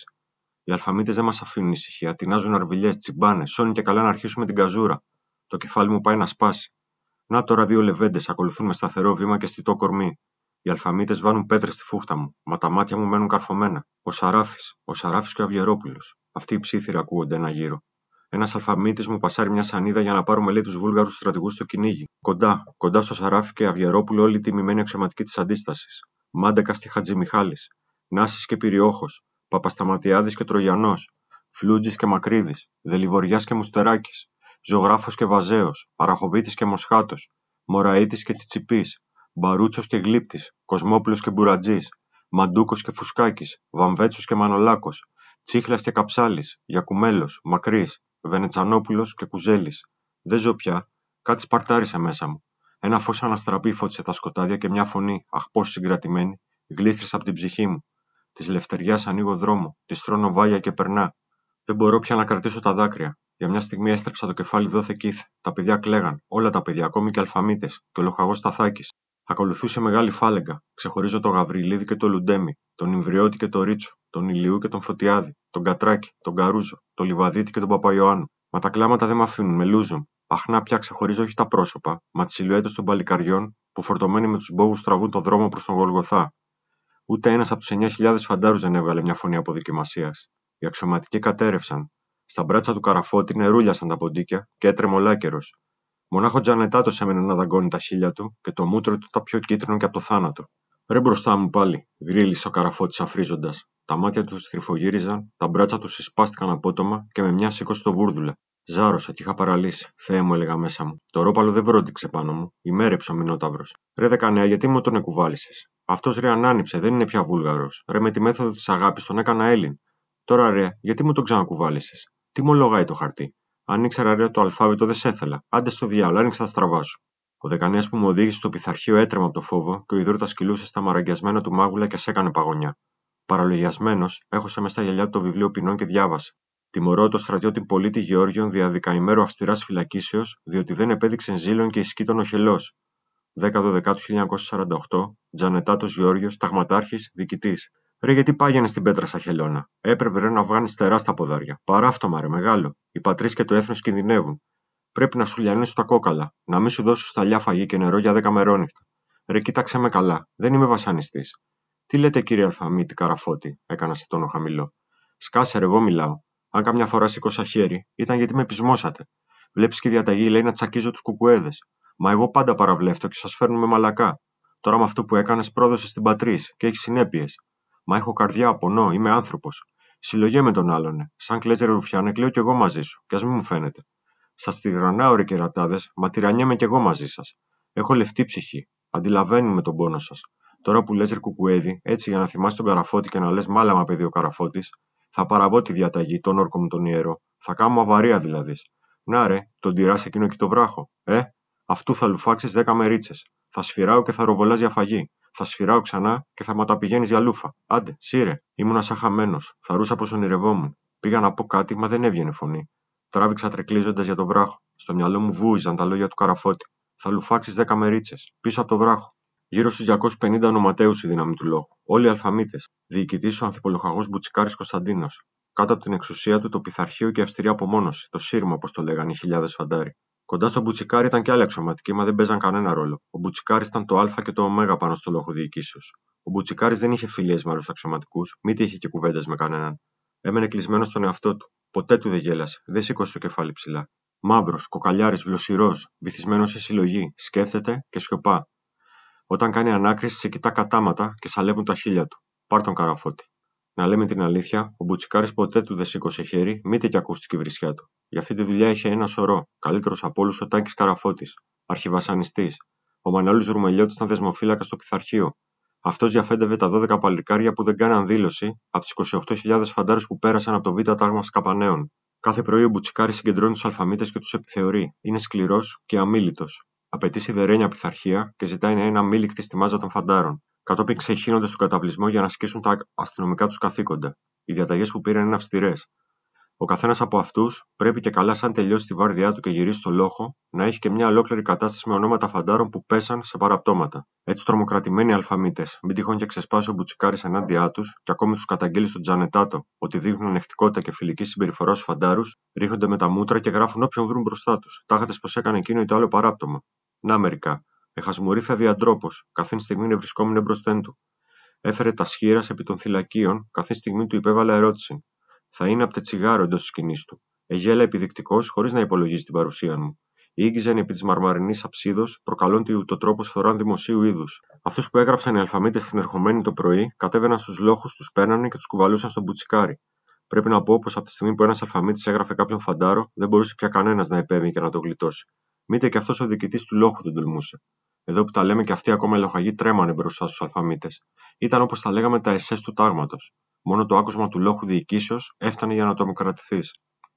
Οι αλφαμίτες δεν μας αφήνουν ησυχία, τεινάζουν αρβιλιές, τσιμπάνε, σώνει και καλά να αρχίσουμε την καζούρα. Το κεφάλι μου πάει να σπάσει. Να τώρα δύο λεβέντες ακολουθούν με σταθερό βήμα και στιτό κορμί. Οι αλφαμίτες βάνουν πέτρες στη φούχτα μου, μα τα μάτια μου μένουν καρφωμένα. Ο Σαράφης, ο Σαράφης και ο Αυγερόπουλος. Αυτοί οι ψήθυροι ακούγονται ένα γύρο. Ένας αλφαμίτης μου πασάρει μια σανίδα για να πάρω μελή του Βούλγαρους στρατηγούς στο κυνήγι. Κοντά, κοντά στο Σαράφι και Αβιερόπουλο, όλη οι μημένη αξιωματικοί της αντίστασης. Μάντεκα στη Χατζημιχάλης. Νάσης και Πυριόχος. Παπασταματιάδης και Τρογιανός. Φλούτζης και Μακρίδη. Δελιβοριάς και Μουστεράκης. Ζωγράφος και Βαζέος. Αραχοβίτης και Μοσχάτος. Μωραήτης και Τσιτσιπής. Μπαρούτσος και Γλύπτης. Κοσμόπουλος και Μπουρατζής. Μαντούκος και Φουσκάκης. Βαμβέτσος και Μανολάκος. Τσίχλας και καψάλης, Γιακουμέλος, Μακρύς, Βενετσανόπουλος και Κουζέλης. Δεν ζω πια, κάτι σπαρτάρισε μέσα μου. Ένα φως αναστραπή φώτισε τα σκοτάδια και μια φωνή, αχ αχπό συγκρατημένη, γλίθρισε από την ψυχή μου. Της λευτεριάς ανοίγω δρόμο, της στρώνω βάγια και περνά. Δεν μπορώ πια να κρατήσω τα δάκρυα. Για μια στιγμή έστρεψα το κεφάλι δόθε κήθ. Τα παιδιά κλαίγαν, όλα τα παιδιά, ακόμη και αλφαμίτες, και ο λοχαγός σταθάκης. Ακολουθούσε μεγάλη φάλεγγα. Ξεχωρίζω το Γαβριλίδη και το Λουντέμι, τον Ιμβριώτη και το Ρίτσο τον Ηλιού και τον Φωτιάδη, τον Κατράκη, τον Καρούζο, τον Λιβαδίτη και τον Παπαϊωάννου. Μα τα κλάματα δεν με αφήνουν, με λούζουν. Αχνά πια ξεχωρίζω όχι τα πρόσωπα, μα τις σιλουέτες των παλικαριών που φορτωμένοι με τους μπόγους τραβούν το δρόμο προς τον Γολγοθά. Ούτε ένας από τους 9.000 φαντάρους δεν έβγαλε μια φωνή δοκιμασία. Οι αξιωματικοί κατέρευσαν. Στα μπράτσα του καραφώτη νερούλιασαν τα ποντίκια και έτρεμο λάκερο. Μονάχο Τζανετάτος έμενε να δαγκώνει τα χείλια του και το μούτρο του τα πιο κίτρινο και από το θάνατο. Ρε μπροστά μου πάλι, γρίλησε ο καραφώτης αφρίζοντας. Τα μάτια τους στριφογύριζαν, τα μπράτσα τους συσπάστηκαν απότομα και με μια σήκωση το βούρδουλα. Ζάρωσα και είχα παραλύσει. Θεέ μου, έλεγα μέσα μου. Το ρόπαλο δεν βρόντιξε πάνω μου. Ημέρεψε ο Μινόταυρος. Ρε δεκανέα, γιατί μου τον εκουβάλισες. Αυτός ρε ανάνυψε, δεν είναι πια βούλγαρος. Ρε με τη μέθοδο της αγάπης τον έκανα Έλλην. Τώρα ρε, γιατί μου τον ξανακουβάλισες. Τι μου λογάει το χαρτί. Αν ήξερα ρε το αλφάβητο δεν Άντε στο διάλογο, άνοιξε τα στραβά σου. Ο δεκανέα που μου οδήγησε στο πειθαρχείο έτρεμα από το φόβο και ο υδρότα κυλούσε στα μαραγκιασμένα του μάγουλα και σέκανε παγωνιά. Παραλογιασμένος, έχωσε μέσα στα γυαλιά του το βιβλίο ποινών και διάβασε. Τιμωρώ το στρατιώτη πολίτη Γεώργιον δια δικαημέρου αυστηράς φυλακίσεως, διότι δεν επέδειξε ζήλων και ισκεί τον οχελός. 10-12-1948, Τζανετάτος Γεώργιος, Ταγματάρχης, Διοικητής. Ρε, γιατί πάγαινε στην πέτρα σαν χελώνα. Έπρεπε ρε, να βγάνει τεράστα ποδάρια. Παράφτωμα, ρε, μεγάλο. Οι πατρί και το έθνος κινδυνεύουν. Πρέπει να σου λιανίσω τα κόκαλα, να μην σου δώσω σταλιά φαγή και νερό για δέκα μερόνυχτα. Ρε, κοίταξε με καλά, δεν είμαι βασανιστής. Τι λέτε, κύριε Αλφαμίτη Καραφώτη, έκανα σε τόνο χαμηλό. Σκάσε, εγώ μιλάω. Αν καμιά φορά σήκωσα χέρι, ήταν γιατί με πεισμόσατε. Βλέπεις και η διαταγή λέει να τσακίζω τους κουκουέδες. Μα εγώ πάντα παραβλέφτω και σας φέρνουμε μαλακά. Τώρα με αυτό που έκανες πρόδωσες στην πατρίς και έχεις συνέπειες. Μα έχω καρδιά, πονώ, είμαι άνθρωπος. Συλλογέ με τον άλλον. Ε. Σαν κλέτζερ ρουφιάνε, κλαίω κι εγώ μαζί σου, κι ας μην μου φαίνεται. Σας τυραννάω, ρε κερατάδες, μα τυρανιέμαι κι εγώ μαζί σας. Έχω λεφτή ψυχή. Αντιλαβαίνουμε τον πόνο σας. Τώρα που λες ρε κουκουέδι, έτσι για να θυμάσαι τον καραφώτη και να λες μάλαμα παιδί ο καραφώτης, θα παραβώ τη διαταγή, τον όρκο μου τον ιερό. Θα κάνω αβαρία δηλαδή. Να ρε, τον τυράς εκείνο και το βράχο. Ε, αυτού θα λουφάξεις δέκα μερίτσε. Θα σφυράω και θα ροβολάς για φαγή. Θα σφυράω ξανά και θα πηγαίνει για λούφα. Άντε, σύρε, ήμουνα σαν χαμένος. Θα ρούσα πως ονειρευόμουν. Πήγα να πω κάτι, μα δεν έβγαινε φωνή. Τράβηξα τρεκλίζοντα για το βράχο. Στο μυαλό μου βούιζαν τα λόγια του καραφώτη. Θα λουφάξεις δέκα μερίτσες, πίσω από το βράχο. Γύρω στους 250 ονοματέους η δύναμη του λόγου. Όλοι οι αλφαμίτες. Διοικητής ο ανθιπολοχαγός Μπουτσικάρης Κωνσταντίνος. Κάτω από την εξουσία του το πειθαρχείο και αυστηρή απομόνωση, το σύρμα όπως το λέγανε οι χιλιάδες φαντάρι. Κοντά στον Μπουτσικάρη ήταν και άλλοι αξιωματικοί, μα δεν παίζαν κανένα ρόλο. Ο Μπουτσικάρης ήταν το Α και το Ω πάνω στο λόγο διοικήσεως. Ο Μπουτσικάρης δεν είχε φιλίες με άλλους αξιωματικούς, μήτε είχε και κουβέντες με κανέναν. Έμενε κλεισμένος στον εαυτό του. Ποτέ του δεν γέλασε, δεν σήκωσε το κεφάλι ψηλά. Μαύρος, κοκαλιάρης, βλοσιρός, βυθισμένος σε συλλογή, σκέφτεται και σιωπά. Όταν κάνει ανάκριση, σε κοιτά κατάματα και σαλεύουν τα χείλια του. Πάρ τον καραφώτη. Να λέμε την αλήθεια, ο Μπουτσικάρης ποτέ του δεν σήκωσε χέρι, μήτε και ακούστηκε η βρισιά του. Για αυτή τη δουλειά είχε ένα σωρό. Καλύτερος από όλους ο Τάκης Καραφώτης, αρχιβασανιστής. Ο Μανάλη Ρουμελιώτης ήταν δεσμοφύλακας στο πειθαρχείο. Αυτός διαφέντευε τα 12 παλικάρια που δεν κάναν δήλωση από τις 28.000 φαντάρους που πέρασαν από το Β' τάγμα Σκαπανέων. Κάθε πρωί ο Μπουτσικάρης συγκεντρώνει τους αλφαμίτες και τους επιθεωρεί. Είναι σκληρός και αμήλυτο. Απαιτεί σιδερένια πειθαρχία και ζητάει να είναι αμήλικτη στη μάζα των φαντάρων. Κατόπιν ξεχύνονται στον καταβλισμό για να ασκήσουν τα αστυνομικά τους καθήκοντα. Οι διαταγές που πήραν είναι αυστηρές. Ο καθένας από αυτούς πρέπει και καλά, σαν τελειώσει τη βάρδιά του και γυρίσει στο λόχο, να έχει και μια ολόκληρη κατάσταση με ονόματα φαντάρων που πέσαν σε παραπτώματα. Έτσι, τρομοκρατημένοι αλφαμίτες, μην τυχόν και ξεσπάσει ο Μπουτσικάρης ενάντια τους και ακόμη τους καταγγέλει στον Τζανετάτο ότι δείχνουν ανεκτικότητα και φιλική συμπεριφορά στους φαντάρους, ρίχνονται με τα μούτρα και γράφουν όποιον βρουν μπροστά τους, τάχατε πως έκανε εκείνο ή το άλλο παράπτωμα. Να μερικά. Εχασμουρίθα διαντρόπο, καθήν στιγμή βρισκόμουν μπροστά του. Έφερε τα σχήρας επί των θυλακίων, καθήν στιγμή του υπέβαλε ερώτηση θα είναι από τα τσιγάρο εντός της σκηνής του. Εγέλα επιδεικτικός, χωρίς να υπολογίζει την παρουσία μου. Ήγγιζαν επί της μαρμαρινής αψίδος, ότι το τρόπο φθοράν δημοσίου είδους. Αυτούς που έγραψαν οι αλφαμίτες την ερχομένη το πρωί, κατέβαιναν στους λόχους, τους παίρνανε και τους κουβαλούσαν στον μπουτσικάρι. Πρέπει να πω πως από τη στιγμή που ένας αλφαμίτης έγραφε κάποιον φαντάρο, δεν μπορούσε πια κανένας να επέμβει και να το γλιτώσει. Μήτε και αυτός ο διοικητής του λόχου δεν τολμούσε. Εδώ που τα λέμε και αυτοί ακόμα λοχαγοί τρέμανε μπροστά στους αλφαμίτες. Ήταν όπως τα λέγαμε τα εσές του τάγματος. Μόνο το άκουσμα του λόχου διοικήσεως έφτανε για να το αμοκρατηθεί.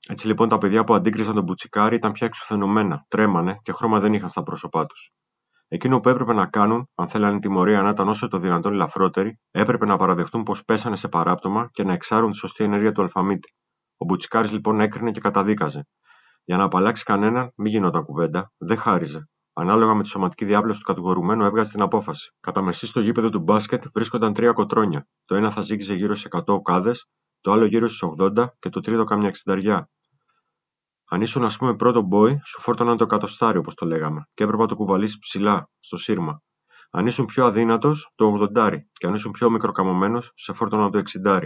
Έτσι λοιπόν τα παιδιά που αντίκριζαν τον Μπουτσικάρη ήταν πια εξουθενωμένα, τρέμανε και χρώμα δεν είχαν στα πρόσωπά τους. Εκείνο που έπρεπε να κάνουν, αν θέλανε τιμωρία να ήταν όσο το δυνατόν ελαφρότερη, έπρεπε να παραδεχτούν πως πέσανε σε παράπτωμα και να εξάρουν τη σωστή ενέργεια του αλφαμίτη. Ο Μπουτσικάρης λοιπόν έκρινε και καταδίκαζε. Για να απαλλάξει κανέναν, μην γινόταν κουβέντα, δεν χάριζε. Ανάλογα με τη σωματική διάπλωση του κατηγορουμένου, έβγαζε την απόφαση. Κατά μεσή στο γήπεδο του μπάσκετ βρίσκονταν τρία κοτρόνια. Το ένα θα ζήγιζε γύρω στις 100 οκάδες, το άλλο γύρω στις 80 και το τρίτο κάμια 60. Αν ήσουν, ας πούμε, πρώτο μπόι, σου φόρτωναν το εκατοστάρι, όπως το λέγαμε, και έπρεπε να το κουβαλήσεις ψηλά, στο σύρμα. Αν ήσουν πιο αδύνατος, το 80 και αν ήσουν πιο μικροκαμωμένος, σε φόρτωναν το 60.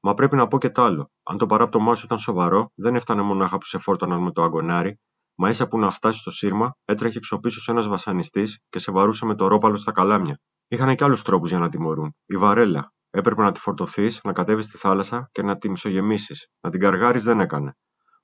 Μα πρέπει να πω και τ' άλλο. Αν το παράπτωμά σου ήταν σοβαρό, δεν έφτανε μονάχα που σε φόρτωναν με το αγκονάρι, Μα ίσα που να φτάσει στο σύρμα, έτρεχε σε ένας βασανιστής και σε βαρούσε με το ρόπαλο στα καλάμια. Είχαν και άλλους τρόπους για να τιμωρούν. Η βαρέλα. Έπρεπε να τη φορτωθείς, να κατέβεις στη θάλασσα και να τη μισογεμίσεις. Να την καργάρεις δεν έκανε.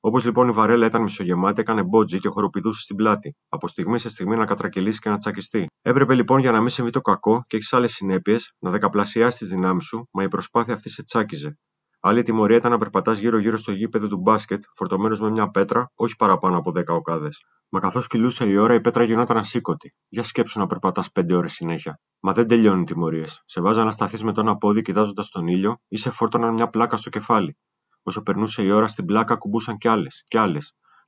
Όπως λοιπόν η βαρέλα ήταν μισογεμάτη, έκανε μπότζι και χοροπηδούσε στην πλάτη, από στιγμή σε στιγμή να κατρακυλήσει και να τσακιστεί. Έπρεπε λοιπόν για να μην συμβεί το κακό και έχεις άλλες συνέπειες να δεκαπλασιάσεις τις δυνάμεις σου, μα η προσπάθεια αυτή σε τσάκιζε. Άλλη τιμωρία ήταν να περπατάς γύρω-γύρω στο γήπεδο του μπάσκετ, φορτωμένος με μια πέτρα, όχι παραπάνω από 10 οκάδες. Μα καθώς κυλούσε η ώρα, η πέτρα γινόταν ασήκωτη. Για σκέψου να περπατάς 5 ώρες συνέχεια. Μα δεν τελειώνουν οι τιμωρίες. Σε βάζα να σταθείς με τον πόδι κοιτάζοντας τον ήλιο ή σε φόρτωναν μια πλάκα στο κεφάλι. Όσο περνούσε η ώρα, στην πλάκα κουμπούσαν κι άλλες, κι άλλες.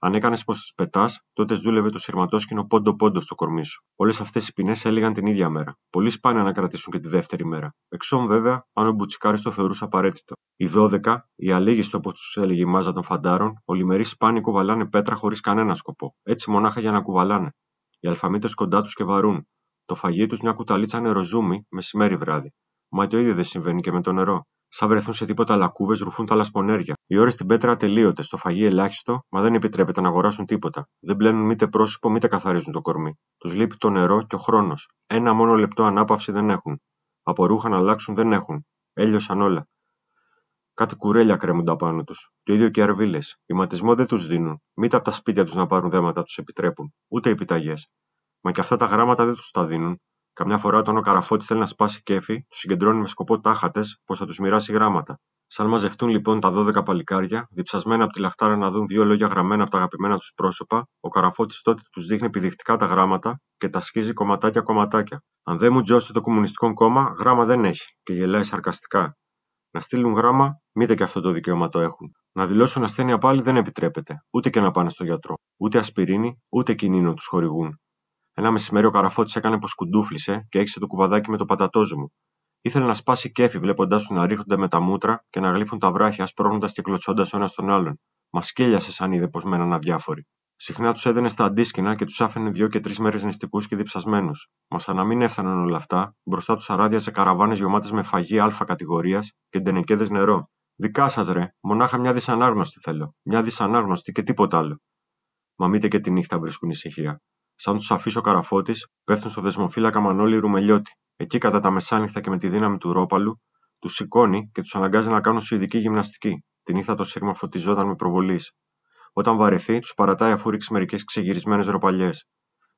Αν έκανες πως τις πετάς, τότε δούλευε το σειρματόσκηνο πόντο-πόντο στο κορμί σου. Όλες αυτές οι ποινές έλεγαν την ίδια μέρα. Πολύ σπάνια να κρατήσουν και τη δεύτερη μέρα. Εξών βέβαια, αν ο Μπουτσικάρη το θεωρούσε απαραίτητο. Οι 12, οι αλήγιστοι όπως τους έλεγε η μάζα των φαντάρων, ολιμερείς σπάνιοι κουβαλάνε πέτρα χωρίς κανένα σκοπό. Έτσι μονάχα για να κουβαλάνε. Οι αλφαμίτες κοντά τους και βαρούν. Το φαγί τους μια κουταλίτσα νεροζούμι μεσημέρι βράδυ. Μα το ίδιο δεν συμβαίνει και με το νερό. Σαν βρεθούν σε τίποτα λακκούβες, ρουφούν τα λασπονέρια. Οι ώρες στην πέτρα ατελείωτε, στο φαγί ελάχιστο, μα δεν επιτρέπεται να αγοράσουν τίποτα. Δεν μπλένουν μήτε πρόσωπο, μήτε καθαρίζουν το κορμί. Τους λείπει το νερό και ο χρόνος. Ένα μόνο λεπτό ανάπαυση δεν έχουν. Από ρούχα να αλλάξουν δεν έχουν. Έλειωσαν όλα. Κάτι κουρέλια κρέμουν πάνω τους. Το ίδιο και αρβίλες. Ηματισμό δεν τους δίνουν. Μήτε από τα σπίτια τους να πάρουν δέματα τους επιτρέπουν. Ούτε επιταγέ. Μα και αυτά τα γράμματα δεν τους τα δίνουν. Καμιά φορά, όταν ο Καραφώτης θέλει να σπάσει κέφι, τους συγκεντρώνει με σκοπό τάχατες πως θα τους μοιράσει γράμματα. Σαν μαζευτούν λοιπόν τα 12 παλικάρια, διψασμένα από τη λαχτάρα να δουν δύο λόγια γραμμένα από τα αγαπημένα τους πρόσωπα, ο Καραφώτης τότε τους δείχνει επιδεικτικά τα γράμματα και τα σκίζει κομματακια κομματάκια-κομματάκια. Αν δεν μου τζώσετε το κομμουνιστικό κόμμα, γράμμα δεν έχει, και γελάει σαρκαστικά. Να στείλουν γράμμα, μήτε και αυτό το δικαίωμα το έχουν. Να δηλώσουν ασθένεια πάλι δεν επιτρέπεται, ούτε και να πάνε στο γιατρό. Ούτε ασπιρίνη, ούτε κινήνο τους χορηγούν. Ένα μεσημέρι ο καραφώτης έκανε πως κουντούφλησε και έξε το κουβαδάκι με το πατατόζι μου. Ήθελε να σπάσει κέφι βλέποντάς του να ρίχνονται με τα μούτρα και να γλύφουν τα βράχια, σπρώχνοντας και κλωτσώντας ο ένας τον άλλον. Μας σκέλιασε σαν είδε πως μέναν αδιάφοροι. Συχνά τους έδαινε στα αντίσκηνα και τους άφηνε δύο και τρεις μέρες νηστικούς και διψασμένους. Μας σαν να μην έφταναν όλα αυτά, μπροστά τους αράδιαζε καραβάνε γεμάτε με φαγή Α κατηγορίας και ντενεκέδες νερό. Δικά σας ρε, μονάχα μια δυσανάγνωστη θέλω. Μια δυσανάγνωστη και τίποτα άλλο. Μα μήτε και τη νύχτα βρίσκουν ησυχία σαν τους αφήσω καραφώτης, πέφτουν στο δεσμοφύλακα Μανώλη Ρουμελιώτη. Εκεί κατά τα μεσάνυχτα και με τη δύναμη του ρόπαλου, τους σηκώνει και τους αναγκάζει να κάνουν ειδική γυμναστική. Την νύχτα το σύρμα φωτιζόταν με προβολής. Όταν βαρεθεί, τους παρατάει αφού ρίξει μερικές ξεγυρισμένες ροπαλιές.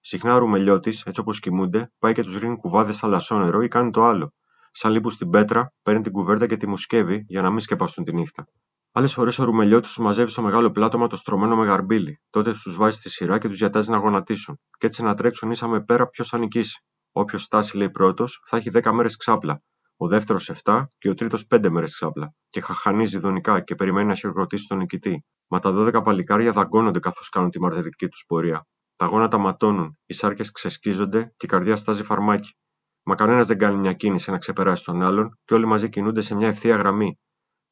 Συχνά ο Ρουμελιώτης, έτσι όπως κοιμούνται, πάει και τους ρίχνει κουβάδες θαλασσό νερό ή κάνει το άλλο. Σαν λείπουν στην πέτρα, παίρνει την κουβέρτα και τη μουσκεύει για να μην σκεπαστούν τη νύχτα. Άλλες φορές ο ρουμελιώτης του μαζεύει στο μεγάλο πλάτωμα το στρωμένο με γαρμπίλι, τότε τους βάζεις στη σειρά και τους διατάζεις να γονατίσουν, και έτσι να τρέξουν ίσα με πέρα ποιος θα νικήσει. Όποιος στάσει, λέει πρώτος, θα έχει 10 μέρες ξάπλα, ο δεύτερος 7 και ο τρίτος 5 μέρες ξάπλα, και χαχανίζει δονικά και περιμένει να χειροκροτήσει τον νικητή. Μα τα 12 παλικάρια δαγκώνονται καθώς κάνουν τη μαρτυρική τους πορεία. Τα γόνατα ματώνουν, οι σάρκες ξεσκίζονται και η καρδιά στάζει φαρμάκι. Μα κανένας δεν κάνει μια κίνηση να ξεπεράσει τον άλλον και όλοι μαζί κινούνται σε μια ευθεία γραμμή,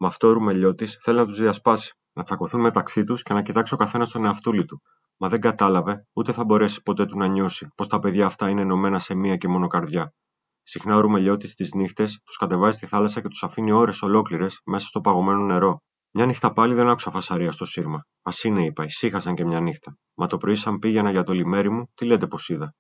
με αυτό ο ρουμελιώτης θέλει να τους διασπάσει, να τσακωθούν μεταξύ τους και να κοιτάξει ο καθένας τον εαυτούλη του. Μα δεν κατάλαβε, ούτε θα μπορέσει ποτέ του να νιώσει πως τα παιδιά αυτά είναι ενωμένα σε μία και μόνο καρδιά. Συχνά ο ρουμελιώτης τις νύχτες τους κατεβάζει στη θάλασσα και τους αφήνει ώρες ολόκληρες μέσα στο παγωμένο νερό. Μια νύχτα πάλι δεν άκουσα φασαρία στο σύρμα. Ας είναι, είπα, ησύχασαν και μια νύχτα. Μα το πρωί, σαν πήγαινα για το λιμέρι μου, τι λέτε πως είδα.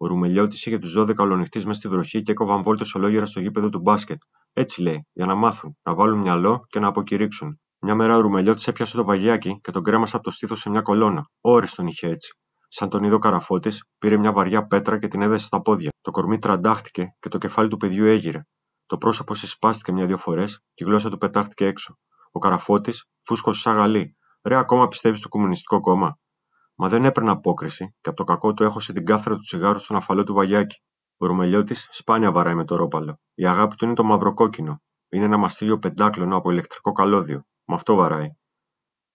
Ο Ρουμελιώτης είχε τους 12 ολονυχτής μες στη βροχή και έκοβαν βόλτες ολόγερα στο γήπεδο του μπάσκετ, έτσι λέει, για να μάθουν, να βάλουν μυαλό και να αποκηρύξουν. Μια μέρα ο Ρουμελιώτης έπιασε το βαγιάκι και τον κρέμασε από το στήθος σε μια κολόνα. Ωρε τον είχε έτσι. Σαν τον είδο καραφώτης, πήρε μια βαριά πέτρα και την έδεσε στα πόδια. Το κορμί τραντάχτηκε και το κεφάλι του παιδιού έγειρε. Το πρόσωπο συσπάστηκε μια-δύο φορές και η γλώσσα του πετάχτηκε έξω. Ο καραφώτης φούσκωσε σαν γαλή. Ρε, ακόμα πιστεύεις στο Κομμουνιστικό Κόμμα. Μα δεν έπαιρνε απόκριση και από το κακό του έχωσε την κάθρα του τσιγάρου στον αφαλό του βαγιάκι. Ο ρουμελιώτη σπάνια βαράει με το ρόπαλο. Η αγάπη του είναι το μαυροκόκκινο. Είναι ένα μαστίγιο πεντάκλωνο από ηλεκτρικό καλώδιο. Με αυτό βαράει.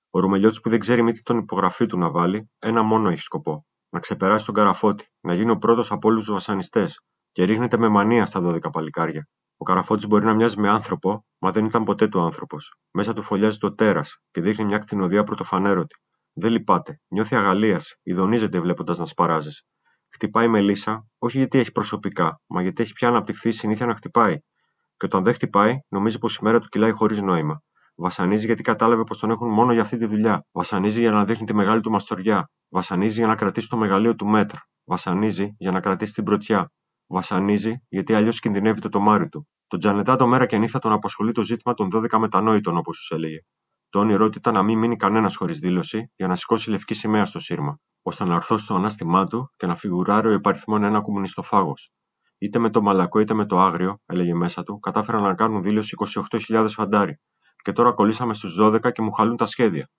Ο Ρουμελιώτη που δεν ξέρει με τον υπογραφή του να βάλει, ένα μόνο έχει σκοπό. Να ξεπεράσει τον καραφώτη, να γίνει ο πρώτος από όλους τους βασανιστές και ρίχνεται με μανία στα 12 παλικάρια. Ο καραφώτη μπορεί να μοιάζει με άνθρωπο, μα δεν ήταν ποτέ του άνθρωπος. Μέσα του φωλιάζει το τέρας και δείχνει μια κτηνοδία πρωτοφανέρωτη. Δεν λυπάται, νιώθει αγαλία, ειδονίζεται βλέποντας να σπαράζει χτυπάει με λύσα, όχι γιατί έχει προσωπικά, μα γιατί έχει πια αναπτυχθεί η συνήθεια να χτυπάει. Και όταν δεν χτυπάει, νομίζει πως η μέρα του κυλάει χωρίς νόημα. Βασανίζει γιατί κατάλαβε πως τον έχουν μόνο για αυτή τη δουλειά. Βασανίζει για να δείχνει τη μεγάλη του μαστοριά. Βασανίζει για να κρατήσει το μεγαλείο του μέτρ. Βασανίζει για να κρατήσει την πρωτιά. Βασανίζει γιατί αλλιώς κινδυνεύει το μάρι του. Τον Τζανετά το μέρα και νύχτα τον απασχολεί το ζήτημα των 12 μετανόητων, όπως σου έλεγε. Το όνειρό του ήταν να μην μείνει κανένας χωρίς δήλωση για να σηκώσει λευκή σημαία στο σύρμα, ώστε να ορθώσει το ανάστημά του και να φιγουράρει ο υπαριθμόν ένα κομμουνιστοφάγος. Είτε με το μαλακό είτε με το άγριο, έλεγε μέσα του, κατάφεραν να κάνουν δήλωση 28.000 φαντάρι, και τώρα κολλήσαμε στους 12 και μου χαλούν τα σχέδια.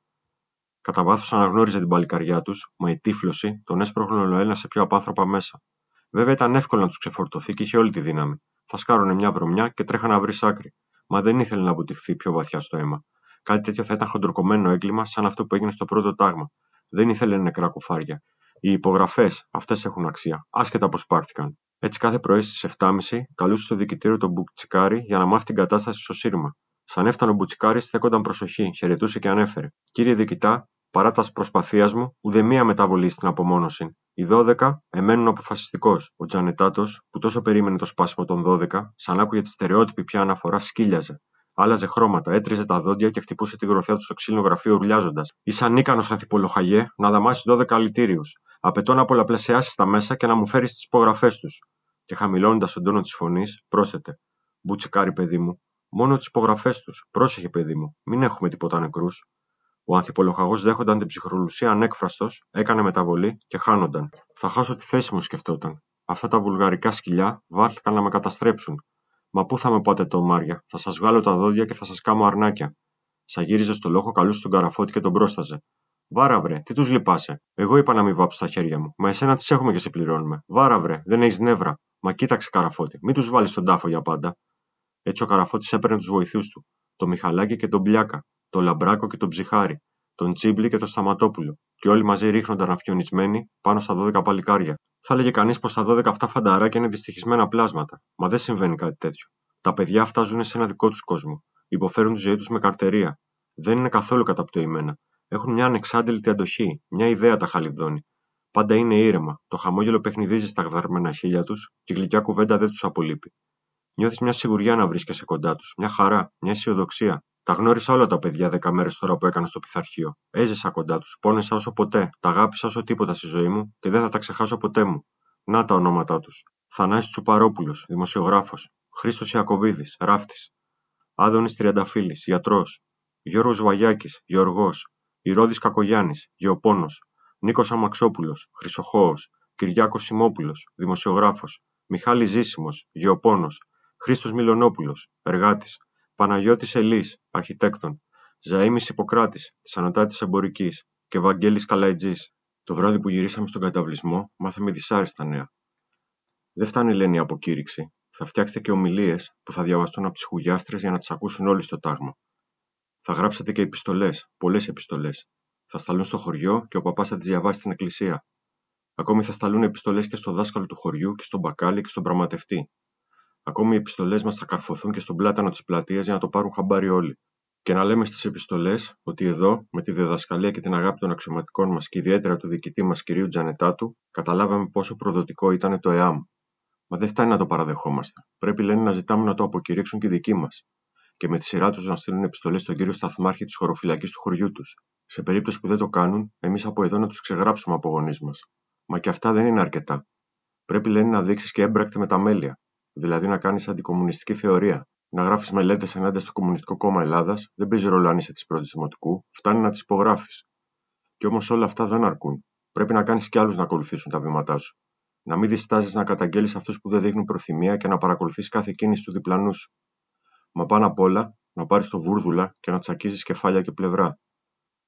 Κατά βάθος αναγνώριζε την παλικαριά τους, μα η τύφλωση τον έσπροχνε ολοένα σε πιο απάνθρωπα μέσα. Βέβαια ήταν εύκολο να τους ξεφορτωθεί και είχε όλη τη δύναμη. Θα σκάρωνε μια βρωμιά και τρέχα να βρεις άκρη, μα δεν ήθελε να βουτυχθεί πιο βαθιά στο αίμα Κάτι τέτοιο θα ήταν χοντροκομμένο έγκλημα, σαν αυτό που έγινε στο πρώτο τάγμα. Δεν ήθελε νεκρά κουφάρια. Οι υπογραφές, αυτές έχουν αξία, άσχετα πώς πάρθηκαν. Έτσι, κάθε πρωί στις 7.30 καλούσε στο δικητήριο τον Μπουτσικάρη για να μάθει την κατάσταση στο σύρμα. Σαν έφτανε ο Μπουτσικάρη, στέκονταν προσοχή, χαιρετούσε και ανέφερε. Κύριε Διοικητά, παρά τα προσπαθίας μου, ουδέμια μία μεταβολή στην απομόνωση. Οι 12 εμένουν αποφασιστικός. Ο Τζανετάτος, που τόσο περίμενε το σπάσιμο των 12, σαν άκουγε τη στερεότυπη πια αναφορά, σκύλιαζε. Άλλαζε χρώματα, έτριζε τα δόντια και χτυπούσε τη γροθιά του στο ξύλινο γραφείο ουρλιάζοντα. Ήσαν ανίκανος, ανθιπολοχαγέ να δαμάσεις 12 αλητήριους. Απαιτώ να πολλαπλασιάσεις τα μέσα και να μου φέρεις τις υπογραφές τους. Και χαμηλώνοντας τον τόνο της φωνής, πρόσθετε. Μπουτσικάρι, παιδί μου, μόνο τις υπογραφές τους. Πρόσεχε, παιδί μου, μην έχουμε τίποτα νεκρούς. Ο ανθιπολοχαγός δέχονταν την ψυχρολουσία ανέκφραστος, έκανε μεταβολή και χάνονταν. Θα χάσω τη θέση μου, σκεφτόταν. Αυτά τα βουλγαρικά σκυλιά βάλθηκαν να με καταστρέψουν. Μα πού θα με πάτε, το, Μάρια, θα σας βγάλω τα δόντια και θα σας κάμω αρνάκια. Σα γύριζε στο λόγο, καλούσε τον καραφότη και τον πρόσταζε. Βάρα τι τους λυπάσαι. Εγώ είπα να μην βάψω τα χέρια μου. Μα εσένα τις έχουμε και σε πληρώνουμε. Βάρα δεν έχεις νεύρα. Μα κοίταξε, καραφότη, μην τους βάλεις στον τάφο για πάντα. Έτσι ο καραφότης έπαιρνε τους βοηθούς του. Το μιχαλάκι και τον Πλιάκα, το Λαμπράκο και τον Ψυχάρη, τον Τσίμπλι και τον Σταματόπουλο. Και όλοι μαζί ρίχνονταν αφιονισμένοι πάνω στα 12 παλικάρια. Θα έλεγε κανείς πως τα 12 αυτά φανταράκια είναι δυστυχισμένα πλάσματα, μα δεν συμβαίνει κάτι τέτοιο. Τα παιδιά αυτά ζουν σε ένα δικό τους κόσμο. Υποφέρουν τη ζωή τους με καρτερία. Δεν είναι καθόλου καταπτωημένα. Έχουν μια ανεξάντλητη αντοχή, μια ιδέα τα χαλιδώνει. Πάντα είναι ήρεμα, το χαμόγελο παιχνιδίζει στα γδαρμένα χείλια τους και η γλυκιά κουβέντα δεν τους απολείπει. Νιώθεις μια σιγουριά να βρίσκεσαι κοντά τους, μια χαρά, μια αισιοδοξία. Τα γνώρισα όλα τα παιδιά δέκα μέρες τώρα που έκανα στο πειθαρχείο. Έζησα κοντά τους, πόνεσα όσο ποτέ, τα αγάπησα όσο τίποτα στη ζωή μου και δεν θα τα ξεχάσω ποτέ μου. Να τα ονόματά τους. Θανάη Τσουπαρόπουλος, δημοσιογράφος. Χρήστος Ιακοβίδης, ράφτης. Άδωνης Τριανταφίλη, γιατρός. Γιώργος Βαγιάκης, γεωργός. Ηρόδη Κακογιάννης, γεωπόνος. Νίκος Αμαξόπουλος, χρυσοχώος. Κυριάκος Σιμόπουλος, δημοσιογράφος. Μιχάλης Ζήσιμος, γεωπόνος. Χρήστος Μιλονόπουλος, εργάτης, Παναγιώτης Ελής, αρχιτέκτον, Ζαΐμης Ιπποκράτης, της Ανωτάτης Εμπορικής και Βαγγέλης Καλαϊτζής. Το βράδυ που γυρίσαμε στον καταβλισμό, μάθαμε δυσάρεστα νέα. Δεν φτάνει, λένε, η αποκήρυξη. Θα φτιάξετε και ομιλίες που θα διαβαστούν από τις χουγιάστρες για να τις ακούσουν όλοι στο τάγμα. Θα γράψετε και επιστολές, πολλές επιστολές. Θα σταλούν στο χωριό και ο παπάς θα τις διαβάσει στην εκκλησία. Ακόμη θα σταλούν επιστολές και στο δάσκαλο του χωριού και στον μπακάλι και στον πραγματευτή, Ακόμη οι επιστολές μας θα καρφωθούν και στον πλάτανο της πλατείας για να το πάρουν χαμπάρι όλοι. Και να λέμε στις επιστολές ότι εδώ, με τη διδασκαλία και την αγάπη των αξιωματικών μας και ιδιαίτερα του διοικητή μας κυρίου Τζανετάτου, καταλάβαμε πόσο προδοτικό ήταν το ΕΑΜ. Μα δεν φτάνει να το παραδεχόμαστε. Πρέπει, λένε, να ζητάμε να το αποκηρύξουν και οι δικοί μας. Και με τη σειρά τους να στείλουν επιστολές στον κύριο Σταθμάρχη της χωροφυλακής του χωριού τους. Σε περίπτωση που δεν το κάνουν, εμείς από εδώ να τους ξεγράψουμε από γονείς μας. Μα και αυτά δεν είναι αρκετά. Πρέπει, λένε, να δείξεις και έμπρακτη μέλια δηλαδή να κάνεις αντικομουνιστική θεωρία, να γράφεις μελέτες ενάντια στο Κομμουνιστικό Κόμμα Ελλάδας, δεν παίζει ρόλο αν είσαι της πρώτης Δημοτικού, φτάνει να τις υπογράφεις. Κι όμως όλα αυτά δεν αρκούν. Πρέπει να κάνεις κι άλλους να ακολουθήσουν τα βήματά σου. Να μην διστάζεις να καταγγέλεις αυτούς που δεν δείχνουν προθυμία και να παρακολουθείς κάθε κίνηση του διπλανού σου. Μα πάνω απ' όλα, να πάρεις το βούρδουλα και να τσακίζεις κεφάλια και πλευρά.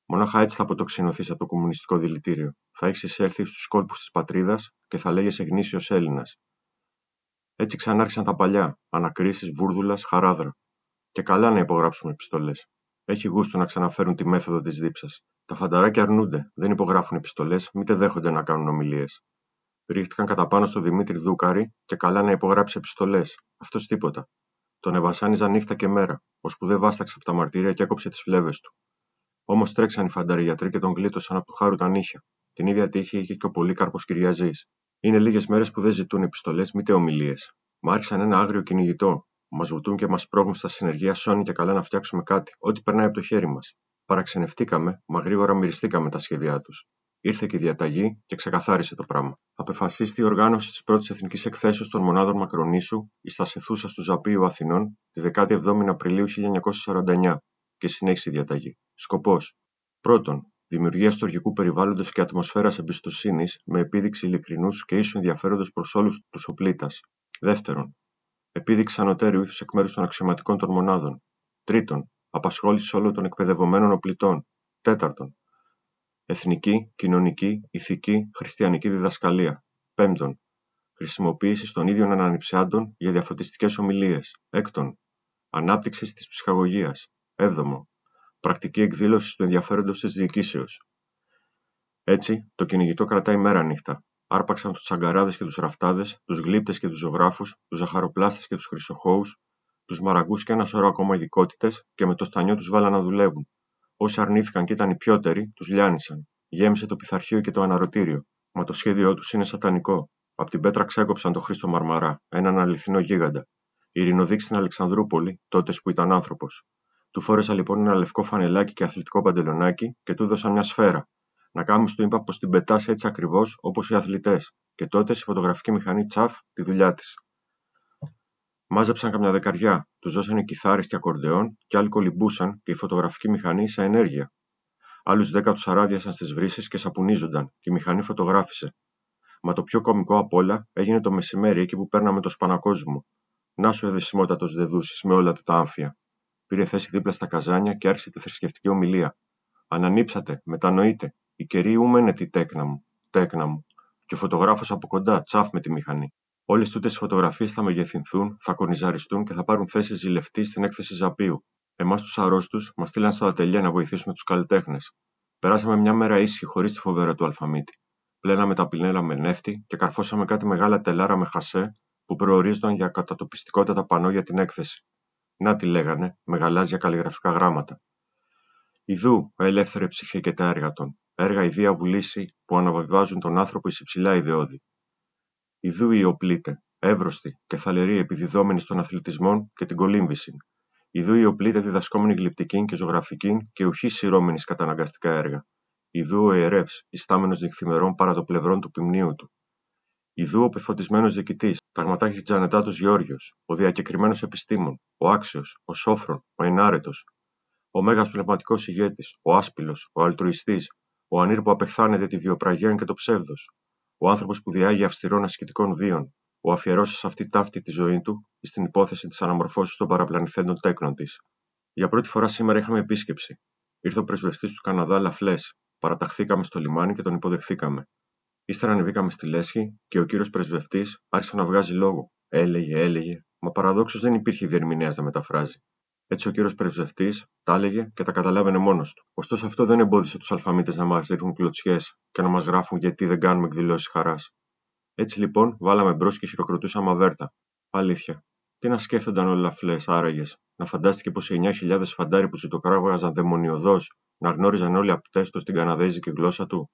Μονάχα έτσι θα αποτοξινωθεί από το κομμουνιστικό δηλητήριο. Θα έχεις εισέλθει στους κόλπους της πατρίδας και θα λέγεσαι γνήσιος Έλληνας. Έτσι ξανάρχισαν τα παλιά, ανακρίσεις, βούρδουλας, χαράδρα. Και καλά να υπογράψουμε επιστολές. Έχει γούστο να ξαναφέρουν τη μέθοδο της δίψας. Τα φανταράκια αρνούνται, δεν υπογράφουν επιστολές, μήτε δέχονται να κάνουν ομιλίες. Ρίχτηκαν κατά πάνω στο Δημήτρη Δούκαρη και καλά να υπογράψει επιστολές. Αυτός τίποτα. Τον εβασάνιζαν νύχτα και μέρα, ώσπου δεν βάσταξε από τα μαρτύρια και έκοψε τις φλέβες του. Όμως τρέξαν οι φανταριατροί και τον γλίτωσαν από του χάρου τα νύχια. Την ίδια τύχη είχε και ο Πολύκαρπος Κυριαζής, είναι λίγες μέρες που δεν ζητούν επιστολές μήτε ομιλίες. Μ' άρχισαν ένα άγριο κυνηγητό. Μας βουτούν και μας πρόγουν στα συνεργεία σόνι και καλά να φτιάξουμε κάτι, ό,τι περνάει από το χέρι μας. Παραξενευτήκαμε, μα γρήγορα μυριστήκαμε τα σχέδιά τους. Ήρθε και η διαταγή και ξεκαθάρισε το πράγμα. Απεφασίστηκε η οργάνωση της πρώτης εθνικής εκθέσεως των μονάδων Μακρονίσου η στασεθούσα του Ζαπίου Αθηνών τη 17η Απριλίου 1949 και συνέχισε η διαταγή. Σκοπός. Πρώτον, δημιουργία στοργικού περιβάλλοντος και ατμοσφαίρας εμπιστοσύνης με επίδειξη ειλικρινούς και ίσου ενδιαφέροντος προς όλους τους οπλίτας. Δεύτερον, επίδειξη ανωτέρου ήθου εκ μέρους των αξιωματικών των μονάδων. Τρίτον, απασχόληση όλων των εκπαιδευμένων οπλιτών. Τέταρτον, εθνική, κοινωνική, ηθική, χριστιανική διδασκαλία. Πέμπτον, χρησιμοποίηση των ίδιων ανανυψιάντων για διαφωτιστικές ομιλίες. Έκτον, ανάπτυξη της ψυχαγωγίας. Έβδομο, πρακτική εκδήλωση του ενδιαφέροντος της διοικήσεως. Έτσι, το κυνηγητό κρατάει μέρα νύχτα. Άρπαξαν τους τσαγκαράδες και τους ραφτάδες, τους γλύπτες και τους ζωγράφους, τους ζαχαροπλάστες και τους χρυσοχώους, τους μαραγκούς και ένα σωρό ακόμα ειδικότητες και με το στανιό τους βάλαν να δουλεύουν. Όσοι αρνήθηκαν και ήταν οι πιότεροι, τους λιάνισαν. Γέμισε το πειθαρχείο και το αναρωτήριο. Μα το σχέδιό τους είναι σατανικό. Απ' την πέτρα ξέκοψαν τον Χρήστο Μαρμαρά, έναν αληθινό γίγαντα. Ειρηνοδείξει στην Αλεξανδρούπολη, τότες που ήταν άνθρωπος. Του φόρεσα λοιπόν ένα λευκό φανελάκι και αθλητικό παντελονάκι και του έδωσα μια σφαίρα. Να κάμου του είπα πως την πετάς έτσι ακριβώς όπως οι αθλητές, και τότε η φωτογραφική μηχανή τσαφ τη δουλειά της. Μάζεψαν καμιά δεκαριά, τους δώσανε κιθάρες και ακορντεόν και άλλοι κολυμπούσαν και η φωτογραφική μηχανή σε ενέργεια. Άλλους δέκα τους αράδιασαν στις βρύσεις και σαπουνίζονταν, και η μηχανή φωτογράφησε. Μα το πιο κωμικό απ' όλα έγινε το μεσημέρι εκεί που παίρναμε το σπανακόσμο. Να σου εδεσιμότατος δεδούση με όλα του τα άμφια. Πήρε θέση δίπλα στα καζάνια και άρχισε τη θρησκευτική ομιλία. Ανανύψατε, μετανοείτε. Η κεροί ούμενε τη τέκνα μου, τέκνα μου. Και ο φωτογράφος από κοντά, τσαφ με τη μηχανή. Όλες τούτες οι φωτογραφίες θα μεγεθυνθούν, θα κονιζαριστούν και θα πάρουν θέση ζηλευτή στην έκθεση Ζαπίου. Εμάς τους αρρώστους μας στείλαν στο Ατελείο να βοηθήσουμε τους καλλιτέχνες. Περάσαμε μια μέρα ήσυχη χωρίς τη φοβέρα του αλφαμίτη. Πλέναμε τα πινέλα με νεύτη και καρφώσαμε κάτι μεγάλα τελάρα με χασέ που προορίζονταν για κατατοπιστικότατα πανό για την έκθεση να τη λέγανε, με γαλάζια καλλιγραφικά γράμματα. Ιδού, ελεύθερη ψυχή και τα έργα των, έργα ιδία βουλήση που αναβιβάζουν τον άνθρωπο εις υψηλά ιδεώδη. Ιδού η οπλίτε, εύρωστη και θαλερή επιδιδόμενη στον αθλητισμό και την κολύμβηση. Ιδού η οπλίτε διδασκόμενη γλυπτική και ζωγραφική και ουχή σειρώμενης καταναγκαστικά έργα. Ιδού ο ιερεύ, ιστάμενο νυχθημερών παρά το του πυμνίου του. Ιδού ο πεφωτισμένος διοικητής, Ταγματάρχης Τζανετάτος Γεώργιος, ο διακεκριμένος επιστήμων, ο άξιος, ο σόφρον, ο ενάρετος, ο μέγας πνευματικός ηγέτης, ο άσπυλο, ο αλτρουιστής, ο ανήρ που απεχθάνεται τη βιοπραγία και το ψεύδος, ο άνθρωπος που διάγει αυστηρών ασκητικών βίων, ο αφιερώσας αυτή ταύτη τη ζωή του στην υπόθεση της αναμορφώση των παραπλανηθέντων τέκνων της. Για πρώτη φορά σήμερα είχαμε επίσκεψη. Ήρθε ο πρεσβευτής του Καναδά Λαφλές. Παραταχθήκαμε στο λιμάνι και τον υποδεχθήκαμε. Ύστερα ανεβήκαμε στη λέσχη και ο κύριος πρεσβευτής άρχισε να βγάζει λόγο. Έλεγε, έλεγε, μα παραδόξως δεν υπήρχε διερμηνέας να μεταφράζει. Έτσι ο κύριος Πρεσβευτής τα έλεγε και τα καταλάβαινε μόνος του. Ωστόσο αυτό δεν εμπόδισε τους αλφαμίτες να μας ρίχνουν κλωτσιές και να μας γράφουν γιατί δεν κάνουμε εκδηλώσεις χαράς. Έτσι λοιπόν βάλαμε μπρος και χειροκροτούσαμε αβέρτα. Αλήθεια. Τι να σκέφτονταν όλα αυτέ άραγες, να φαντάστηκε πως οι 9.000 φαντάροι που ζητοκράβαζαν δαιμονιωδώς να γνώριζαν όλοι απτέστο την καναδέζικη γλώσσα του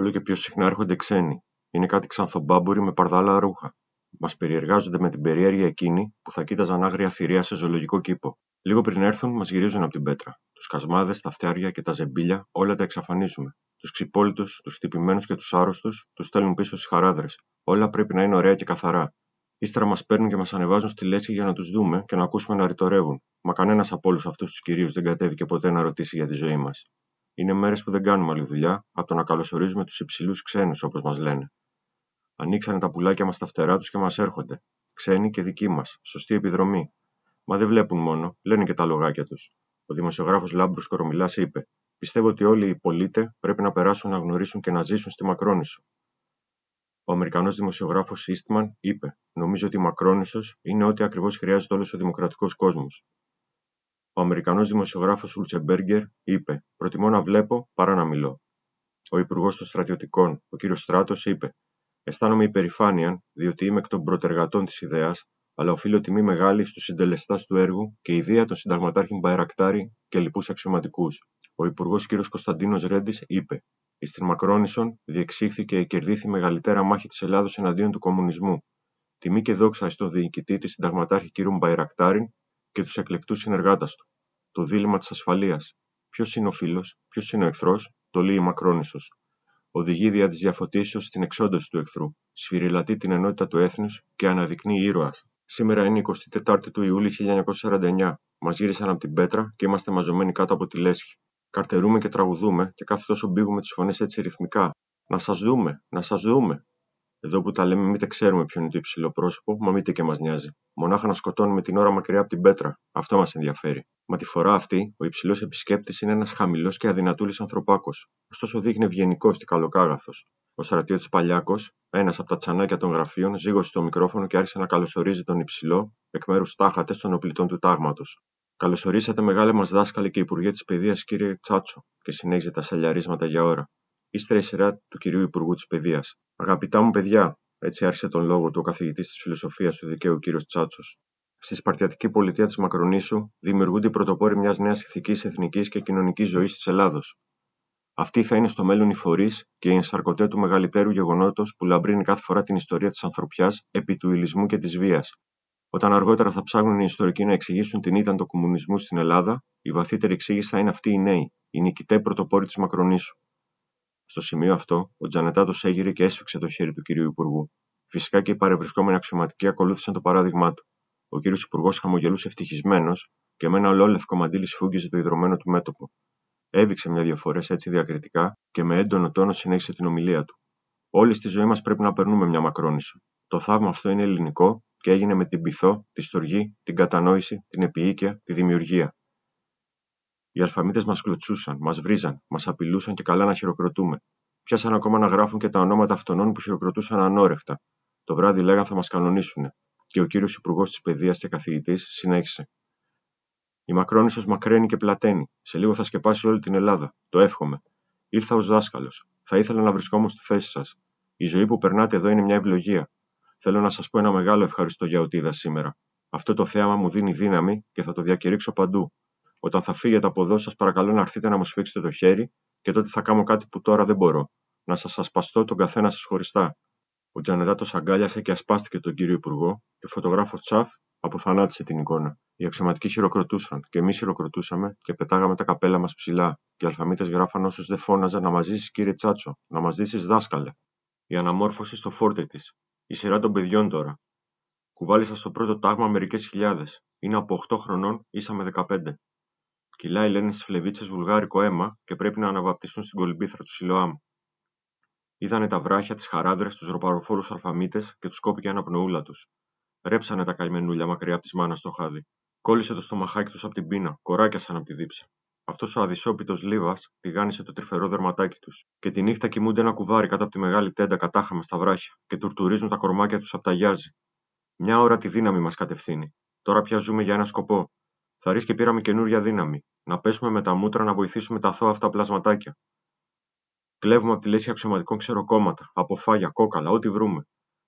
όλο και πιο συχνά έρχονται ξένοι. Είναι κάτι ξανθομπάμπουροι με παρδαλά ρούχα. Μας περιεργάζονται με την περιέργεια εκείνη που θα κοίταζαν άγρια θηρία σε ζωολογικό κήπο. Λίγο πριν έρθουν, μας γυρίζουν από την πέτρα. Τους κασμάδες, τα φτιάρια και τα ζεμπίλια, όλα τα εξαφανίζουμε. Τους ξυπόλυτους, τους χτυπημένους και τους άρρωστους, τους στέλνουν πίσω στις χαράδρες. Όλα πρέπει να είναι ωραία και καθαρά. Ύστερα μας παίρνουν και μας ανεβάζουν στη λέσχη για να τους δούμε και να ακούσουμε να ρητορεύουν. Μα κανένας από όλους αυτούς τους κυρίους δεν κατέβηκε ποτέ να ρωτήσει για τη ζωή μας. Είναι μέρες που δεν κάνουμε άλλη δουλειά από το να καλωσορίζουμε τους υψηλούς ξένους, όπως μας λένε. Ανοίξανε τα πουλάκια μας τα φτερά τους και μας έρχονται. Ξένοι και δικοί μας. Σωστή επιδρομή. Μα δεν βλέπουν μόνο, λένε και τα λογάκια τους. Ο δημοσιογράφος Λάμπρου Κορομιλάς είπε: Πιστεύω ότι όλοι οι πολίτες πρέπει να περάσουν να γνωρίσουν και να ζήσουν στη Μακρόνισο. Ο Αμερικανός δημοσιογράφος Σίστμαν είπε: Νομίζω ότι η Μακρόνισος είναι ό,τι ακριβώς χρειάζεται όλος ο δημοκρατικός κόσμος. Ο Αμερικανός δημοσιογράφος Ουλτσεμπέργκερ είπε: Προτιμώ να βλέπω παρά να μιλώ. Ο Υπουργός των Στρατιωτικών, ο κ. Στράτος, είπε: Αισθάνομαι υπερηφάνεια, διότι είμαι εκ των προτεργατών της ιδέας, αλλά οφείλω τιμή μεγάλη στους συντελεστάς του έργου και ιδέα των συνταγματάρχων Μπαϊρακτάρη και λοιπούς αξιωματικούς. Ο Υπουργός κ. Κωνσταντίνο Ρέντι είπε: Η Μακρόνισον διεξήχθηκε και κερδίθη μεγαλύτερα μάχη της Ελλάδος εναντίον του κομμουνισμού. Τιμή και δόξα στον διοικητή της συνταγματάρχη κ. Μπαϊρακτάρη και τους εκλεκτούς συνεργάτες του. Το δίλημα της ασφαλείας. ποιος είναι ο φίλος, ποιος είναι ο εχθρός, το η μακρόνισος. Οδηγεί δια της διαφωτίσεως στην εξόντωση του εχθρού, σφυριλατεί την ενότητα του έθνους και αναδεικνύει ήρωας. Σήμερα είναι 24η του Ιούλη 1949. Μας γύρισαν από την πέτρα και είμαστε μαζωμένοι κάτω από τη λέσχη. Καρτερούμε και τραγουδούμε και κάθε τόσο μπήγουμε τις φωνές έτσι ρυθμικά. Να σας δούμε, να σας δούμε, εδώ που τα λέμε, μην τα ξέρουμε ποιο είναι το υψηλό πρόσωπο, μα μήτε και μας νοιάζει. Μονάχα να σκοτώνουμε την ώρα μακριά από την πέτρα. Αυτό μας ενδιαφέρει. Μα τη φορά αυτή, ο υψηλός επισκέπτης είναι ένας χαμηλός και αδυνατούλης ανθρωπάκος. Ωστόσο δείχνει ευγενικός και καλοκάγαθος. Ο στρατιώτης Παλιάκος, ένας από τα τσανάκια των γραφείων, ζήγωσε το μικρόφωνο και άρχισε να καλωσορίζει τον υψηλό, εκ μέρους τάχατε των οπλητών του τάγματος. Καλωσορίσατε, μεγάλε μας δάσκαλε και Υπουργέ της Παιδείας, κύριε Τσάτσο, και συνέχιζε τα σαλιαρίσματα για ώρα. Ύστερα η σειρά του κυρίου Υπουργού της Παιδείας. Αγαπητά μου παιδιά, έτσι άρχισε τον λόγο του ο καθηγητής της φιλοσοφίας του δικαίου κ. Τσάτσο. Στη Σπαρτιατική πολιτεία της Μακρονήσου δημιουργούνται οι πρωτοπόροι μιας νέας ηθικής, εθνικής και κοινωνικής ζωής της Ελλάδος. Αυτή θα είναι στο μέλλον οι φορείς και οι ενσαρκωτέ του μεγαλύτερου γεγονότος που λαμπρύνει κάθε φορά την ιστορία της ανθρωπιάς επί του ηλισμού και της βίας. Όταν αργότερα θα ψάχνουν οι ιστορικοί να εξηγήσουν την ήταν του κομμουνισμού στην Ελλάδα, η βαθύτερη εξήγηση θα είναι αυτή οι νέοι, οι νικητέ πρωτοπόροι της Μακρονήσου. Στο σημείο αυτό, ο Τζανετάτος έγειρε και έσφιξε το χέρι του κυρίου Υπουργού. Φυσικά και οι παρευρισκόμενοι αξιωματικοί ακολούθησαν το παράδειγμά του. Ο κύριος Υπουργός χαμογελούσε ευτυχισμένος και με ένα ολόλευκο μαντήλι σφούγγιζε το ιδρωμένο του μέτωπο. Έβηξε μια-δυο φορές έτσι διακριτικά και με έντονο τόνο συνέχισε την ομιλία του. Όλοι στη ζωή μας πρέπει να περνούμε μια μακρόνισο. Το θαύμα αυτό είναι ελληνικό και έγινε με την πυθό, τη στοργή, την κατανόηση, την επιοίκεια, τη δημιουργία. Οι αλφαμίδες μας κλωτσούσαν, μας βρίζαν, μας απειλούσαν και καλά να χειροκροτούμε. Πιάσαν ακόμα να γράφουν και τα ονόματα αυτών που χειροκροτούσαν ανόρεκτα. Το βράδυ λέγαν θα μας κανονίσουν. Και ο κύριος Υπουργός της Παιδείας και καθηγητής συνέχισε. Η Μακρόνισο μακραίνει και πλαταίνει. Σε λίγο θα σκεπάσει όλη την Ελλάδα. Το εύχομαι. Ήρθα ως δάσκαλος. Θα ήθελα να βρισκόμουν στη θέση σας. Η ζωή που περνάτε εδώ είναι μια ευλογία. Θέλω να σας πω ένα μεγάλο ευχαριστώ για ό,τι είδα σήμερα. Αυτό το θέαμα μου δίνει δύναμη και θα το διακηρύξω παντού. Όταν θα φύγετε από εδώ, σας παρακαλώ να έρθετε να μου σφίξετε το χέρι και τότε θα κάνω κάτι που τώρα δεν μπορώ. Να σας ασπαστώ τον καθένα σας χωριστά. Ο Τζανεδάτο αγκάλιασε και ασπάστηκε τον κύριο Υπουργό και ο φωτογράφος Τσαφ αποθανάτησε την εικόνα. Οι αξιωματικοί χειροκροτούσαν και εμείς χειροκροτούσαμε και πετάγαμε τα καπέλα μας ψηλά. Και οι αλφαμίτες γράφαν όσους δεν φώναζαν να μαζίσει κύριε Τσάτσο, να μαζίσει δάσκαλε. Η αναμόρφωση στο φόρτε της. Η σειρά των παιδιών τώρα. Κουβάλισα στο πρώτο τάγμα μερικές χιλιάδες. Είναι από 8 χρονών, ήσαμε 15. Κυλάει λένε στις φλεβίτσες βουλγάρικο αίμα και πρέπει να αναβαπτιστούν στην κολυμπήθρα του Σιλοάμ. Είδανε τα βράχια, τις χαράδρες, τους ροπαροφόρου αλφαμίτες και τους κόπηκε πνοούλα τους. Ρέψανε τα καλμενούλια μακριά από τη μάνας στο χάδι. Κόλλησε το στομαχάκι τους από την πείνα, κοράκιασαν από τη δίψα. Αυτός ο αδυσόπιτος λίβας τηγάνισε το τρυφερό δερματάκι τους, και τη νύχτα κοιμούνται ένα κουβάρι κάτω από τη μεγάλη τέντα κατάχαμε στα βράχια, και τουρτουρίζουν τα κορμάκια τους από τα γιάζι. Μια ώρα τη δύναμη μας κατευθύνει. Τώρα πια ζούμε για ένα σκοπό, θα ρίσκε πήραμε καινούρια δύναμη, να πέσουμε με τα μούτρα να βοηθήσουμε τα αθώα αυτά πλασματάκια. Κλέβουμε από τη λύση αξιωματικών ξεροκόμματα, από φάγια, κόκαλα, ό,τι βρούμε.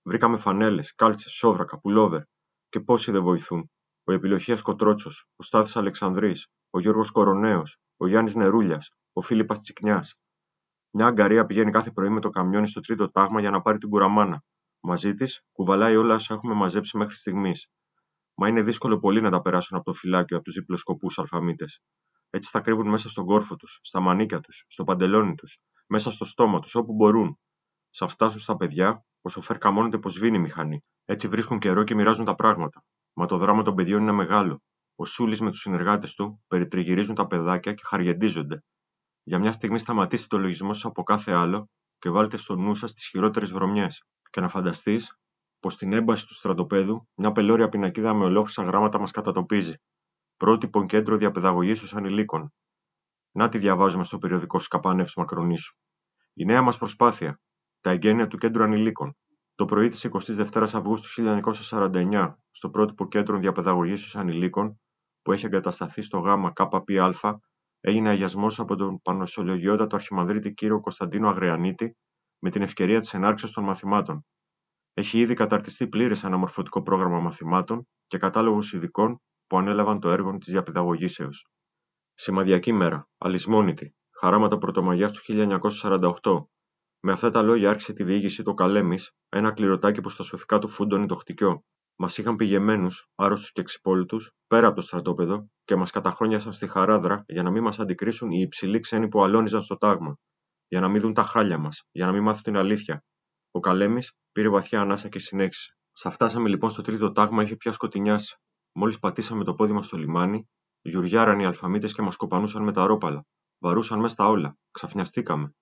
Βρήκαμε φανέλες, κάλτσες, σόβρακα, πουλόβερ. Και πόσοι δεν βοηθούν. Ο Επιλοχία Κοτρότσος, ο Στάθης Αλεξανδρής, ο Γιώργος Κοροναίο, ο Γιάννης Νερούλιας, ο Φίλιππας Τσικνιάς. Μια αγκαρία πηγαίνει κάθε πρωί με το καμιόνι στο τρίτο τάγμα για να πάρει την κουραμάνα. Μαζί της κουβαλάει όλα όσα έχουμε μαζέψει μέχρι στιγμής μα είναι δύσκολο πολύ να τα περάσουν από το φυλάκιο από τους διπλοσκοπούς αλφαμίτες. Έτσι θα κρύβουν μέσα στον κόρφο τους, στα μανίκια τους, στο παντελόνι τους, μέσα στο στόμα τους, όπου μπορούν. Σε αυτά στα τα παιδιά, όσο σοφέρ καμώνεται πως βίνει μηχανή. Έτσι βρίσκουν καιρό και μοιράζουν τα πράγματα. Μα το δράμα των παιδιών είναι μεγάλο. Ο Σούλης με τους συνεργάτες του περιτριγυρίζουν τα παιδάκια και χαριεντίζονται. Για μια στιγμή σταματήστε το λογισμό σας από κάθε άλλο και βάλτε στο νου σας τις χειρότερες βρωμιές. Και να φανταστείς πως στην έμπαση του στρατοπέδου μια πελώρια πινακίδα με ολόχρυσα γράμματα μας κατατοπίζει. Πρότυπο κέντρο διαπαιδαγωγής ως ανηλίκων. Να τη διαβάζουμε στο περιοδικό Σκαπάνευς Μακρονήσου. Η νέα μας προσπάθεια. Τα εγγένεια του κέντρου ανηλίκων. Το πρωί της 22η Αυγούστου 1949, στο πρότυπο κέντρο διαπαιδαγωγής ως ανηλίκων, που έχει εγκατασταθεί στο ΓΑΜΑ ΚΠΑ, έγινε αγιασμός από τον Πανοσολογιότατο Αρχιμανδρίτη κύριο Κωνσταντίνο Αγριανίτη με την ευκαιρία της ενάρξη των μαθημάτων. Έχει ήδη καταρτιστεί πλήρες αναμορφωτικό πρόγραμμα μαθημάτων και κατάλογο ειδικών που ανέλαβαν το έργο της διαπαιδαγωγήσεω. Σημαδιακή μέρα, αλυσμόνητη, χαράματα πρωτομαγιάς του 1948. Με αυτά τα λόγια άρχισε τη διήγησή το Καλέμη, ένα κληροτάκι που στα σωθικά του φούντωνε το χτυκιό. Μας είχαν πηγεμένους, άρρωστους και ξυπόλυτου, πέρα από το στρατόπεδο και μας καταχρόνιασαν στη χαράδρα για να μην μας αντικρίσουν οι υψηλοί ξένοι που αλώνιζαν στο τάγμα. Για να μην δουν τα χάλια μας, για να μην μάθουν την αλήθεια. Ο Καλέμη Πήρε βαθιά ανάσα και συνέχισε. Σα φτάσαμε λοιπόν στο τρίτο τάγμα, είχε πια σκοτεινιάσει. Μόλις πατήσαμε το πόδι μας στο λιμάνι, γιουριάραν οι αλφαμίτες και μας κοπανούσαν με τα ρόπαλα. Βαρούσαν μέσα τα όλα. Ξαφνιαστήκαμε.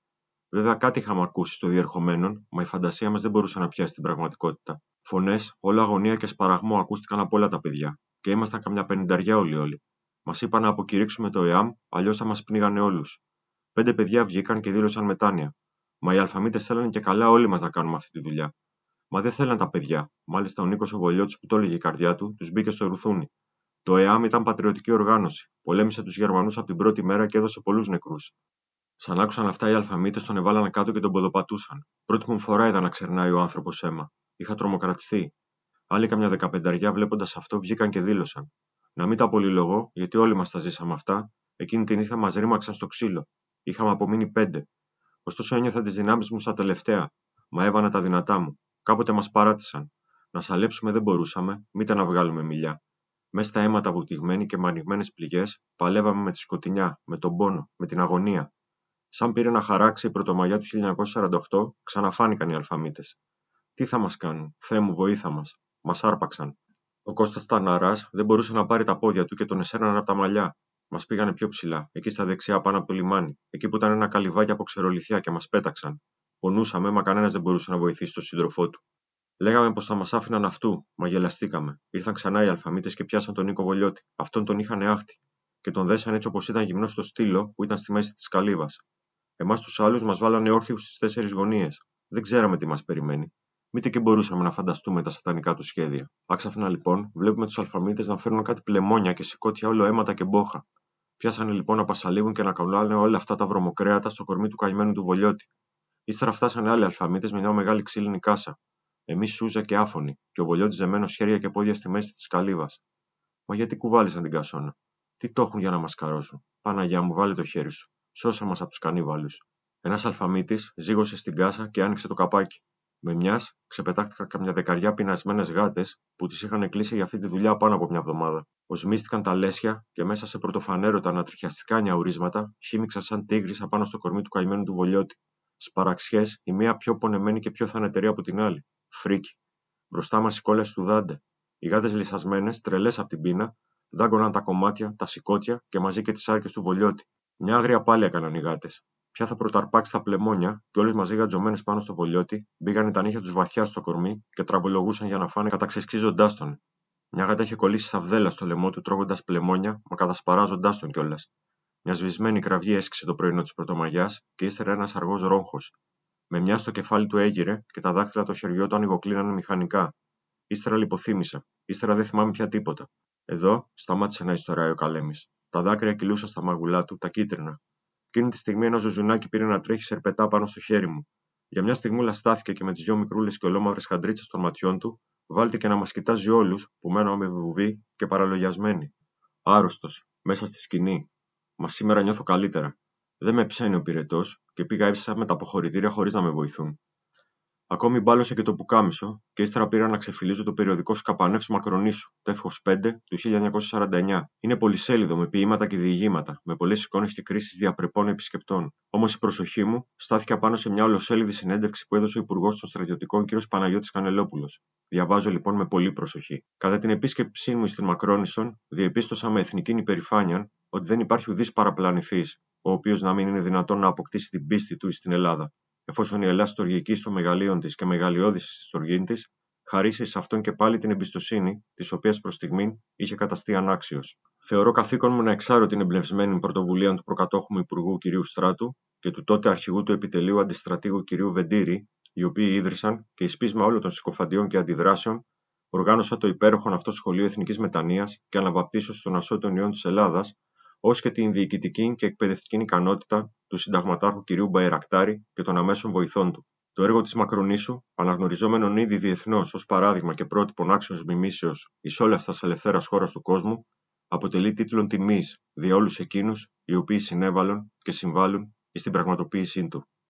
Βέβαια κάτι είχαμε ακούσει στο διερχομένον, μα η φαντασία μας δεν μπορούσε να πιάσει την πραγματικότητα. Φωνές, όλα αγωνία και σπαραγμό ακούστηκαν από όλα τα παιδιά. Και ήμασταν καμιά πενταριά όλοι όλοι. Μας είπαν να αποκηρύξουμε το ΕΑΜ, αλλιώς θα μας πνίγανε όλους. Πέντε παιδιά βγήκαν και δήλωσαν μετάνοια. Μα οι αλφαμίτες θέλανε και καλά όλοι μας να κάνουμε αυτή τη δουλειά. Μα δεν θέλαν τα παιδιά. Μάλιστα, ο Νίκος Αβολιώτη που το έλεγε η καρδιά του, τους μπήκε στο ρουθούνι. Το ΕΑΜ ήταν πατριωτική οργάνωση. Πολέμησε τους Γερμανούς από την πρώτη μέρα και έδωσε πολλούς νεκρούς. Σαν άκουσαν αυτά, οι αλφαμίτες τον εβάλαν κάτω και τον ποδοπατούσαν. Πρώτη μου φορά είδα να ξερνάει ο άνθρωπος αίμα. Είχα τρομοκρατηθεί. Άλλοι καμιά δεκαπενταριά βλέποντας αυτό βγήκαν και δήλωσαν. Να μην τα πολυλογώ, γιατί όλοι μας τα ζήσαμε αυτά. Εκείνη την ήθα μας ρίμαξαν στο ξύλο. Είχαμε απομείνει πέντε. Ωστόσο ένιωθα τις δυνάμεις μου στα τελευταία, μα έβανα τα δυνατά μου. Κάποτε μας παράτησαν. Να σαλέψουμε δεν μπορούσαμε, μήτε να βγάλουμε μιλιά. Μες στα αίματα βουτυγμένοι και με ανοιγμένε πληγές, παλεύαμε με τη σκοτεινιά, με τον πόνο, με την αγωνία. Σαν πήρε να χαράξει η πρωτομαγιά του 1948, ξαναφάνηκαν οι αλφαμίτες. Τι θα μας κάνουν, Θεέ μου, βοήθα μας. Μας άρπαξαν. Ο Κώστας Ταναράς δεν μπορούσε να πάρει τα πόδια του και τον εσέναν από τα μαλλιά. Μας πήγανε πιο ψηλά, εκεί στα δεξιά πάνω από το λιμάνι, εκεί που ήταν ένα καλυβάκι από ξερολιθιά και μας πέταξαν. Πονούσαμε, μα κανένας δεν μπορούσε να βοηθήσει τον σύντροφό του. Λέγαμε πως θα μας άφηναν αυτού, μα γελαστήκαμε. Ήρθαν ξανά οι αλφαμίτες και πιάσαν τον Νίκο Βολιώτη. Αυτόν τον είχαν άχτη. Και τον δέσαν έτσι όπως ήταν γυμνός στο στήλο που ήταν στη μέση της καλύβας. Εμάς τους άλλους μας βάλανε όρθιους στις τέσσερις γωνίες. Δεν ξέραμε τι μας περιμένει. Μήτε και μπορούσαμε να φανταστούμε τα σατανικά του σχέδια. Άξαφνα λοιπόν, βλέπουμε τους αλφαμίτες να φέρνουν κάτι πλεμόνια και σηκώτια όλο αίματα και μπόχα. Πιάσανε λοιπόν να πασαλίγουν και να καουλάνε όλα αυτά τα βρωμοκρέατα στο κορμί του καημένου του Βολιώτη. Ύστερα φτάσανε άλλοι αλφαμίτες με μια μεγάλη ξύλινη κάσα. Εμείς σούζα και άφωνοι, και ο βολιό δεμένος χέρια και πόδια στη μέση της καλύβας. Μα γιατί κουβάλισαν την κασόνα. Τι το έχουν για να μας καρώσουν. Παναγιά μου, βάλε το χέρι σου. Σώσα μα από τους κανίβαλους. Ένας αλφαμίτης ζήγωσε στην κάσα και άνοιξε το καπάκι. Με μιας ξεπετάχτηκαν καμιά δεκαριά πεινασμένες γάτες που τις είχαν κλείσει για αυτή τη δουλειά πάνω από μια εβδομάδα. Οσμίστηκαν τα λέσια και μέσα σε πρωτοφανέρωτα ανατριχιαστικά νιαουρίσματα χύμηξαν σαν τίγρης πάνω στο κορμί του καημένου του βολιώτη. Σπαραξιές, η μία πιο πονεμένη και πιο θανετερή από την άλλη. Φρίκι. Μπροστά μας οι κόλλε του δάντε. Οι γάτε λυσασμένες, τρελές από την πείνα, δάγκωναν τα κομμάτια, τα σηκώτια και μαζί και τις άρκε του βολιώτη. Μια άγρια πάλι έκαναν οι γάτες. Πια θα προταρπάξει τα πλεμόνια και όλε μαζί γατζωμένες πάνω στο βολιώτη, μπήγανε τα νύχια τους βαθιά στο κορμί και τραβολογούσαν για να φάνε καταξεσκίζοντάς τον. Μια γάτα είχε κολλήσει σαβδέλα στο λαιμό του τρώγοντας πλεμόνια, μα κατασπαράζοντάς τον κιόλας. Μια σβησμένη κραυγή έσκησε το πρωινό της Πρωτομαγιάς και ύστερα ένας αργός ρόγχος. Με μια στο κεφάλι του έγειρε και τα δάχτυλα των χεριών του ανοιγοκλίνανε μηχανικά. Ύστερα λιποθύμησα. Ύστερα δεν θυμάμαι πια τίποτα. Εδώ σταμάτησε να ιστοράει ο Καλέμης. Τα δάκρυα κυλούσαν στα μαγουλά του, τα κίτρινα. Εκείνη τη στιγμή ένα ζουζουνάκι πήρε να τρέχει σερπετά πάνω στο χέρι μου. Για μια στιγμούλα στάθηκε και με τις δυο μικρούλες και ολόμαυρες χαντρίτσες των ματιών του, βάλτηκε και να μας κοιτάζει όλους που μένω βουβοί και παραλογιασμένοι. Άρρωστος, μέσα στη σκηνή, Μα σήμερα νιώθω καλύτερα. Δεν με ψένει ο πυρετός και πήγα έψα με τα αποχωρητήρια χωρίς να με βοηθούν Ακόμη μπάλωσε και το πουκάμισο, και ύστερα πήρα να ξεφυλίζω το περιοδικό Σκαπανεύς Μακρονίσου, τεύχο 5 του 1949. Είναι πολυσέλιδο με ποίηματα και διηγήματα, με πολλές εικόνες και κρίσεις διαπρεπών επισκεπτών. Όμως η προσοχή μου στάθηκε πάνω σε μια ολοσέλιδη συνέντευξη που έδωσε ο Υπουργός των Στρατιωτικών κ. Παναγιώτης Κανελόπουλος. Διαβάζω λοιπόν με πολύ προσοχή. Κατά την επίσκεψή μου στην Μακρόνισον, διεπίστωσα με εθνική υπερηφάνεια ότι δεν υπάρχει ουδής παραπλανηθής, ο οποίος να μην είναι δυνατόν να αποκτήσει την πίστη του στην Ελλάδα εφόσον η Ελλάδα στοργική στο μεγαλείον της και μεγαλειώδης στη στοργή της, χαρίσει σε αυτόν και πάλι την εμπιστοσύνη, της οποίας προς στιγμή είχε καταστεί ανάξιος. Θεωρώ καθήκον μου να εξάρω την εμπνευσμένη πρωτοβουλία του προκατόχου μου Υπουργού κ. Στράτου και του τότε αρχηγού του επιτελείου αντιστρατήγου κ. Βεντήρη, οι οποίοι ίδρυσαν και εις όλων των συκοφαντιών και αντιδράσεων, οργάνωσα το υπέροχον αυτό σχολείο Εθνικής Μετανία και αναβαπτίσω στον Ασώτων Ιών της Ελλάδας, ως και την διοικητική και εκπαιδευτική ικανότητα του συνταγματάρχου κυρίου Μπαϊρακτάρη και των αμέσων βοηθών του. Το έργο της μακρονίσου αναγνωριζόμενον ήδη διεθνώς ως παράδειγμα και πρότυπο άξιος μιμήσεως τας ελευθέρας χώρας του κόσμου, αποτελεί τίτλο τιμή για όλους εκείνους οι οποίοι συνέβαλαν και συμβάλλουν στην πραγματοποίησή του.